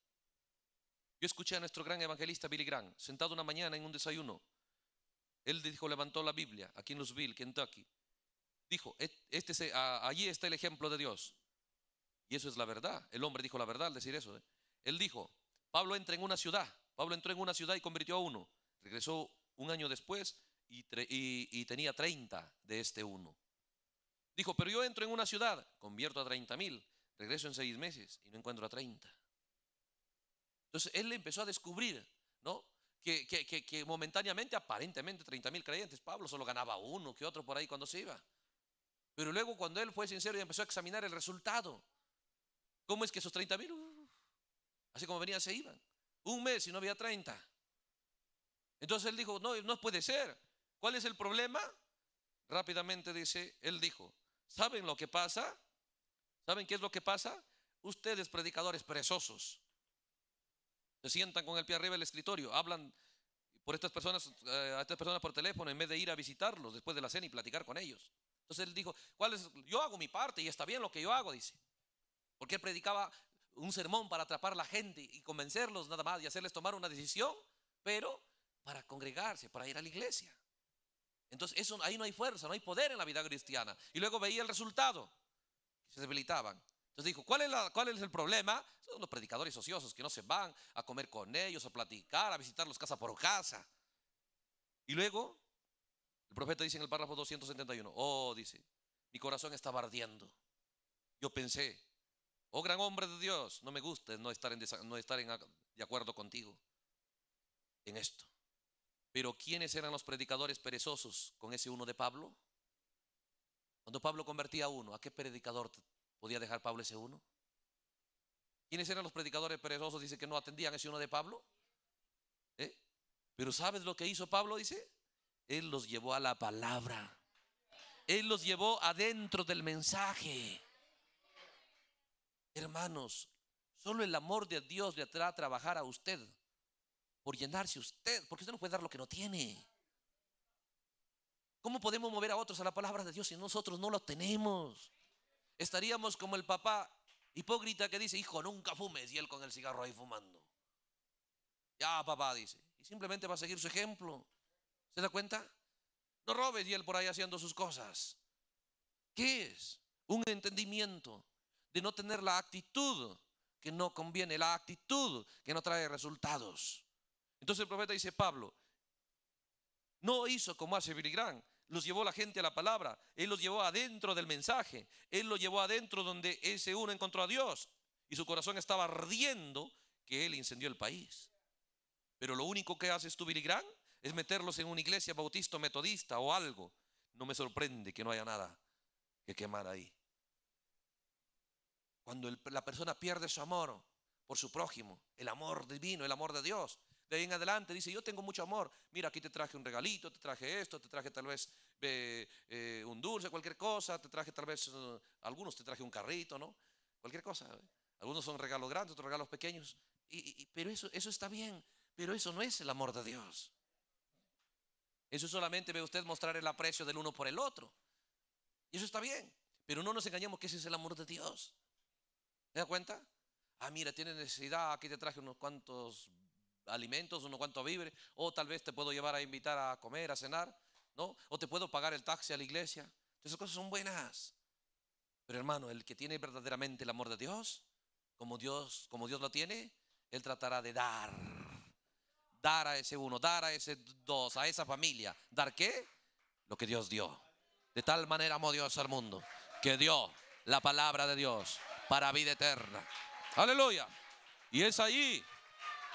Yo escuché a nuestro gran evangelista Billy Graham, sentado una mañana en un desayuno. Él dijo, levantó la Biblia aquí en Louisville, Kentucky. Dijo, este, allí está el ejemplo de Dios. Y eso es la verdad. El hombre dijo la verdad al decir eso. ¿eh? Él dijo, Pablo entra en una ciudad. Pablo entró en una ciudad y convirtió a uno. Regresó un año después y, tenía 30 de este uno. Dijo, pero yo entro en una ciudad, convierto a 30 mil, regreso en seis meses y no encuentro a 30. Entonces él empezó a descubrir, ¿no? Que, momentáneamente, aparentemente, 30 mil creyentes, Pablo solo ganaba uno que otro por ahí cuando se iba. Pero luego cuando él fue sincero y empezó a examinar el resultado, ¿cómo es que esos 30 mil, uh, así como venían, se iban? Un mes y no había 30. Entonces él dijo, no, no puede ser. ¿Cuál es el problema? Rápidamente dice, él dijo, ¿saben lo que pasa? ¿Saben qué es lo que pasa? Ustedes, predicadores perezosos, se sientan con el pie arriba del escritorio, hablan por estas personas, eh, a estas personas por teléfono en vez de ir a visitarlos después de la cena y platicar con ellos. Entonces él dijo, ¿cuál es? Yo hago mi parte y está bien lo que yo hago, dice. Porque él predicaba un sermón para atrapar a la gente y convencerlos nada más y hacerles tomar una decisión, pero para congregarse, para ir a la iglesia. Entonces eso, ahí no hay fuerza, no hay poder en la vida cristiana. Y luego veía el resultado, se debilitaban. Entonces dijo, ¿cuál es, el problema? Son los predicadores ociosos que no se van a comer con ellos, a platicar, a visitarlos casa por casa. Y luego, el profeta dice en el párrafo 271, oh, dice, mi corazón está ardiendo. Yo pensé, oh gran hombre de Dios, no me gusta no estar, en, no estar en, de acuerdo contigo en esto. Pero ¿quiénes eran los predicadores perezosos con ese uno de Pablo? Cuando Pablo convertía a uno, ¿a qué predicador podía dejar Pablo ese uno? ¿Quiénes eran los predicadores perezosos? Dice que no atendían ese uno de Pablo. ¿Eh? Pero ¿sabes lo que hizo Pablo? Dice, él los llevó a la palabra. Él los llevó adentro del mensaje. Hermanos, solo el amor de Dios le a trabajar a usted por llenarse usted, porque usted no puede dar lo que no tiene. ¿Cómo podemos mover a otros a la palabra de Dios si nosotros no lo tenemos? Estaríamos como el papá hipócrita que dice, hijo, nunca fumes, y él con el cigarro ahí fumando. Ya, papá, dice. Y simplemente va a seguir su ejemplo. ¿Se da cuenta? No robes y él por ahí haciendo sus cosas. ¿Qué es? Un entendimiento de no tener la actitud que no conviene, la actitud que no trae resultados. Entonces el profeta dice, Pablo, no hizo como hace Billy los llevó la gente a la palabra, él los llevó adentro del mensaje, él los llevó adentro donde ese uno encontró a Dios y su corazón estaba ardiendo que él incendió el país. Pero lo único que haces tú, Billy es meterlos en una iglesia bautista o metodista o algo. No me sorprende que no haya nada que quemar ahí. Cuando la persona pierde su amor por su prójimo, el amor divino, el amor de Dios, de ahí en adelante dice, yo tengo mucho amor. Mira, aquí te traje un regalito, te traje esto, te traje tal vez eh, un dulce, cualquier cosa, te traje tal vez, uh, algunos te traje un carrito, ¿no? Cualquier cosa. ¿eh? Algunos son regalos grandes, otros regalos pequeños. Y, pero eso, eso está bien, pero eso no es el amor de Dios. Eso solamente ve usted mostrar el aprecio del uno por el otro. Y eso está bien, pero no nos engañemos que ese es el amor de Dios. ¿Te da cuenta? Ah, mira, tiene necesidad, aquí te traje unos cuantos alimentos, unos cuantos víveres, o tal vez te puedo llevar a invitar a comer, a cenar, ¿no? O te puedo pagar el taxi a la iglesia. Esas cosas son buenas. Pero hermano, el que tiene verdaderamente el amor de Dios, como Dios, como Dios lo tiene, él tratará de dar. Dar a ese uno, dar a ese dos, a esa familia. ¿Dar qué? Lo que Dios dio. De tal manera amó Dios al mundo que dio la palabra de Dios para vida eterna. Aleluya. Y es allí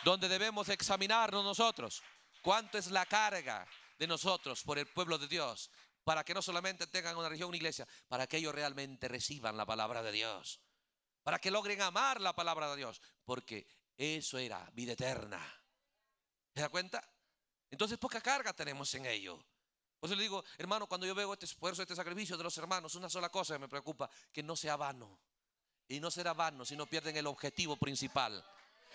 donde debemos examinarnos nosotros. ¿Cuánto es la carga de nosotros por el pueblo de Dios? Para que no solamente tengan una religión, una iglesia, para que ellos realmente reciban la palabra de Dios. Para que logren amar la palabra de Dios. Porque eso era vida eterna. ¿Se da cuenta? Entonces poca carga tenemos en ello. Por eso le digo, hermano, cuando yo veo este esfuerzo, este sacrificio de los hermanos, una sola cosa me preocupa, que no sea vano. Y no será vano si no pierden el objetivo principal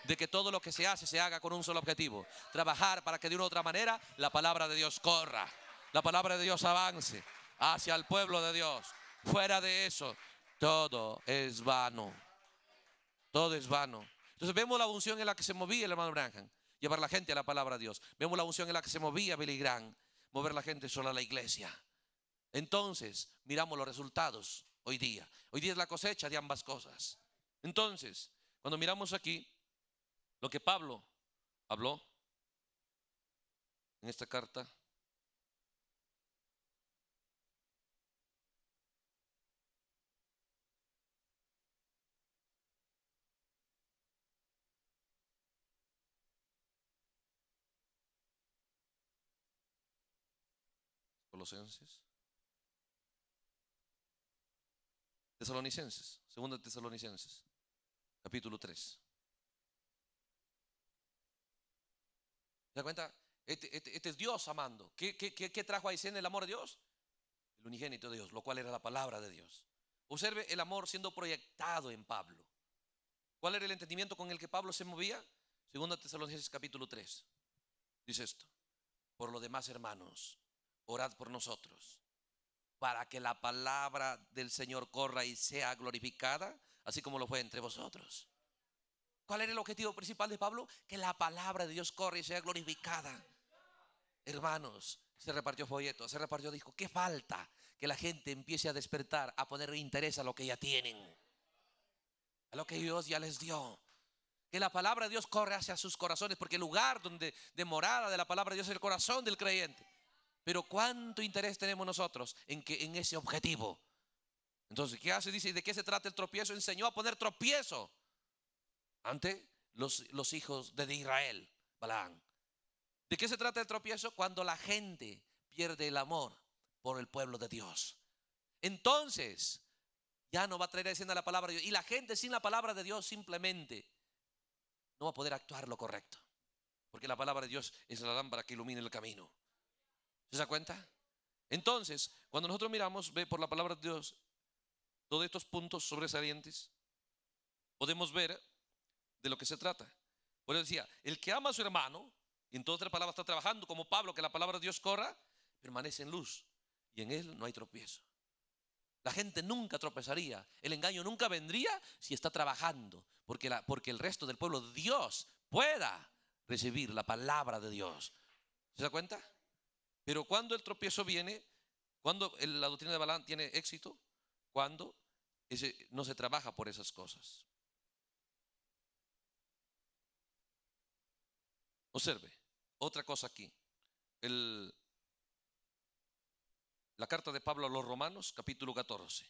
de que todo lo que se hace se haga con un solo objetivo. Trabajar para que de una u otra manera la palabra de Dios corra, la palabra de Dios avance hacia el pueblo de Dios. Fuera de eso, todo es vano. Todo es vano. Entonces vemos la unción en la que se movía el hermano Branham, llevar la gente a la palabra de Dios. Vemos la unción en la que se movía Billy Graham, mover la gente sola a la iglesia. Entonces, miramos los resultados hoy día. Hoy día es la cosecha de ambas cosas. Entonces, cuando miramos aquí, lo que Pablo habló en esta carta. Tesalonicenses, segunda Tesalonicenses, capítulo 3. ¿Se cuenta? Este, este, este, es Dios amando. ¿Qué, trajo a Isén el amor de Dios? El unigénito de Dios, lo cual era la palabra de Dios. Observe el amor siendo proyectado en Pablo. ¿Cuál era el entendimiento con el que Pablo se movía? Segundo Tesalonicenses capítulo 3. Dice esto. Por lo demás, hermanos, orad por nosotros, para que la palabra del Señor corra y sea glorificada, así como lo fue entre vosotros. ¿Cuál era el objetivo principal de Pablo? Que la palabra de Dios corra y sea glorificada. Hermanos, se repartió folleto, se repartió disco. ¿Qué falta? Que la gente empiece a despertar, a poner interés a lo que ya tienen, a lo que Dios ya les dio. Que la palabra de Dios corre hacia sus corazones, porque el lugar donde de morada de la palabra de Dios es el corazón del creyente. Pero cuánto interés tenemos nosotros en en ese objetivo. Entonces, ¿qué hace? Dice, ¿de qué se trata el tropiezo? Enseñó a poner tropiezo ante los, hijos de Israel, balán ¿De qué se trata el tropiezo? Cuando la gente pierde el amor por el pueblo de Dios. Entonces, ya no va a traer a escena la palabra de Dios. Y la gente sin la palabra de Dios simplemente no va a poder actuar lo correcto. Porque la palabra de Dios es la lámpara que ilumina el camino. ¿Se da cuenta? Entonces, cuando nosotros miramos, ve por la palabra de Dios, todos estos puntos sobresalientes, podemos ver de lo que se trata. Por eso decía, el que ama a su hermano, En todas las palabras está trabajando como Pablo, que la palabra de Dios corra, permanece en luz y en él no hay tropiezo. La gente nunca tropezaría, el engaño nunca vendría si está trabajando, porque, porque el resto del pueblo, Dios, pueda recibir la palabra de Dios. ¿Se da cuenta? Pero cuando el tropiezo viene, cuando la doctrina de Balán tiene éxito, cuando no se trabaja por esas cosas. Observe, otra cosa aquí. la carta de Pablo a los Romanos, capítulo 14.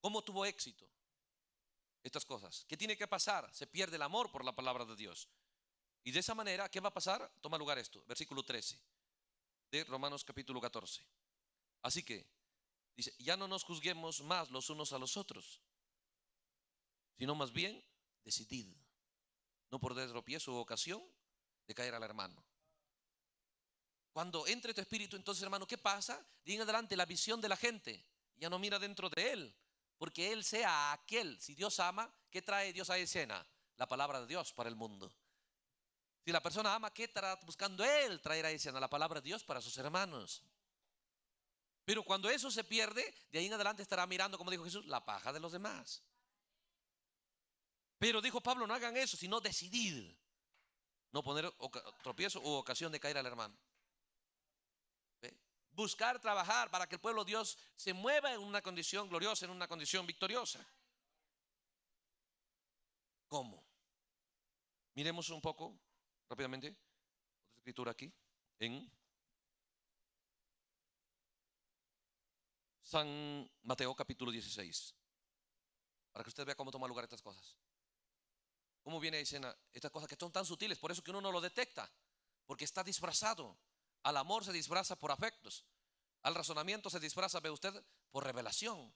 ¿Cómo tuvo éxito estas cosas? ¿Qué tiene que pasar? Se pierde el amor por la palabra de Dios. Y de esa manera, ¿qué va a pasar? Toma lugar esto, versículo 13 de Romanos capítulo 14. Así que, dice, ya no nos juzguemos más los unos a los otros, sino más bien Decidid, no por de su o ocasión de caer al hermano. Cuando entre tu este espíritu, entonces hermano, ¿qué pasa? De en adelante la visión de la gente ya no mira dentro de él, porque él sea aquel. Si Dios ama, ¿qué trae Dios a escena? La palabra de Dios para el mundo. Si la persona ama, ¿qué estará buscando él? Traer a escena la palabra de Dios para sus hermanos. Pero cuando eso se pierde, de ahí en adelante estará mirando, como dijo Jesús, la paja de los demás. Pero dijo Pablo, no hagan eso, sino decidir, no poner tropiezo u ocasión de caer al hermano. Buscar trabajar para que el pueblo de Dios se mueva en una condición gloriosa, en una condición victoriosa. ¿Cómo? Miremos un poco rápidamente otra escritura aquí en San Mateo capítulo 16 para que usted vea cómo toma lugar estas cosas. ¿Cómo viene a estas cosas que son tan sutiles? Por eso que uno no lo detecta, porque está disfrazado. Al amor se disfraza por afectos, al razonamiento se disfraza, ve usted, por revelación,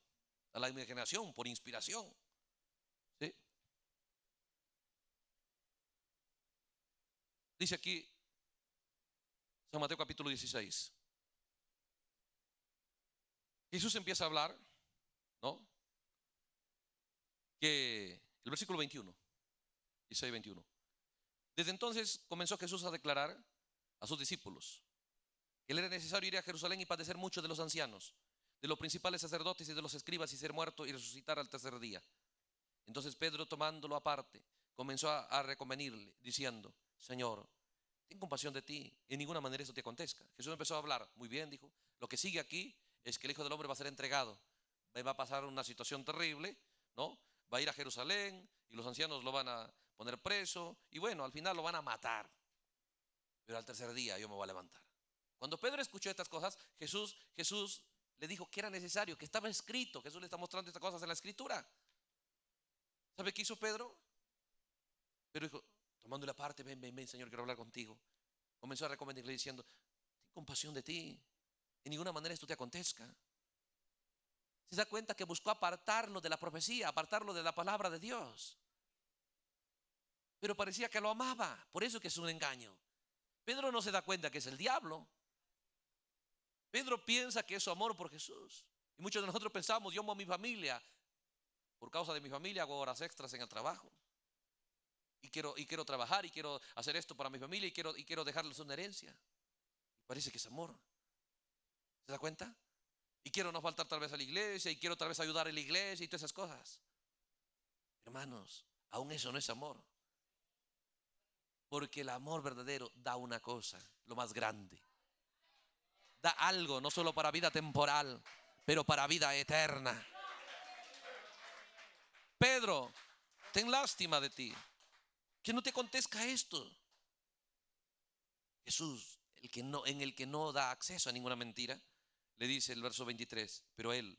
a la imaginación, por inspiración. Dice aquí San Mateo capítulo 16. Jesús empieza a hablar, ¿no? Que el versículo 21. 16, 21. Desde entonces comenzó Jesús a declarar a sus discípulos que le era necesario ir a Jerusalén y padecer mucho de los ancianos, de los principales sacerdotes y de los escribas y ser muerto y resucitar al tercer día. Entonces Pedro, tomándolo aparte, comenzó a, a reconvenirle, diciendo, Señor, ten compasión de ti, en ninguna manera eso te acontezca. Jesús empezó a hablar, muy bien, dijo, lo que sigue aquí es que el Hijo del Hombre va a ser entregado, va a pasar una situación terrible, ¿no? Va a ir a Jerusalén y los ancianos lo van a, poner preso y bueno, al final lo van a matar. Pero al tercer día yo me voy a levantar. Cuando Pedro escuchó estas cosas, Jesús, Jesús le dijo que era necesario, que estaba escrito. Jesús le está mostrando estas cosas en la escritura. ¿Sabe qué hizo Pedro? Pero dijo, tomando la parte, ven, ven, ven, Señor, quiero hablar contigo. Comenzó a recomendarle diciendo, ten compasión de ti. En ninguna manera esto te acontezca. Se da cuenta que buscó apartarlo de la profecía, apartarlo de la palabra de Dios pero parecía que lo amaba. Por eso que es un engaño. Pedro no se da cuenta que es el diablo. Pedro piensa que es su amor por Jesús. Y muchos de nosotros pensamos, yo amo a mi familia. Por causa de mi familia hago horas extras en el trabajo. Y quiero, y quiero trabajar y quiero hacer esto para mi familia y quiero, y quiero dejarles una herencia. Parece que es amor. ¿Se da cuenta? Y quiero no faltar tal vez a la iglesia y quiero tal vez ayudar a la iglesia y todas esas cosas. Hermanos, aún eso no es amor. Porque el amor verdadero da una cosa, lo más grande. Da algo, no solo para vida temporal, pero para vida eterna. Pedro, ten lástima de ti. Que no te acontezca esto. Jesús, el que no, en el que no da acceso a ninguna mentira, le dice el verso 23, pero él,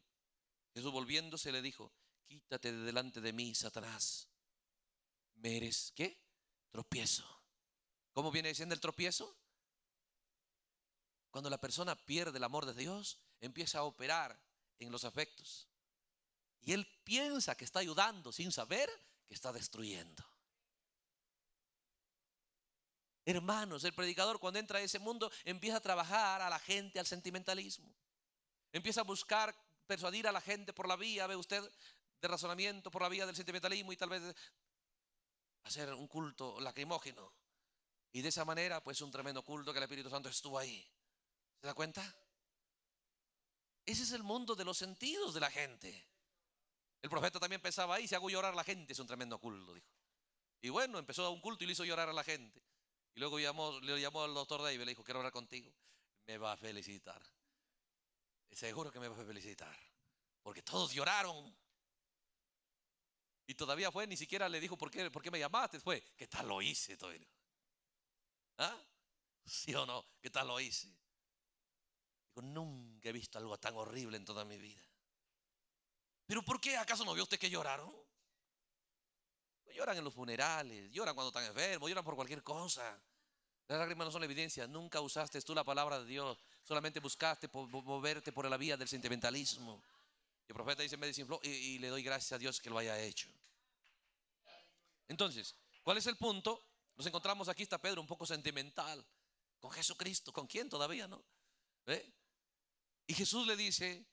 Jesús volviéndose le dijo, quítate de delante de mí, Satanás. Me eres, ¿qué? Tropiezo. ¿Cómo viene diciendo el tropiezo? Cuando la persona pierde el amor de Dios, empieza a operar en los afectos. Y él piensa que está ayudando sin saber que está destruyendo. Hermanos, el predicador cuando entra a ese mundo empieza a trabajar a la gente al sentimentalismo. Empieza a buscar persuadir a la gente por la vía, ve usted, de razonamiento, por la vía del sentimentalismo y tal vez hacer un culto lacrimógeno. Y de esa manera, pues un tremendo culto que el Espíritu Santo estuvo ahí. ¿Se da cuenta? Ese es el mundo de los sentidos de la gente. El profeta también pensaba ahí, si hago llorar a la gente, es un tremendo culto, dijo. Y bueno, empezó a un culto y le hizo llorar a la gente. Y luego llamó, le llamó al doctor David y le dijo, quiero hablar contigo. Me va a felicitar. Seguro que me va a felicitar. Porque todos lloraron. Y todavía fue, ni siquiera le dijo, ¿por qué, por qué me llamaste? Fue, ¿qué tal lo hice? Todo ¿Ah? ¿Sí o no? ¿Qué tal lo hice? Digo, nunca he visto algo tan horrible en toda mi vida. ¿Pero por qué acaso no vio usted que lloraron? Lloran en los funerales, lloran cuando están enfermos, lloran por cualquier cosa. Las lágrimas no son evidencia. Nunca usaste tú la palabra de Dios. Solamente buscaste moverte por la vía del sentimentalismo. el profeta dice, me y, y le doy gracias a Dios que lo haya hecho. Entonces, ¿cuál es el punto? Nos encontramos aquí, está Pedro un poco sentimental, con Jesucristo, ¿con quién todavía, no? ¿Eh? Y Jesús le dice,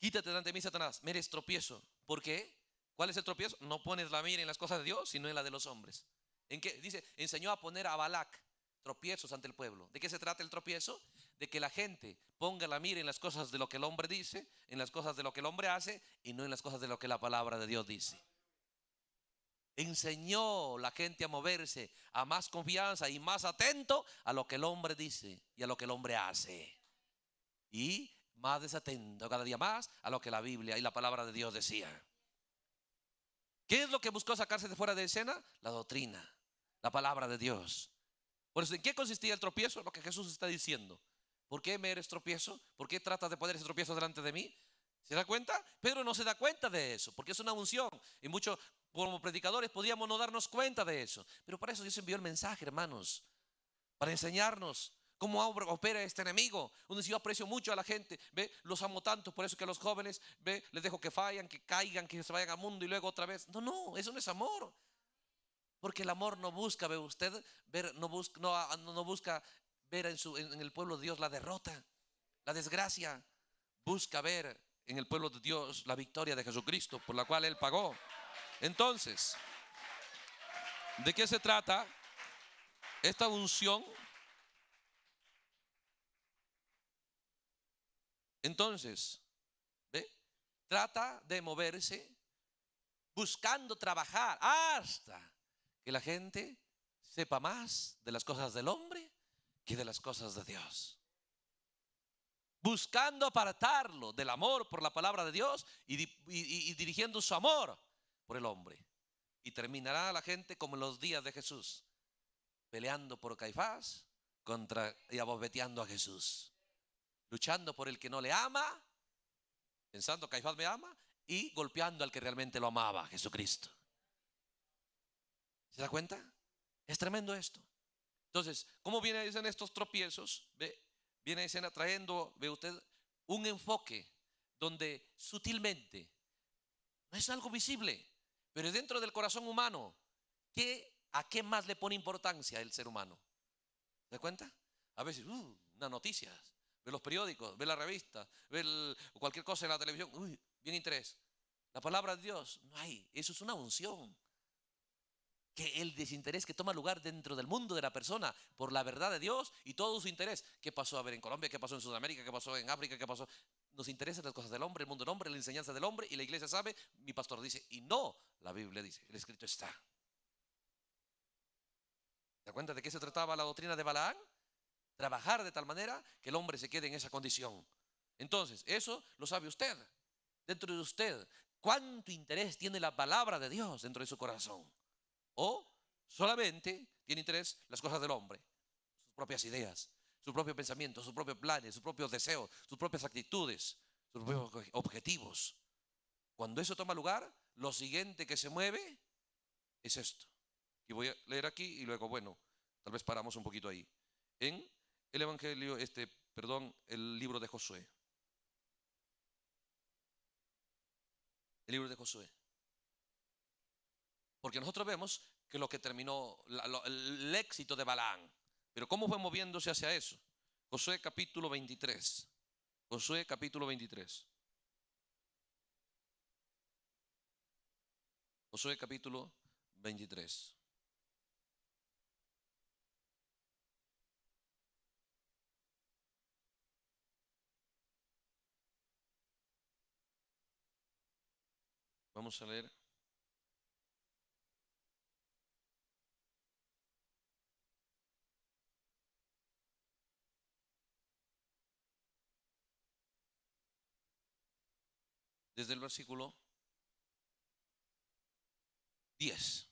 quítate delante de mí, Satanás, me eres tropiezo. ¿Por qué? ¿Cuál es el tropiezo? No pones la mira en las cosas de Dios, sino en la de los hombres. ¿En qué? Dice, enseñó a poner a Balac tropiezos ante el pueblo. ¿De qué se trata el tropiezo? De que la gente ponga la mira en las cosas de lo que el hombre dice, en las cosas de lo que el hombre hace, y no en las cosas de lo que la palabra de Dios dice enseñó la gente a moverse a más confianza y más atento a lo que el hombre dice y a lo que el hombre hace. Y más desatento cada día más a lo que la Biblia y la palabra de Dios decía. ¿Qué es lo que buscó sacarse de fuera de escena? La doctrina, la palabra de Dios. Por eso, ¿en qué consistía el tropiezo? Lo que Jesús está diciendo. ¿Por qué me eres tropiezo? ¿Por qué tratas de poner ese tropiezo delante de mí? ¿Se da cuenta? Pedro no se da cuenta de eso, porque es una unción. Y muchos como predicadores podíamos no darnos cuenta de eso. Pero para eso Dios envió el mensaje, hermanos, para enseñarnos cómo opera este enemigo. Uno dice, yo aprecio mucho a la gente, ve, los amo tanto, por eso que a los jóvenes, ve, les dejo que fallan, que caigan, que se vayan al mundo y luego otra vez. No, no, eso no es amor. Porque el amor no busca, ve usted, ver, no, busca, ah, no, busca ver en, en el pueblo de Dios la derrota, la desgracia. Busca ver en el pueblo de Dios la victoria de Jesucristo por la cual Él pagó. Entonces, ¿de qué se trata esta unción? Entonces, Trata de moverse buscando trabajar hasta que la gente sepa más de las cosas del hombre que de las cosas de Dios. Buscando apartarlo del amor por la palabra de Dios y, y dirigiendo su amor por el hombre. Y terminará la gente como en los días de Jesús, peleando por Caifás contra, y abobeteando a Jesús, luchando por el que no le ama, pensando Caifás me ama, y golpeando al que realmente lo amaba, Jesucristo. ¿Se da cuenta? Es tremendo esto. Entonces, ¿cómo vienen estos tropiezos? viene escena trayendo, ve usted, un enfoque donde sutilmente, no es algo visible, pero dentro del corazón humano, ¿qué, ¿a qué más le pone importancia el ser humano? ¿Te cuenta? A veces, uh, noticias, ve los periódicos, ve la revista, ve cualquier cosa en la televisión, uy, bien interés. La palabra de Dios, no hay, eso es una unción. Que el desinterés que toma lugar dentro del mundo de la persona por la verdad de Dios y todo su interés. ¿Qué pasó a ver en Colombia? ¿Qué pasó en Sudamérica? ¿Qué pasó en África? ¿Qué pasó? nos interesan las cosas del hombre, el mundo del hombre, la enseñanza del hombre, y la iglesia sabe, mi pastor dice, y no, la Biblia dice, el escrito está. ¿Te das cuenta de qué se trataba la doctrina de Balaam? Trabajar de tal manera que el hombre se quede en esa condición. Entonces, eso lo sabe usted. Dentro de usted, ¿cuánto interés tiene la palabra de Dios dentro de su corazón? ¿O solamente tiene interés las cosas del hombre, sus propias ideas, su propio pensamiento, sus propios planes, sus propios deseos, sus propias actitudes, sus propios objetivos. Cuando eso toma lugar, lo siguiente que se mueve es esto. Y voy a leer aquí y luego, bueno, tal vez paramos un poquito ahí. En el Evangelio, este, perdón, el libro de Josué. El libro de Josué. Porque nosotros vemos que lo que terminó, el éxito de Balaam, pero ¿cómo fue moviéndose hacia eso? Josué capítulo 23. Josué capítulo 23. Josué capítulo 23. Vamos a leer desde el versículo 10.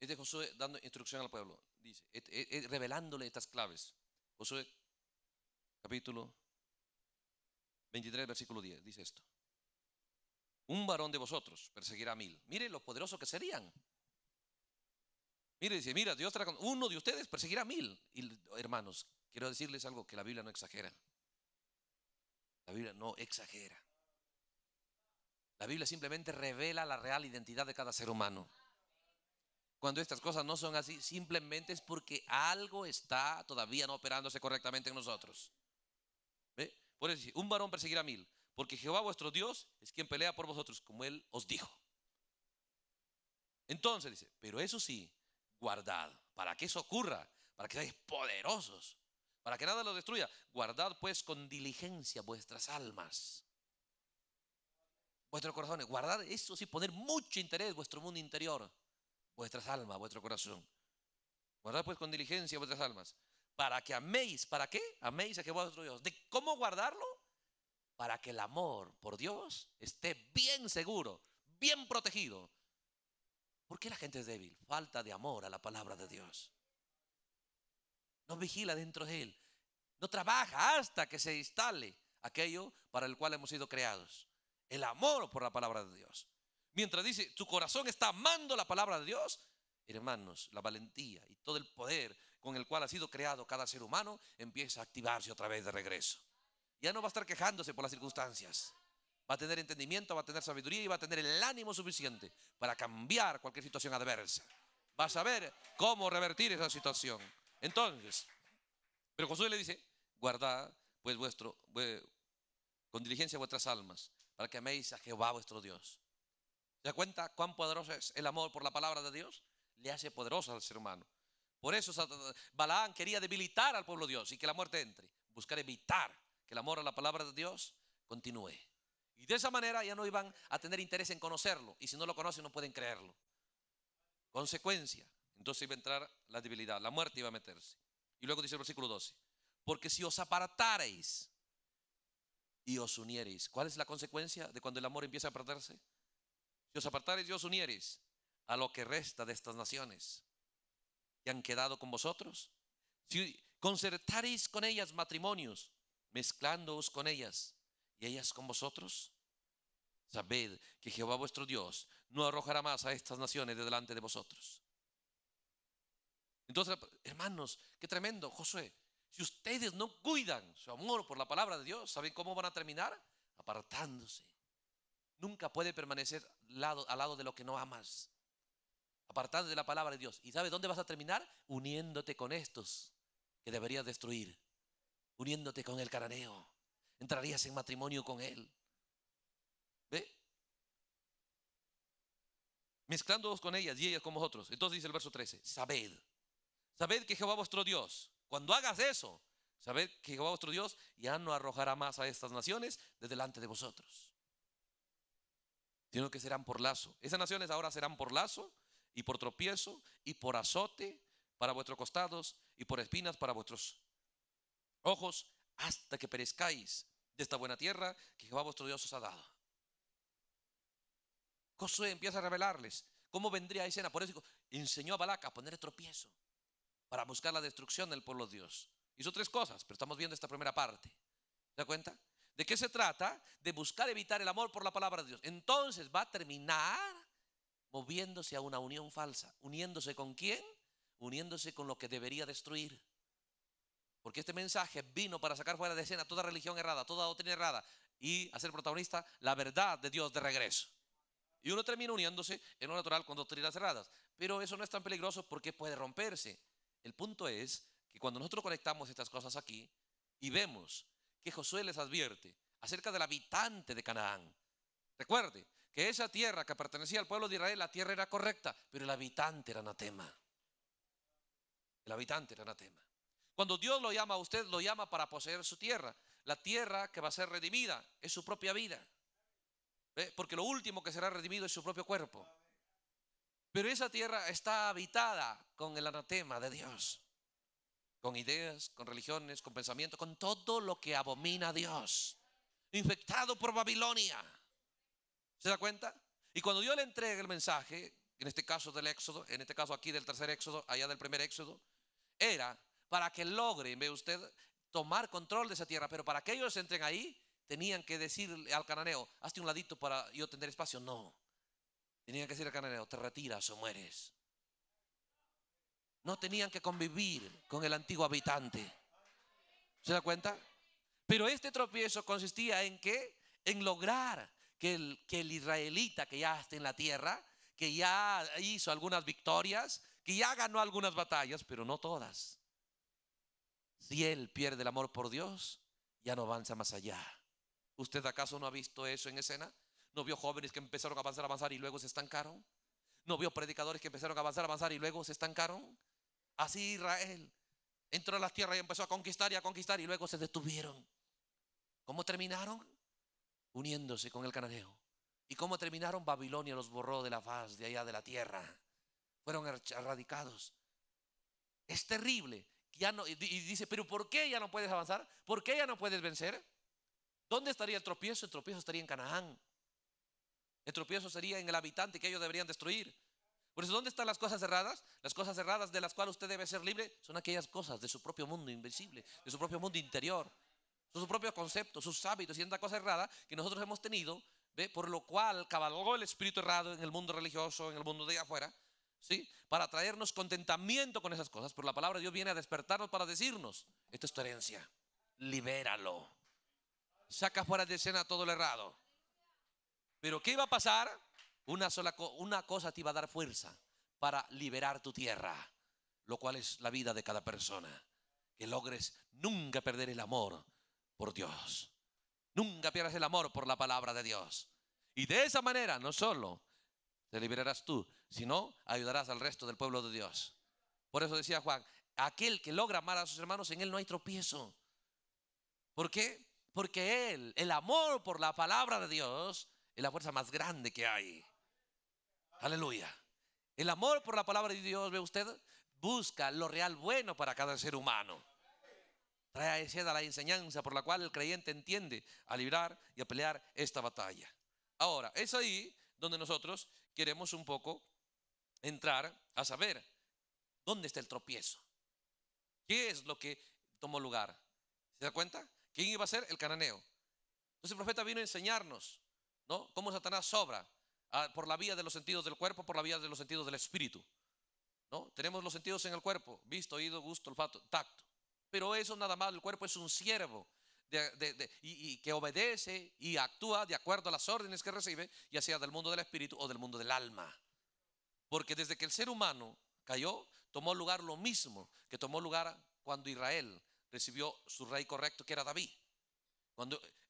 Es de Josué dando instrucción al pueblo, dice, revelándole estas claves. Josué capítulo 23, versículo 10, dice esto. Un varón de vosotros perseguirá a mil. Mire lo poderoso que serían. Mire, dice, mira, Dios trae uno de ustedes perseguirá a mil. Y hermanos, quiero decirles algo que la Biblia no exagera. La Biblia no exagera. La Biblia simplemente revela la real identidad de cada ser humano. Cuando estas cosas no son así, simplemente es porque algo está todavía no operándose correctamente en nosotros. ¿Ve? Por eso un varón perseguirá a mil, porque Jehová vuestro Dios es quien pelea por vosotros, como él os dijo. Entonces dice, pero eso sí, guardad, para que eso ocurra, para que seáis poderosos, para que nada lo destruya. Guardad pues con diligencia vuestras almas, vuestros corazones. guardar, eso sí, poner mucho interés vuestro mundo interior, vuestras almas, vuestro corazón. Guardad pues con diligencia vuestras almas, para que améis, ¿para qué? Améis a que vuestro Dios. ¿De cómo guardarlo? Para que el amor por Dios esté bien seguro, bien protegido. ¿Por qué la gente es débil? Falta de amor a la palabra de Dios. No vigila dentro de él. No trabaja hasta que se instale aquello para el cual hemos sido creados el amor por la palabra de Dios. Mientras dice, tu corazón está amando la palabra de Dios, hermanos, la valentía y todo el poder con el cual ha sido creado cada ser humano empieza a activarse otra vez de regreso. Ya no va a estar quejándose por las circunstancias. Va a tener entendimiento, va a tener sabiduría y va a tener el ánimo suficiente para cambiar cualquier situación adversa. Va a saber cómo revertir esa situación. Entonces, pero Josué le dice, guardad pues vuestro, con diligencia vuestras almas para que améis a Jehová vuestro Dios. ¿Se da cuenta cuán poderoso es el amor por la palabra de Dios? Le hace poderoso al ser humano. Por eso Balaam quería debilitar al pueblo de Dios y que la muerte entre. Buscar evitar que el amor a la palabra de Dios continúe. Y de esa manera ya no iban a tener interés en conocerlo. Y si no lo conocen, no pueden creerlo. Consecuencia. Entonces iba a entrar la debilidad, la muerte iba a meterse. Y luego dice el versículo 12. Porque si os apartareis y os uniereis. ¿Cuál es la consecuencia de cuando el amor empieza a apartarse? Si os apartareis y os uniereis a lo que resta de estas naciones que han quedado con vosotros, si concertareis con ellas matrimonios, mezclándoos con ellas y ellas con vosotros, sabed que Jehová vuestro Dios no arrojará más a estas naciones de delante de vosotros. Entonces, hermanos, qué tremendo, Josué. Si ustedes no cuidan su amor por la palabra de Dios, ¿saben cómo van a terminar? Apartándose. Nunca puede permanecer lado, al lado de lo que no amas. apartándose de la palabra de Dios. ¿Y sabes dónde vas a terminar? Uniéndote con estos que deberías destruir. Uniéndote con el caraneo. Entrarías en matrimonio con él. ¿Ve? Mezclándoos con ellas y ellas con vosotros. Entonces dice el verso 13, sabed. Sabed que Jehová vuestro Dios cuando hagas eso, sabed que Jehová vuestro Dios ya no arrojará más a estas naciones de delante de vosotros, sino que serán por lazo. Esas naciones ahora serán por lazo y por tropiezo y por azote para vuestros costados y por espinas para vuestros ojos hasta que perezcáis de esta buena tierra que Jehová vuestro Dios os ha dado. Josué empieza a revelarles cómo vendría a escena. Por eso enseñó a Balaca a poner tropiezo para buscar la destrucción del pueblo de Dios. Hizo tres cosas, pero estamos viendo esta primera parte. ¿Se da cuenta? ¿De qué se trata? De buscar evitar el amor por la palabra de Dios. Entonces va a terminar moviéndose a una unión falsa. ¿Uniéndose con quién? Uniéndose con lo que debería destruir. Porque este mensaje vino para sacar fuera de escena toda religión errada, toda doctrina errada y hacer protagonista la verdad de Dios de regreso. Y uno termina uniéndose en lo natural con doctrinas erradas. Pero eso no es tan peligroso porque puede romperse. El punto es que cuando nosotros conectamos estas cosas aquí y vemos que Josué les advierte acerca del habitante de Canaán, recuerde que esa tierra que pertenecía al pueblo de Israel, la tierra era correcta, pero el habitante era anatema. El habitante era anatema. Cuando Dios lo llama a usted, lo llama para poseer su tierra. La tierra que va a ser redimida es su propia vida. Porque lo último que será redimido es su propio cuerpo. Pero esa tierra está habitada con el anatema de Dios, con ideas, con religiones, con pensamientos, con todo lo que abomina a Dios, infectado por Babilonia. ¿Se da cuenta? Y cuando Dios le entrega el mensaje, en este caso del Éxodo, en este caso aquí del tercer Éxodo, allá del primer Éxodo, era para que logre ve usted, tomar control de esa tierra, pero para que ellos entren ahí, tenían que decirle al cananeo, hazte un ladito para yo tener espacio. No, Tenían que decir al cananeo, te retiras o mueres. No tenían que convivir con el antiguo habitante. ¿Se da cuenta? Pero este tropiezo consistía en qué? En lograr que el, que el israelita que ya está en la tierra, que ya hizo algunas victorias, que ya ganó algunas batallas, pero no todas. Si él pierde el amor por Dios, ya no avanza más allá. ¿Usted acaso no ha visto eso en escena? ¿No vio jóvenes que empezaron a avanzar, avanzar y luego se estancaron? ¿No vio predicadores que empezaron a avanzar, avanzar y luego se estancaron? Así Israel entró a las tierras y empezó a conquistar y a conquistar y luego se detuvieron. ¿Cómo terminaron? Uniéndose con el cananeo. ¿Y cómo terminaron? Babilonia los borró de la faz, de allá de la tierra. Fueron erradicados. Es terrible. y dice, pero ¿por qué ya no puedes avanzar? ¿Por qué ya no puedes vencer? ¿Dónde estaría el tropiezo? El tropiezo estaría en Canaán. El tropiezo sería en el habitante que ellos deberían destruir. Por eso, ¿dónde están las cosas erradas Las cosas erradas de las cuales usted debe ser libre son aquellas cosas de su propio mundo invisible, de su propio mundo interior, Su propio concepto, sus hábitos y esta cosa errada que nosotros hemos tenido, ¿ve? por lo cual cabalgó el espíritu errado en el mundo religioso, en el mundo de afuera, ¿sí? para traernos contentamiento con esas cosas. Pero la palabra de Dios viene a despertarnos para decirnos, esta es tu herencia, libéralo, saca fuera de escena todo lo errado. Pero ¿qué iba a pasar? Una sola una cosa te iba a dar fuerza para liberar tu tierra, lo cual es la vida de cada persona. Que logres nunca perder el amor por Dios. Nunca pierdas el amor por la palabra de Dios. Y de esa manera no solo te liberarás tú, sino ayudarás al resto del pueblo de Dios. Por eso decía Juan, aquel que logra amar a sus hermanos, en él no hay tropiezo. ¿Por qué? Porque él, el amor por la palabra de Dios, es la fuerza más grande que hay. Aleluya. El amor por la palabra de Dios, ve usted, busca lo real bueno para cada ser humano. Trae a la enseñanza por la cual el creyente entiende a librar y a pelear esta batalla. Ahora, es ahí donde nosotros queremos un poco entrar a saber dónde está el tropiezo. ¿Qué es lo que tomó lugar? ¿Se da cuenta? ¿Quién iba a ser? El cananeo. Entonces el profeta vino a enseñarnos ¿no? ¿Cómo Satanás sobra? Ah, por la vía de los sentidos del cuerpo, por la vía de los sentidos del espíritu. ¿No? Tenemos los sentidos en el cuerpo, visto, oído, gusto, olfato, tacto. Pero eso nada más, el cuerpo es un siervo y, que obedece y actúa de acuerdo a las órdenes que recibe, ya sea del mundo del espíritu o del mundo del alma. Porque desde que el ser humano cayó, tomó lugar lo mismo que tomó lugar cuando Israel recibió su rey correcto, que era David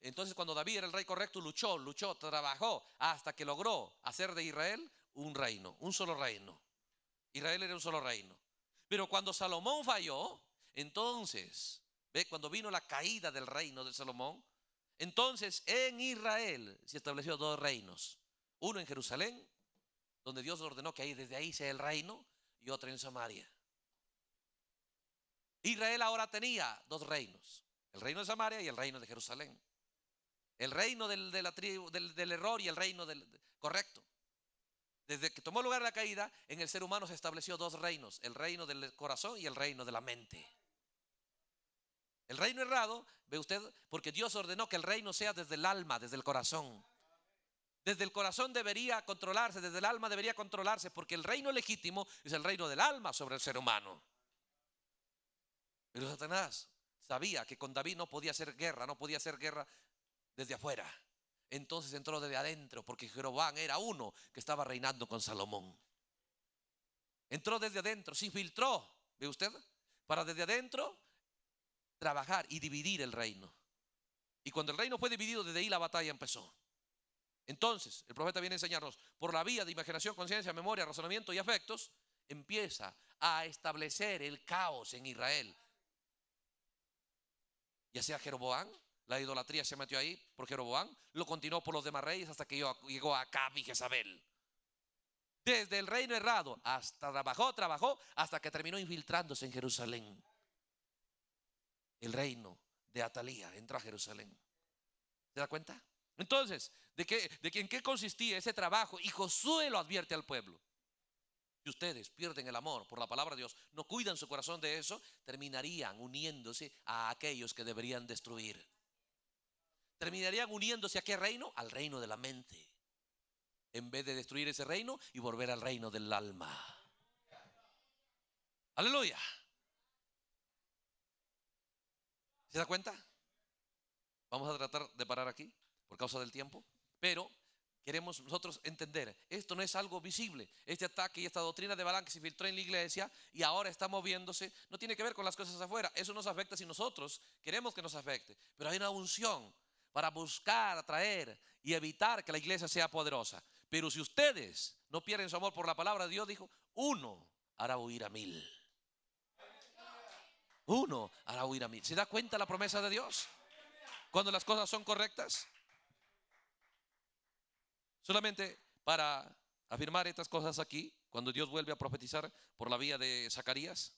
entonces cuando David era el rey correcto, luchó, luchó, trabajó hasta que logró hacer de Israel un reino, un solo reino. Israel era un solo reino. Pero cuando Salomón falló, entonces, ve, cuando vino la caída del reino de Salomón, entonces en Israel se estableció dos reinos. Uno en Jerusalén, donde Dios ordenó que ahí, desde ahí sea el reino, y otro en Samaria. Israel ahora tenía dos reinos. El reino de Samaria y el reino de Jerusalén. El reino del, del, error y el reino del correcto. Desde que tomó lugar la caída, en el ser humano se estableció dos reinos, el reino del corazón y el reino de la mente. El reino errado, ve usted, porque Dios ordenó que el reino sea desde el alma, desde el corazón. Desde el corazón debería controlarse, desde el alma debería controlarse, porque el reino legítimo es el reino del alma sobre el ser humano. Pero Satanás Sabía que con David no podía hacer guerra, no podía hacer guerra desde afuera. Entonces entró desde adentro, porque Jeroboam era uno que estaba reinando con Salomón. Entró desde adentro, se infiltró, ¿ve usted? Para desde adentro trabajar y dividir el reino. Y cuando el reino fue dividido, desde ahí la batalla empezó. Entonces, el profeta viene a enseñarnos, por la vía de imaginación, conciencia, memoria, razonamiento y afectos, empieza a establecer el caos en Israel. Ya sea Jeroboam Jeroboán, la idolatría se metió ahí por Jeroboán, lo continuó por los demás reyes hasta que llegó a Acab y Jezabel. Desde el reino errado hasta trabajó, trabajó, hasta que terminó infiltrándose en Jerusalén. El reino de Atalía entra a Jerusalén. ¿Se da cuenta? Entonces, ¿de, qué, de qué consistía ese trabajo? Y Josué lo advierte al pueblo. Si ustedes pierden el amor por la palabra de Dios, no cuidan su corazón de eso, terminarían uniéndose a aquellos que deberían destruir. Terminarían uniéndose a qué reino? Al reino de la mente. En vez de destruir ese reino y volver al reino del alma. Aleluya. ¿Se da cuenta? Vamos a tratar de parar aquí por causa del tiempo. Pero Queremos nosotros entender, esto no es algo visible. Este ataque y esta doctrina de Balán que se filtró en la iglesia y ahora está moviéndose, no tiene que ver con las cosas afuera. Eso nos afecta si nosotros queremos que nos afecte. Pero hay una unción para buscar, atraer y evitar que la iglesia sea poderosa. Pero si ustedes no pierden su amor por la palabra de Dios, dijo, uno hará huir a mil. Uno hará huir a mil. ¿Se da cuenta la promesa de Dios? Cuando las cosas son correctas. Solamente para afirmar estas cosas aquí, cuando Dios vuelve a profetizar por la vía de Zacarías.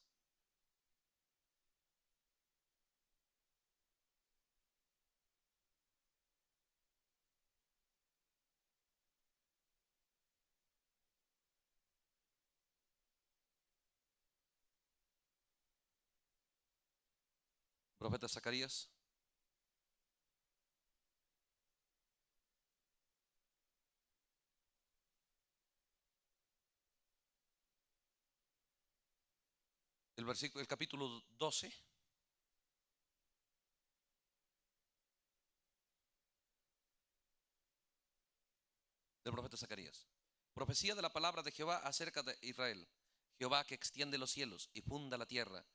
Profeta Zacarías el versículo, capítulo 12. del profeta Zacarías. Profecía de la palabra de Jehová acerca de Israel. Jehová que extiende los cielos y funda la tierra,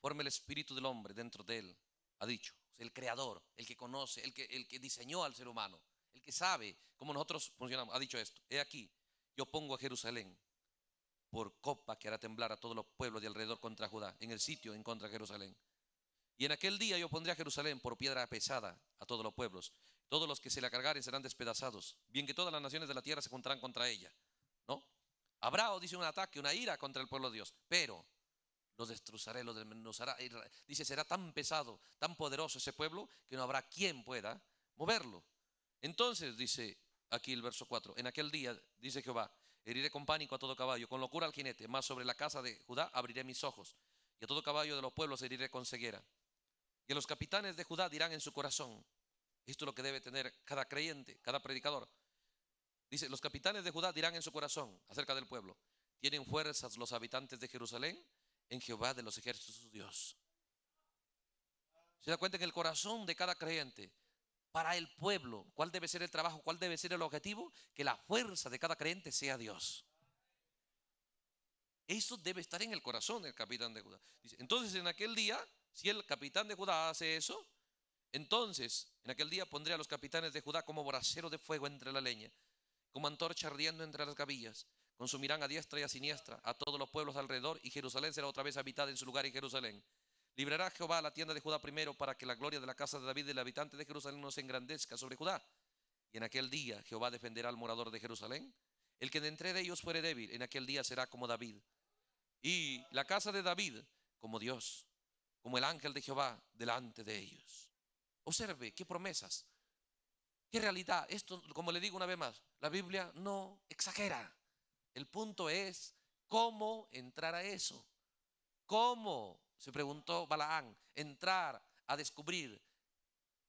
forma el espíritu del hombre dentro de él, ha dicho. El creador, el que conoce, el que, el que diseñó al ser humano, el que sabe cómo nosotros funcionamos, ha dicho esto. He aquí, yo pongo a Jerusalén por copa que hará temblar a todos los pueblos de alrededor contra Judá, en el sitio en contra de Jerusalén. Y en aquel día yo pondré a Jerusalén por piedra pesada a todos los pueblos. Todos los que se la cargaren serán despedazados, bien que todas las naciones de la tierra se juntarán contra ella. ¿No? Habrá, o oh, dice, un ataque, una ira contra el pueblo de Dios, pero lo destrozaré, lo desmenuzará. Dice, será tan pesado, tan poderoso ese pueblo, que no habrá quien pueda moverlo. Entonces, dice aquí el verso 4, en aquel día, dice Jehová, Heriré con pánico a todo caballo, con locura al jinete, más sobre la casa de Judá abriré mis ojos, y a todo caballo de los pueblos heriré con ceguera. Y a los capitanes de Judá dirán en su corazón, esto es lo que debe tener cada creyente, cada predicador. Dice, los capitanes de Judá dirán en su corazón acerca del pueblo, tienen fuerzas los habitantes de Jerusalén en Jehová de los ejércitos de Dios. Se da cuenta que el corazón de cada creyente para el pueblo. ¿Cuál debe ser el trabajo? ¿Cuál debe ser el objetivo? Que la fuerza de cada creyente sea Dios. Eso debe estar en el corazón del capitán de Judá. entonces en aquel día, si el capitán de Judá hace eso, entonces en aquel día pondré a los capitanes de Judá como boracero de fuego entre la leña, como antorcha ardiendo entre las gavillas. Consumirán a diestra y a siniestra a todos los pueblos alrededor y Jerusalén será otra vez habitada en su lugar y Jerusalén Librará Jehová la tienda de Judá primero para que la gloria de la casa de David y del habitante de Jerusalén no se engrandezca sobre Judá. Y en aquel día Jehová defenderá al morador de Jerusalén. El que de entre ellos fuere débil, en aquel día será como David. Y la casa de David como Dios, como el ángel de Jehová delante de ellos. Observe qué promesas, qué realidad. Esto, como le digo una vez más, la Biblia no exagera. El punto es cómo entrar a eso. ¿Cómo? se preguntó Balaán, entrar a descubrir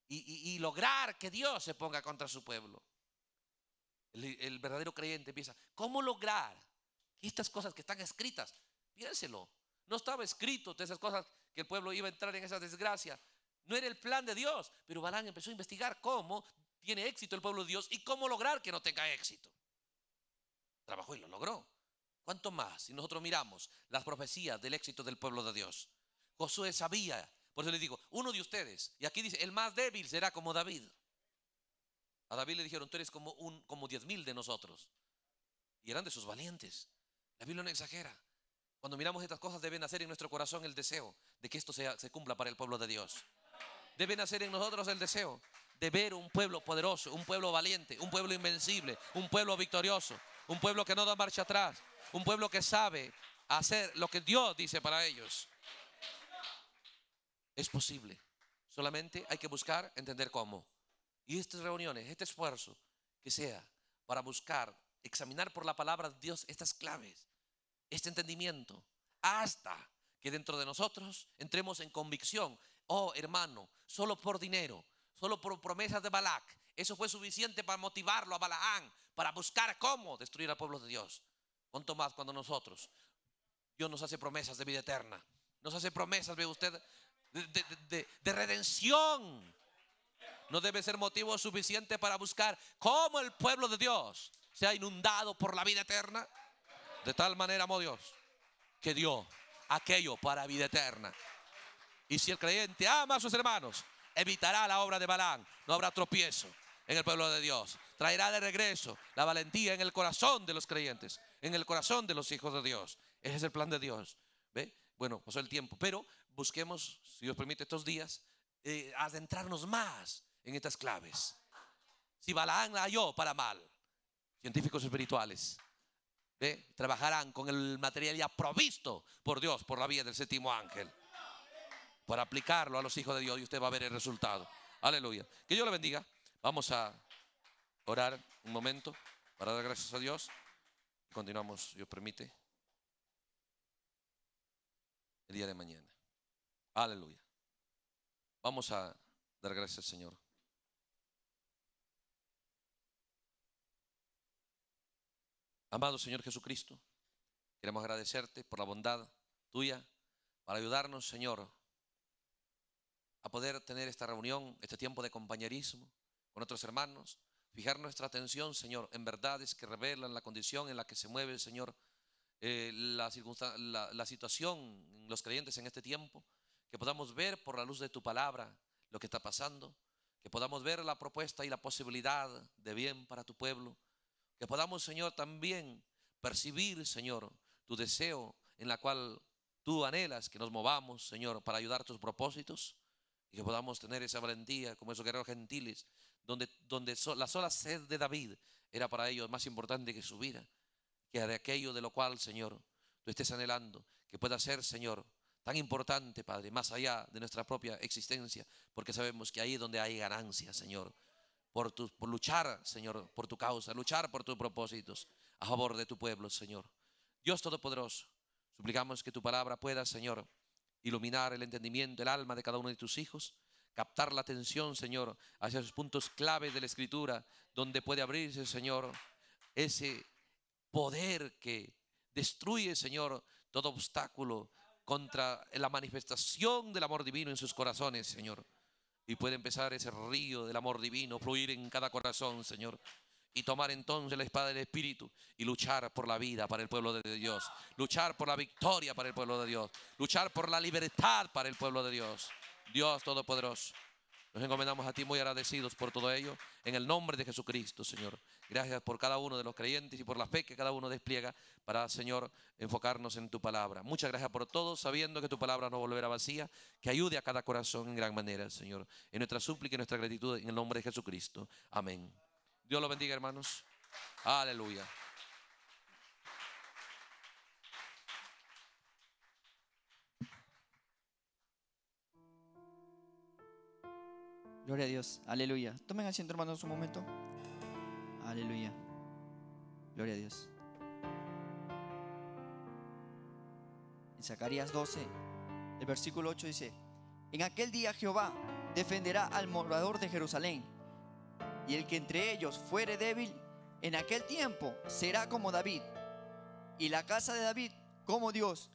y, lograr que Dios se ponga contra su pueblo. El, verdadero creyente empieza, ¿cómo lograr estas cosas que están escritas? Piénselo, no estaba escrito de esas cosas que el pueblo iba a entrar en esa desgracia. No era el plan de Dios, pero Balaam empezó a investigar cómo tiene éxito el pueblo de Dios y cómo lograr que no tenga éxito. Trabajó y lo logró. ¿Cuánto más si nosotros miramos las profecías del éxito del pueblo de Dios? Josué sabía. Por eso le digo, uno de ustedes, y aquí dice, el más débil será como David. A David le dijeron, tú eres como, un, como diez mil de nosotros. Y eran de sus valientes. La Biblia no exagera. Cuando miramos estas cosas deben hacer en nuestro corazón el deseo de que esto sea, se cumpla para el pueblo de Dios. deben Hacer en nosotros el deseo de ver un pueblo poderoso, un pueblo valiente, un pueblo invencible, un pueblo victorioso, un pueblo que no da marcha atrás, un pueblo que sabe hacer lo que Dios dice para ellos. Es posible. Solamente hay que buscar entender cómo. Y estas reuniones, este esfuerzo que sea para buscar, examinar por la palabra de Dios estas claves, este entendimiento, hasta que dentro de nosotros entremos en convicción. Oh, hermano, solo por dinero, solo por promesas de Balak, eso fue suficiente para motivarlo a Balaán, para buscar cómo destruir al pueblo de Dios. ¿Cuánto más cuando nosotros, Dios nos hace promesas de vida eterna, nos hace promesas, ve usted, de, redención, no debe ser motivo suficiente para buscar cómo el pueblo de Dios Se ha inundado por la vida eterna. De tal manera amó Dios que dio aquello para vida eterna. Y si el creyente ama a sus hermanos, evitará la obra de Balán. No habrá tropiezo en el pueblo de Dios. Traerá de regreso la valentía en el corazón de los creyentes, en el corazón de los hijos de Dios. Ese es el plan de Dios. ¿Ve? Bueno, pasó el tiempo. Pero busquemos, si Dios permite, estos días, eh, adentrarnos más en estas claves. Si Balaán la para mal, científicos espirituales trabajarán con el material ya provisto por Dios por la vía del séptimo ángel para aplicarlo a los hijos de Dios y usted va a ver el resultado. Aleluya. Que Dios le bendiga. Vamos a orar un momento para dar gracias a Dios. Continuamos, Dios permite, el día de mañana. Aleluya. Vamos a dar gracias Señor. Amado Señor Jesucristo, queremos agradecerte por la bondad tuya para ayudarnos, Señor, a poder tener esta reunión, este tiempo de compañerismo con otros hermanos, fijar nuestra atención, Señor, en verdades que revelan la condición en la que se mueve el Señor, eh, la, la, la situación, los creyentes en este tiempo, que podamos ver por la luz de tu palabra lo que está pasando, que podamos ver la propuesta y la posibilidad de bien para tu pueblo, que podamos, Señor, también percibir, Señor, tu deseo en la cual tú anhelas que nos movamos, Señor, para ayudar a tus propósitos y que podamos tener esa valentía como esos guerreros gentiles, donde, donde la sola sed de David era para ellos más importante que su vida, que de aquello de lo cual, Señor, tú estés anhelando, que pueda ser, Señor, tan importante, Padre, más allá de nuestra propia existencia, porque sabemos que ahí donde hay ganancia, Señor, por, luchar, Señor, por tu causa, luchar por tus propósitos a favor de tu pueblo, Señor. Dios Todopoderoso, suplicamos que tu palabra pueda, Señor, iluminar el entendimiento, el alma de cada uno de tus hijos, captar la atención, Señor, hacia los puntos claves de la Escritura, donde puede abrirse, Señor, ese poder que destruye, Señor, todo obstáculo contra la manifestación del amor divino en sus corazones, Señor. Y puede empezar ese río del amor divino fluir en cada corazón, Señor. Y tomar entonces la espada del Espíritu y luchar por la vida para el pueblo de Dios. Luchar por la victoria para el pueblo de Dios. Luchar por la libertad para el pueblo de Dios. Dios Todopoderoso. Nos encomendamos a ti muy agradecidos por todo ello. En el nombre de Jesucristo, Señor. Gracias por cada uno de los creyentes y por la fe que cada uno despliega para, Señor, enfocarnos en tu palabra. Muchas gracias por todo, sabiendo que tu palabra no volverá vacía, que ayude a cada corazón en gran manera, Señor. En nuestra súplica y nuestra gratitud, en el nombre de Jesucristo. Amén. Dios lo bendiga, hermanos. Aleluya. Gloria a Dios. Aleluya. Tomen asiento, hermanos, un momento. Aleluya. Gloria a Dios. En Zacarías 12, el versículo 8 dice, en aquel día Jehová defenderá al morador de Jerusalén, y el que entre ellos fuere débil, en aquel tiempo será como David, y la casa de David como Dios,